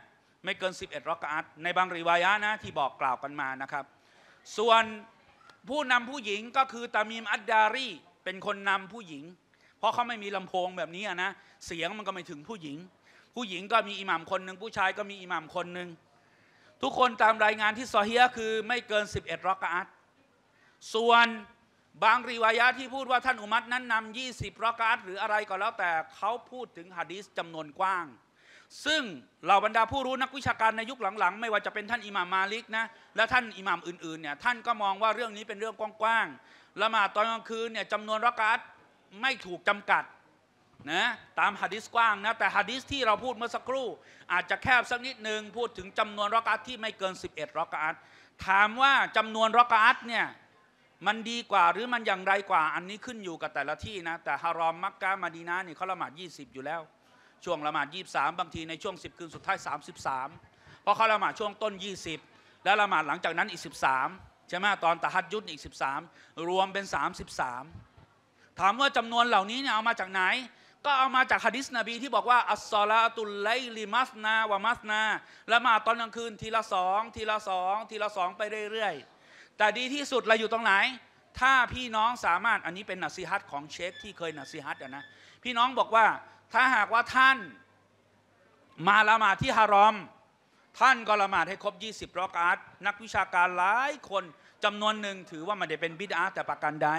ไม่เกิน 11รอกอัตในบางริวายะนะที่บอกกล่าวกันมานะครับ ส่วนผู้นำผู้หญิงก็คือตามีมอัดดารีเป็นคนนำผู้หญิง เพราะเขาไม่มีลำโพงแบบนี้นะเสียงมันก็ไม่ถึงผู้หญิง ผู้หญิงก็มีอิหมัมคนหนึ่งผู้ชายก็มีอิหมัมคนหนึ่งทุกคนตามรายงานที่ซอเฮียคือ ไม่เกิน 11รอกอัตส่วนบางรีวายะที่พูดว่าท่านอุมัตนั้นนำ20รอกอัตหรืออะไรก็แล้วแต่เขาพูดถึงฮะดีสจำนวนกว้างซึ่งเหล่าบรรดาผู้รู้นักวิชาการในยุคหลังๆไม่ว่าจะเป็นท่านอิหม่ามมาลิกนะและท่านอิหม่ามอื่นๆเนี่ยท่านก็มองว่าเรื่องนี้เป็นเรื่องกว้าง ๆ ละหมาดตอนกลางคืนเนี่ยจำนวนรักัดไม่ถูกจำกัดนะตามฮะดิษกว้างนะแต่ฮะดิษที่เราพูดเมื่อสักครู่ อาจจะแคบสักนิดหนึ่งพูดถึงจำนวนรักัดที่ไม่เกิน 11รักัดถามว่าจำนวนรักัดเนี่ยมันดีกว่าหรือมันอย่างไรกว่า อันนี้ขึ้นอยู่กับแต่ละที่นะแต่ฮารอมมักกะมาดีนาเนี่ยเขาละหมาด20 อยู่แล้วช่วงละหมาด 23 บางทีในช่วง 10คืนสุดท้าย33 เพราะเขาละหมาดช่วงต้น 20 แล้วละหมาดหลังจากนั้นอีก13ใช่ไหมตอนตะฮัดยุดอีก13รวมเป็น 33 ถามว่าจำนวนเหล่านี้เนี่ยเอามาจากไหน ก็เอามาจากฮะดิษนบีที่บอกว่าอัสซอลาตุลไลลิมัสนาวะมัสนาละหมาดตอนกลางคืนทีละสองทีละสองทีละสองไปเรื่อยๆแต่ดีที่สุดเราอยู่ตรงไหน ถ้าพี่น้องสามารถอันนี้เป็นนัสิฮัตของเชคที่เคยนัสิฮัตนะ พี่น้องบอกว่าถ้าหากว่าท่านมาละหมาดที่ฮารอม ท่านก็ละหมาดให้ครบ 20รอกาตนักวิชาการหลายคนจำนวนหนึ่งถือว่ามันได้เป็นบิดอาแต่ประการใด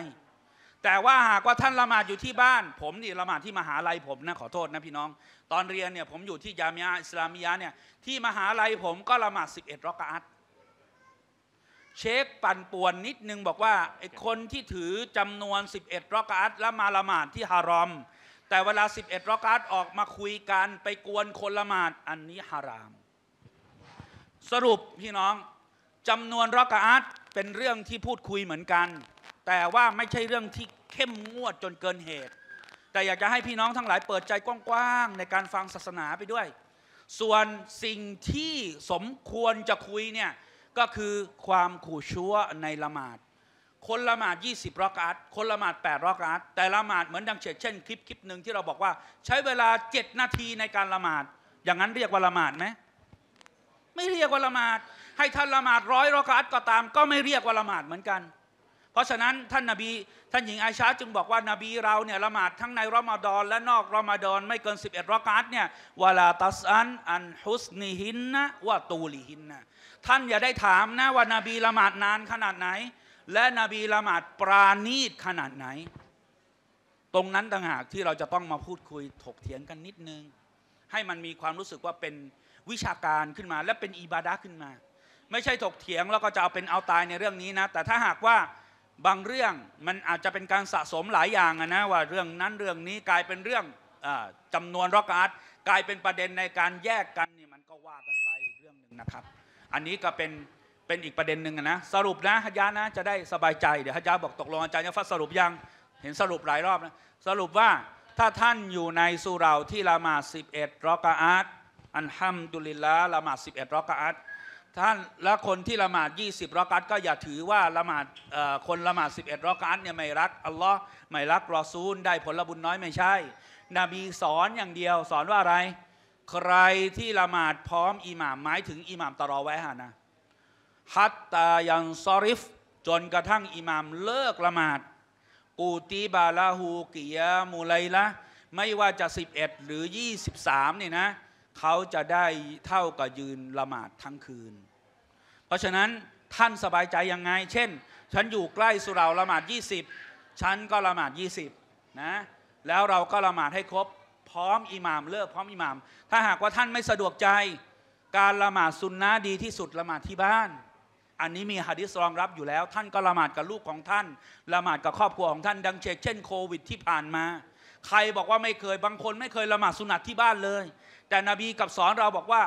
แต่ว่าหากว่าท่านละหมาดอยู่ที่บ้าน ผมนี่ละหมาดที่มหาลัยผมนะขอโทษนะพี่น้อง ตอนเรียนเนี่ยผมอยู่ที่ยามิยาอิสลามิยาเนี่ยที่มหาลัยผมก็ละหมาด11 รอกาตเช็คปั่นป่วนนิดนึงบอกว่าไอ้คนที่ถือจำนวน 11รอกาตแล้วมาละหมาดที่ฮารอมแต่เวลา 11รอกาตออกมาคุยกันไปกวนคนละหมาดอันนี้ฮาราม สรุปพี่น้องจำนวนรอกาตเป็นเรื่องที่พูดคุยเหมือนกัน แต่ว่าไม่ใช่เรื่องที่เข้มงวดจนเกินเหตุ แต่อยากจะให้พี่น้องทั้งหลายเปิดใจกว้างๆในการฟังศาสนาไปด้วย ส่วนสิ่งที่สมควรจะคุยเนี่ยก็คือความขู่ชั่วในละหมาดคนละหมาด20รอกาตคนละหมาด8รอกาตแต่ละหมาดเหมือนดังเฉดเช่นคลิปคลิปหนึ่งที่เราบอกว่า ใช้เวลา7นาทีในการละหมาด อย่างนั้นเรียกว่าละหมาดไหม ไม่เรียกว่าละหมาด ให้ท่านละหมาดร้อยรอกาตก็ตาม ก็ไม่เรียกว่าละหมาดเหมือนกัน เพราะฉะนั้นท่านนาบี ท่านหญิงไอชาจึงบอกว่านาบีเราเนี่ยละหมาดทั้งในรอมฎอนและนอกรอมฎอนไม่เกิน 11รอกาตเนี่ยวลาตัสอัน อันฮุสนิฮินนะว่าตูลิฮินนะท่านอย่าได้ถามนะว่านาบีละหมาดนาน ขนาดไหนและนบีละหมาดปราณีตขนาดไหน ตรงนั้นต่างหากที่เราจะต้องมาพูดคุยถกเถียงกันนิดนึง ให้มันมีความรู้สึกว่าเป็นวิชาการขึ้นมา และเป็นอิบาดะขึ้นมา ไม่ใช่ถกเถียงแล้วก็จะเอาเป็นเอาตายในเรื่องนี้นะแต่ถ้าหากว่าบางเรื่องมันอาจจะเป็นการสะสมหลายอย่างนะว่าเรื่องนั้นเรื่องนี้กลายเป็นเรื่องจำนวนรอกาดกลายเป็นประเด็นในการแยกกันนี่มันก็ว่ากันไปอีกเรื่องหนึ่งนะครับ อันนี้ก็เป็นเป็นอีกประเด็นหนึ่งนะ สรุปนะฮัจญานะ จะได้สบายใจเดี๋ยวฮัจญาบอกตกลงอาจารย์ะฟัดสรุปยังเห็นสรุปหลายรอบนะสรุปว่าถ้าท่านอยู่ในสุราที่ละหมาด11 รอกะอัตอันฮัมดุลิลละละหมาด11 รอกะอัตท่านและคนที่ละหมาด 20รอกอัตก็อย่าถือว่าละหมาดคนละหมาด11 รอกอัตเนี่ยไม่รัก อัลลอฮ์ไม่รักรอซูลได้ผลบุญน้อยไม่ใช่นบีสอนอย่างเดียวสอนว่าอะไร ใครที่ละหมาดพร้อมอิหมามหมายถึงอิหมามตะรอแว้ฮะนะฮัตตายันซอริฟ จนกระทั่งอิหมามเลิกละหมาดกูตีบาลาฮูกียามูไลละไม่ว่าจะ11หรือ 23เนี่ยนะ เขาจะได้เท่ากับยืนละหมาดทั้งคืน เพราะฉะนั้นท่านสบายใจยังไงเช่น ฉันอยู่ใกล้สุราละหมาด 20ฉันก็ละหมาด 20นะแล้วเราก็ละหมาดให้ครบ พร้อมอิหมามเลิกพร้อมอิหมามถ้าหากว่าท่านไม่สะดวกใจการละหมาดซุนนะดีที่สุดละหมาดที่บ้านอันนี้มีหะดิษรองรับอยู่แล้ว ท่านก็ละหมาดกับลูกของท่านละหมาดกับครอบครัวของท่านดังเช่นโควิดที่ผ่านมา ใครบอกว่าไม่เคยบางคน ไม่เคยละหมาดสุนัตที่บ้านเลย แต่นบีกับสอนเราบอกว่า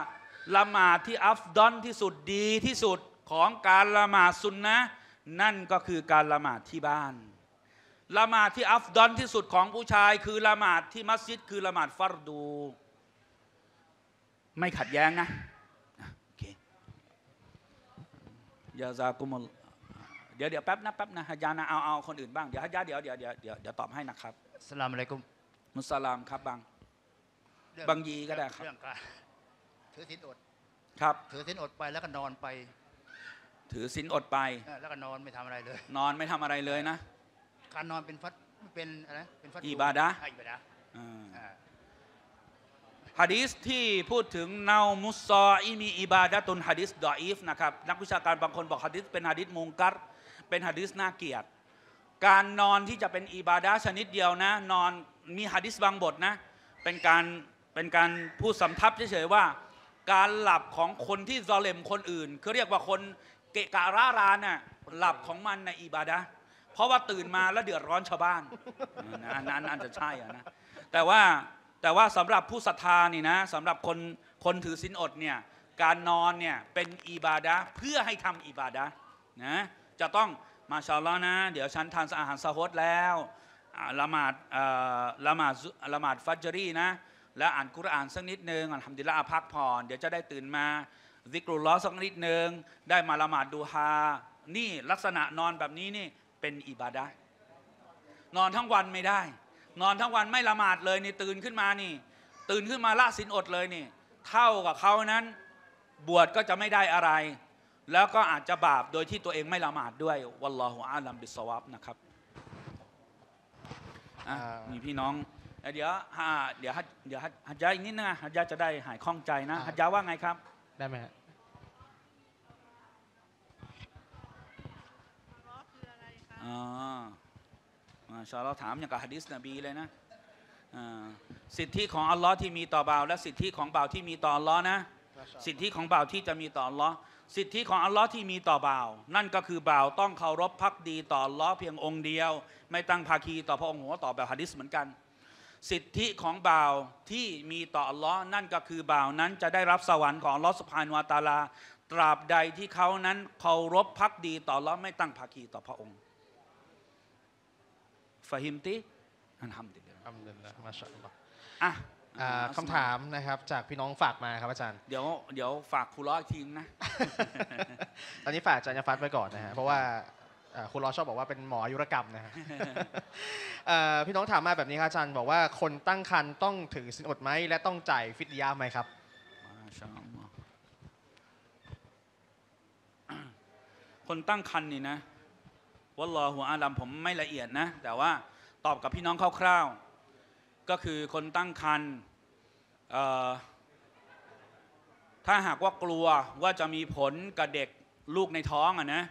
ละหมาดที่อัฟดอนที่สุดดีที่สุดของการละหมาดสุนนะนั่นก็คือการละหมาดที่บ้านละหมาดที่อัฟดอนที่สุดของผู้ชาย คือละหมาดที่มัสยิด คือละหมาดฟัรดู ไม่ขัดแย้งนะยาซากุมลเดี๋ยวเดี๋ยวแป๊บนะแป๊บนะฮะยานะเอาเอา คนอื่นบ้างเดี๋ยวฮะยาเดี๋ยวเดี๋ยวเดี๋ยวเดี๋ยวเดี๋ยวตอบให้นะครับสลามอะไรกุมมุสลามครับบางบางยีก็ได้ครับเรื่องการถือสินอด ครับ ถือสินอดไป แล้วก็นอนไป ถือสินอดไปแล้วก็นอนไม่ทำอะไรเลยนอนไม่ทำอะไรเลยนะการนอนเป็นฟัดเป็นอะไรเป็นฟัดอีบาดะอีบาดะอ่าฮะดีสที่พูดถึงเนา มุซออีมีอิบาดะตุนฮะดีสดออีฟนะครับนักวิชาการบางคนบอกฮะดีสเป็นฮะดีสมุงกัรเป็นฮะดีสน่าเกียรติการนอนที่จะเป็นอิบาดะชนิดเดียวนะ นอนมีฮะดีสบางบทนะเป็นการเป็นการพูดสำทับเฉยๆว่า การหลับของคนที่ซอเลมคนอื่นคือเรียกว่าคนเกะกะร่ารานน่ะหลับของมันในอิบาดะเพราะว่าตื่นมาแล้วเดือดร้อนชาวบ้านนั่นอาจจะใช่อะนะแต่ว่าแต่ว่าสำหรับผู้ศรัทธานี่นะสำหรับคนคนถือศีลอดเนี่ยการนอนเนี่ยเป็นอิบาดะเพื่อให้ทำอิบาดะนะจะต้องมาชาลอนะ เดี๋ยวฉันทานอาหารสะฮดแล้วละหมาดละหมาดละหมาดฟัจรีนะแล้วอ่านกุรอานสักนิดนึงอ่นธฮัมดิลลพักผ่อนเดี๋ยวจะได้ตื่นมาซิกรุลล้อสักนิดนึงได้มาละหมาดดูฮานี่ลักษณะนอนแบบนี้นี่เป็นอิบาดะนอนทั้งวันไม่ได้นอนทั้งวันไม่ละหมาดเลยนี่ตื่นขึ้นมานี่ ตื่นขึ้นมาละศีลอดเลยนี่เท่ากับเขานั้น บวชก็จะไม่ได้อะไร แล้วก็อาจจะบาปโดยที่ตัวเองไม่ละหมาดด้วยวัลลอฮุอาลัมบิสวาบนะครับมีพี่น้องเดี๋ยวฮะเดี๋ยวฮะเดี๋ยวฮัจะาอีกนิดนึงนะฮัจญาจะได้หายคล่องใจนะฮัจะาว่าไงครับ ได้ไหมอ๋อชาเราถามอย่างกับฮะดิษนบีเลยนะสิทธิของอัลลอฮ์ที่มีต่อบ่าว และสิทธิของบ่าวที่มีต่ออัลลอฮ์นะ สิทธิของบ่าวที่จะมีต่ออัลลอฮ์สิทธิของอัลลอฮ์ที่มีต่อบ่าว นั่นก็คือบ่าวต้องเคารพพักดีต่ออัลลอฮ์เพียงองค์เดียวไม่ตั้งภาคีต่อพระองค์หัวต่อแบบฮะดิษเหมือนกัน สิทธิของบ่าวที่มีต่ออัลลอฮ์นั่นก็คือบ่าวนั้นจะได้รับสวรรค์ของอัลลอฮ์สุภานวาตาลาตราบใดที่เขานั้นเคารพพักดีต่ออัลลอฮ์ไม่ตั้งภาคีต่อพระองค์ฟ a ฮิมตี a l h a m d u l i l l a ดุลิลละมาชอัอ่ะอ่าคำถามนะครับจากพี่น้องฝากมาครับอาจารย์ เดี๋ยว เดี๋ยวฝากครูล้ออีกทีมนะ ตอนนี้ฝากอาจารย์ยฟัดไปก่อนนะฮะ เพราะว่าคุณล้อชอบบอกว่าเป็นหมออายุรกรรมนะฮะพี่น้องถามมาแบบนี้ครับอาจารย์ บอกว่าคนตั้งครรภ์ต้องถือสินอดไหมและต้องจ่ายฟิดยาไหมครับ คนตั้งครรภ์นี่นะว่ลรอหัวอาลัมผมไม่ละเอียดนะแต่ว่าตอบกับพี่น้องคร่าว ๆ ก็คือคนตั้งคันถ้าหากว่ากลัวว่าจะมีผลกับเด็กลูกในท้องอ่ะนะ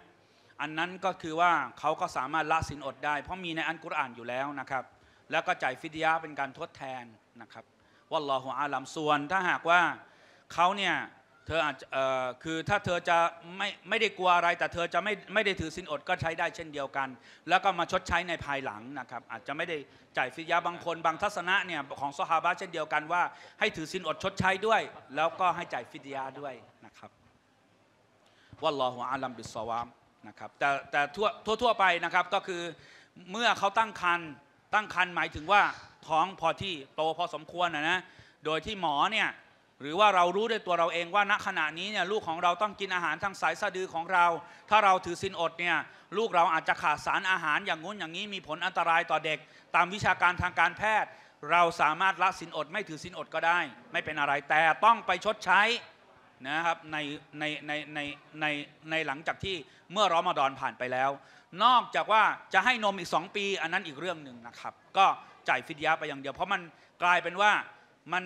อันนั้นก็คือว่าเขาก็สามารถละสินอดได้เพราะมีในอันกุรอานอยู่แล้วนะครับ แล้วก็จ่ายฟิดยาเป็นการทดแทนนะครับวัลลอหัวอาลัมส่วน ถ้าหากว่าเขาเนี่ยเธออาจคือถ้าเธอจะไม่ไม่ได้กลัวอะไร แต่เธอจะไม่ไม่ได้ถือสินอดก็ใช้ได้เช่นเดียวกัน แล้วก็มาชดใช้ในภายหลังนะครับ อาจจะไม่ได้จ่ายฟิยาบางคนบางทัศนะเนี่ยของซอฮาบะเช่นเดียวกันว่า ให้ถือสินอดชดใช้ด้วย แล้วก็ให้จ่ายฟิยาด้วยนะครับว่ลรอฮุอาลัมบิสซาวามนะครับแต่แต่ทั่วทั่วไปนะครับก็คือเมื่อเขาตั้งครรภ์ตั้งครรภ์หมายถึงว่าท้องพอที่โตพอสมควรนะนะโดยที่หมอเนี่ยหรือว่าเรารู้ด้วยตัวเราเองว่าณขณะนี้เนี่ยลูกของเราต้องกินอาหารทางสายสะดือของเรา ถ้าเราถือศีลอดเนี่ยลูกเราอาจจะขาดสารอาหารอย่างงู้นอย่างนี้มีผลอันตรายต่อเด็กตามวิชาการทางการแพทย์ เราสามารถละศีลอดไม่ถือศีลอดก็ได้ ไม่เป็นอะไรแต่ต้องไปชดใช้นะครับในในในในในในหลังจากที่เมื่อรอมฎอนผ่านไปแล้ว นอกจากว่าจะให้นมอีก 2 ปี อันนั้นอีกเรื่องหนึ่งนะครับ ก็จ่ายฟิดยาไปอย่างเดียวเพราะมันกลายเป็นว่ามัน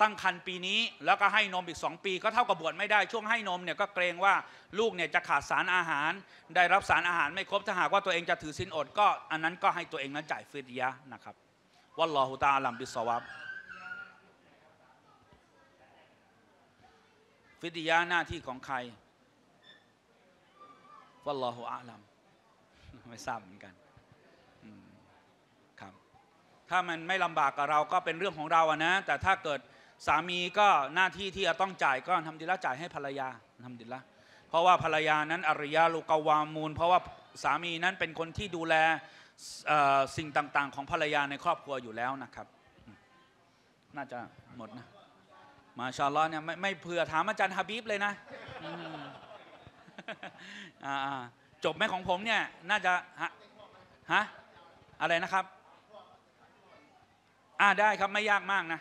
ตั้งครรภ์ปีนี้ แล้วก็ให้นมอีก2ปี ก็เท่ากับบวชไม่ได้ช่วงให้นมเนี่ยก็เกรงว่า ลูกเนี่ยจะขาดสารอาหาร ได้รับสารอาหาร ไม่ครบถ้าหากว่าตัวเองจะถือสินอดก็อันนั้นก็ให้ตัวเองนั้นจ่ายฟิริยะนะครับวัลลอฮุตาลัมบิสวาบฟิริยะหน้าที่ของใครวัลลอฮุอาลัมไม่ทราบเหมือนกันถ้ามันไม่ลำบากกับเราก็เป็นเรื่องของเราอะนะแต่ถ้าเกิดสามีก็หน้าที่ที่จะต้องจ่ายก็ทำดีละจ่ายให้ภรรยาทำดีละเพราะว่าภรรยานั้นอริยาลูกาวามูลเพราะว่าสามีนั้นเป็นคนที่ดูแลสิ่งต่าง ๆ ของภรรยาในครอบครัวอยู่แล้วนะครับ น่าจะหมดนะ มาชาลอเนี่ยไม่ไม่เผื่อถามอาจารย์ฮาบิบเลยนะจบแม่ของผมเนี่ย น่าจะฮะอะไรนะครับอ่าได้ครับไม่ยากมากนะ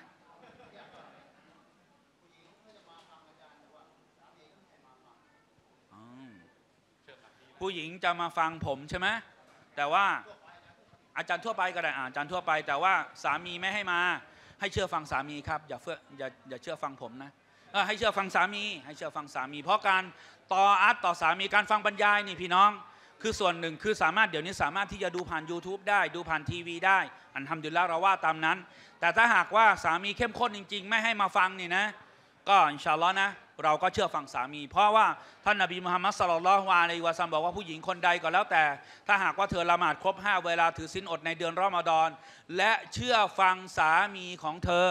ผู้หญิงจะมาฟังผมใช่ไหมแต่ว่าอาจารย์ทั่วไปก็ได้ อาจารย์ทั่วไป แต่ว่าสามีไม่ให้มา ให้เชื่อฟังสามีครับอย่าเฟื่ออย่าอย่าเชื่อฟังผมนะให้เชื่อฟังสามี ให้เชื่อฟังสามี เพราะการต่ออัดต่อสามีการฟังบรรยาย นี่พี่น้องคือส่วนหนึ่งคือสามารถเดี๋ยวนี้สามารถที่จะดูผ่าน YouTube ได้ดูผ่านทีวีได้อันทำอยู่แล้วเราว่าตามนั้น แต่ถ้าหากว่าสามีเข้มข้นจริง ๆ ไม่ให้มาฟังนี่นะ ก็อินชาลอนะเราก็เชื่อฟังสามี เพราะว่าท่านนบีมุฮัมมัดสลลัลฮวาในวาซัมบอกว่าผู้หญิงคนใดก็แล้วแต่ ถ้าหากว่าเธอละหมาดครบ 5 เวลาถือศีลอดในเดือนรอมฎอนและเชื่อฟังสามีของเธอ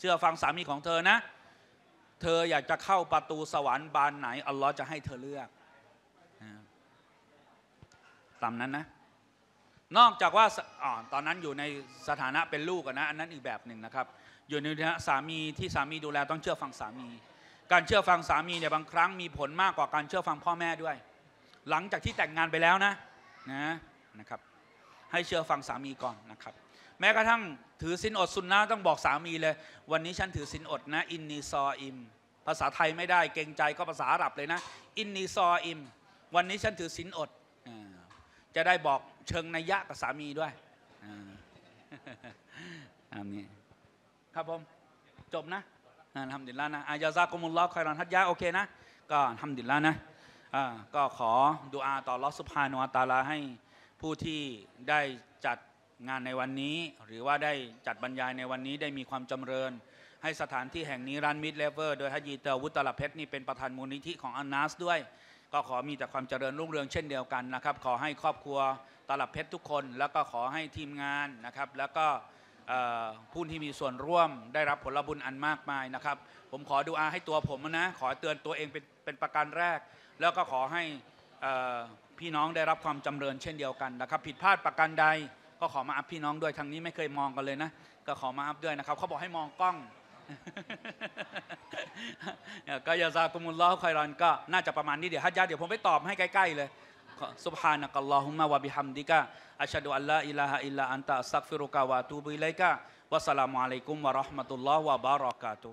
เชื่อฟังสามีของเธอนะ เธออยากจะเข้าประตูสวรรค์บานไหนอัลลอฮ์จะให้เธอเลือกตามนั้นนะนอกจากว่าอตอนนั้นอยู่ในสถานะเป็นลูกนะอันนั้นอีกแบบหนึ่งนะครับ อยู่ในฐานะสามีที่สามีดูแลต้องเชื่อฟังสามี การเชื่อฟังสามีเนี่ยบางครั้งมีผลมากกว่าการเชื่อฟังพ่อแม่ด้วย หลังจากที่แต่งงานไปแล้วนะนะนะครับให้เชื่อฟังสามีก่อนนะครับแม้กระทั่งถือสินอดสุนนะต้องบอกสามีเลย วันนี้ฉันถือสินอดนะ อินนีซออิม ภาษาไทยไม่ได้เก่งใจก็ภาษาอาหรับเลยนะ อินนีซออิม วันนี้ฉันถือสินอดจะได้บอกเชิงนัยยะกับสามีด้วยอันนี้ครับผม จบนะทำดิลลานะอายาซากุมุลลอฮ์คอยรอนทัดยะโอเคนะ ก็ทำดิลลานะก็ขอดุอาต่อลอสุภาโนตาลาให้ผู้ที่ได้จัดงานในวันนี้ หรือว่าได้จัดบรรยายในวันนี้ ได้มีความจำเริญ ให้สถานที่แห่งนี้ร้านมิดเลเวอร์โดยฮัจีเตอร์วุตลาเพชรนี่เป็นประธานมูลนิธิของอันนัสด้วยก็ขอมีแต่ความเจริญรุ่งเรืองเช่นเดียวกันนะครับขอให้ครอบครัวตลับเพชรทุกคน แล้วก็ขอให้ทีมงานนะครับแล้วก็ผู้ที่มีส่วนร่วมได้รับผลบุญอันมากมายนะครับผมขอดูอาให้ตัวผมนะขอเตือนตัวเองเป็นเป็นประการแรก แล้วก็ขอให้พี่น้องได้รับความจำเริญเช่นเดียวกันนะครับ ผิดพลาดประการใด ก็ขอมาอัพพี่น้องด้วยทางนี้ไม่เคยมองกันเลยนะก็ขอมาอัพด้วยนะครับเขาบอกให้มองกล้องก็ยาซากุมุลลอฮ์คอยรอนก็น่าจะประมาณนี้เดี๋ยวฮัจญาเดี๋ยวผมไปตอบให้ใกล้ๆเลยสุบฮานะกัลลอฮุมะวะบิฮัมดิกะอัชฮะดุอัลลาอิลาฮะอิลลาอันตะอัสตักฟิรุกะวะตูบิไลกะวะสลามุอะลัยกุมวะราะห์มะตุลลอฮ์วะบารอกาตุ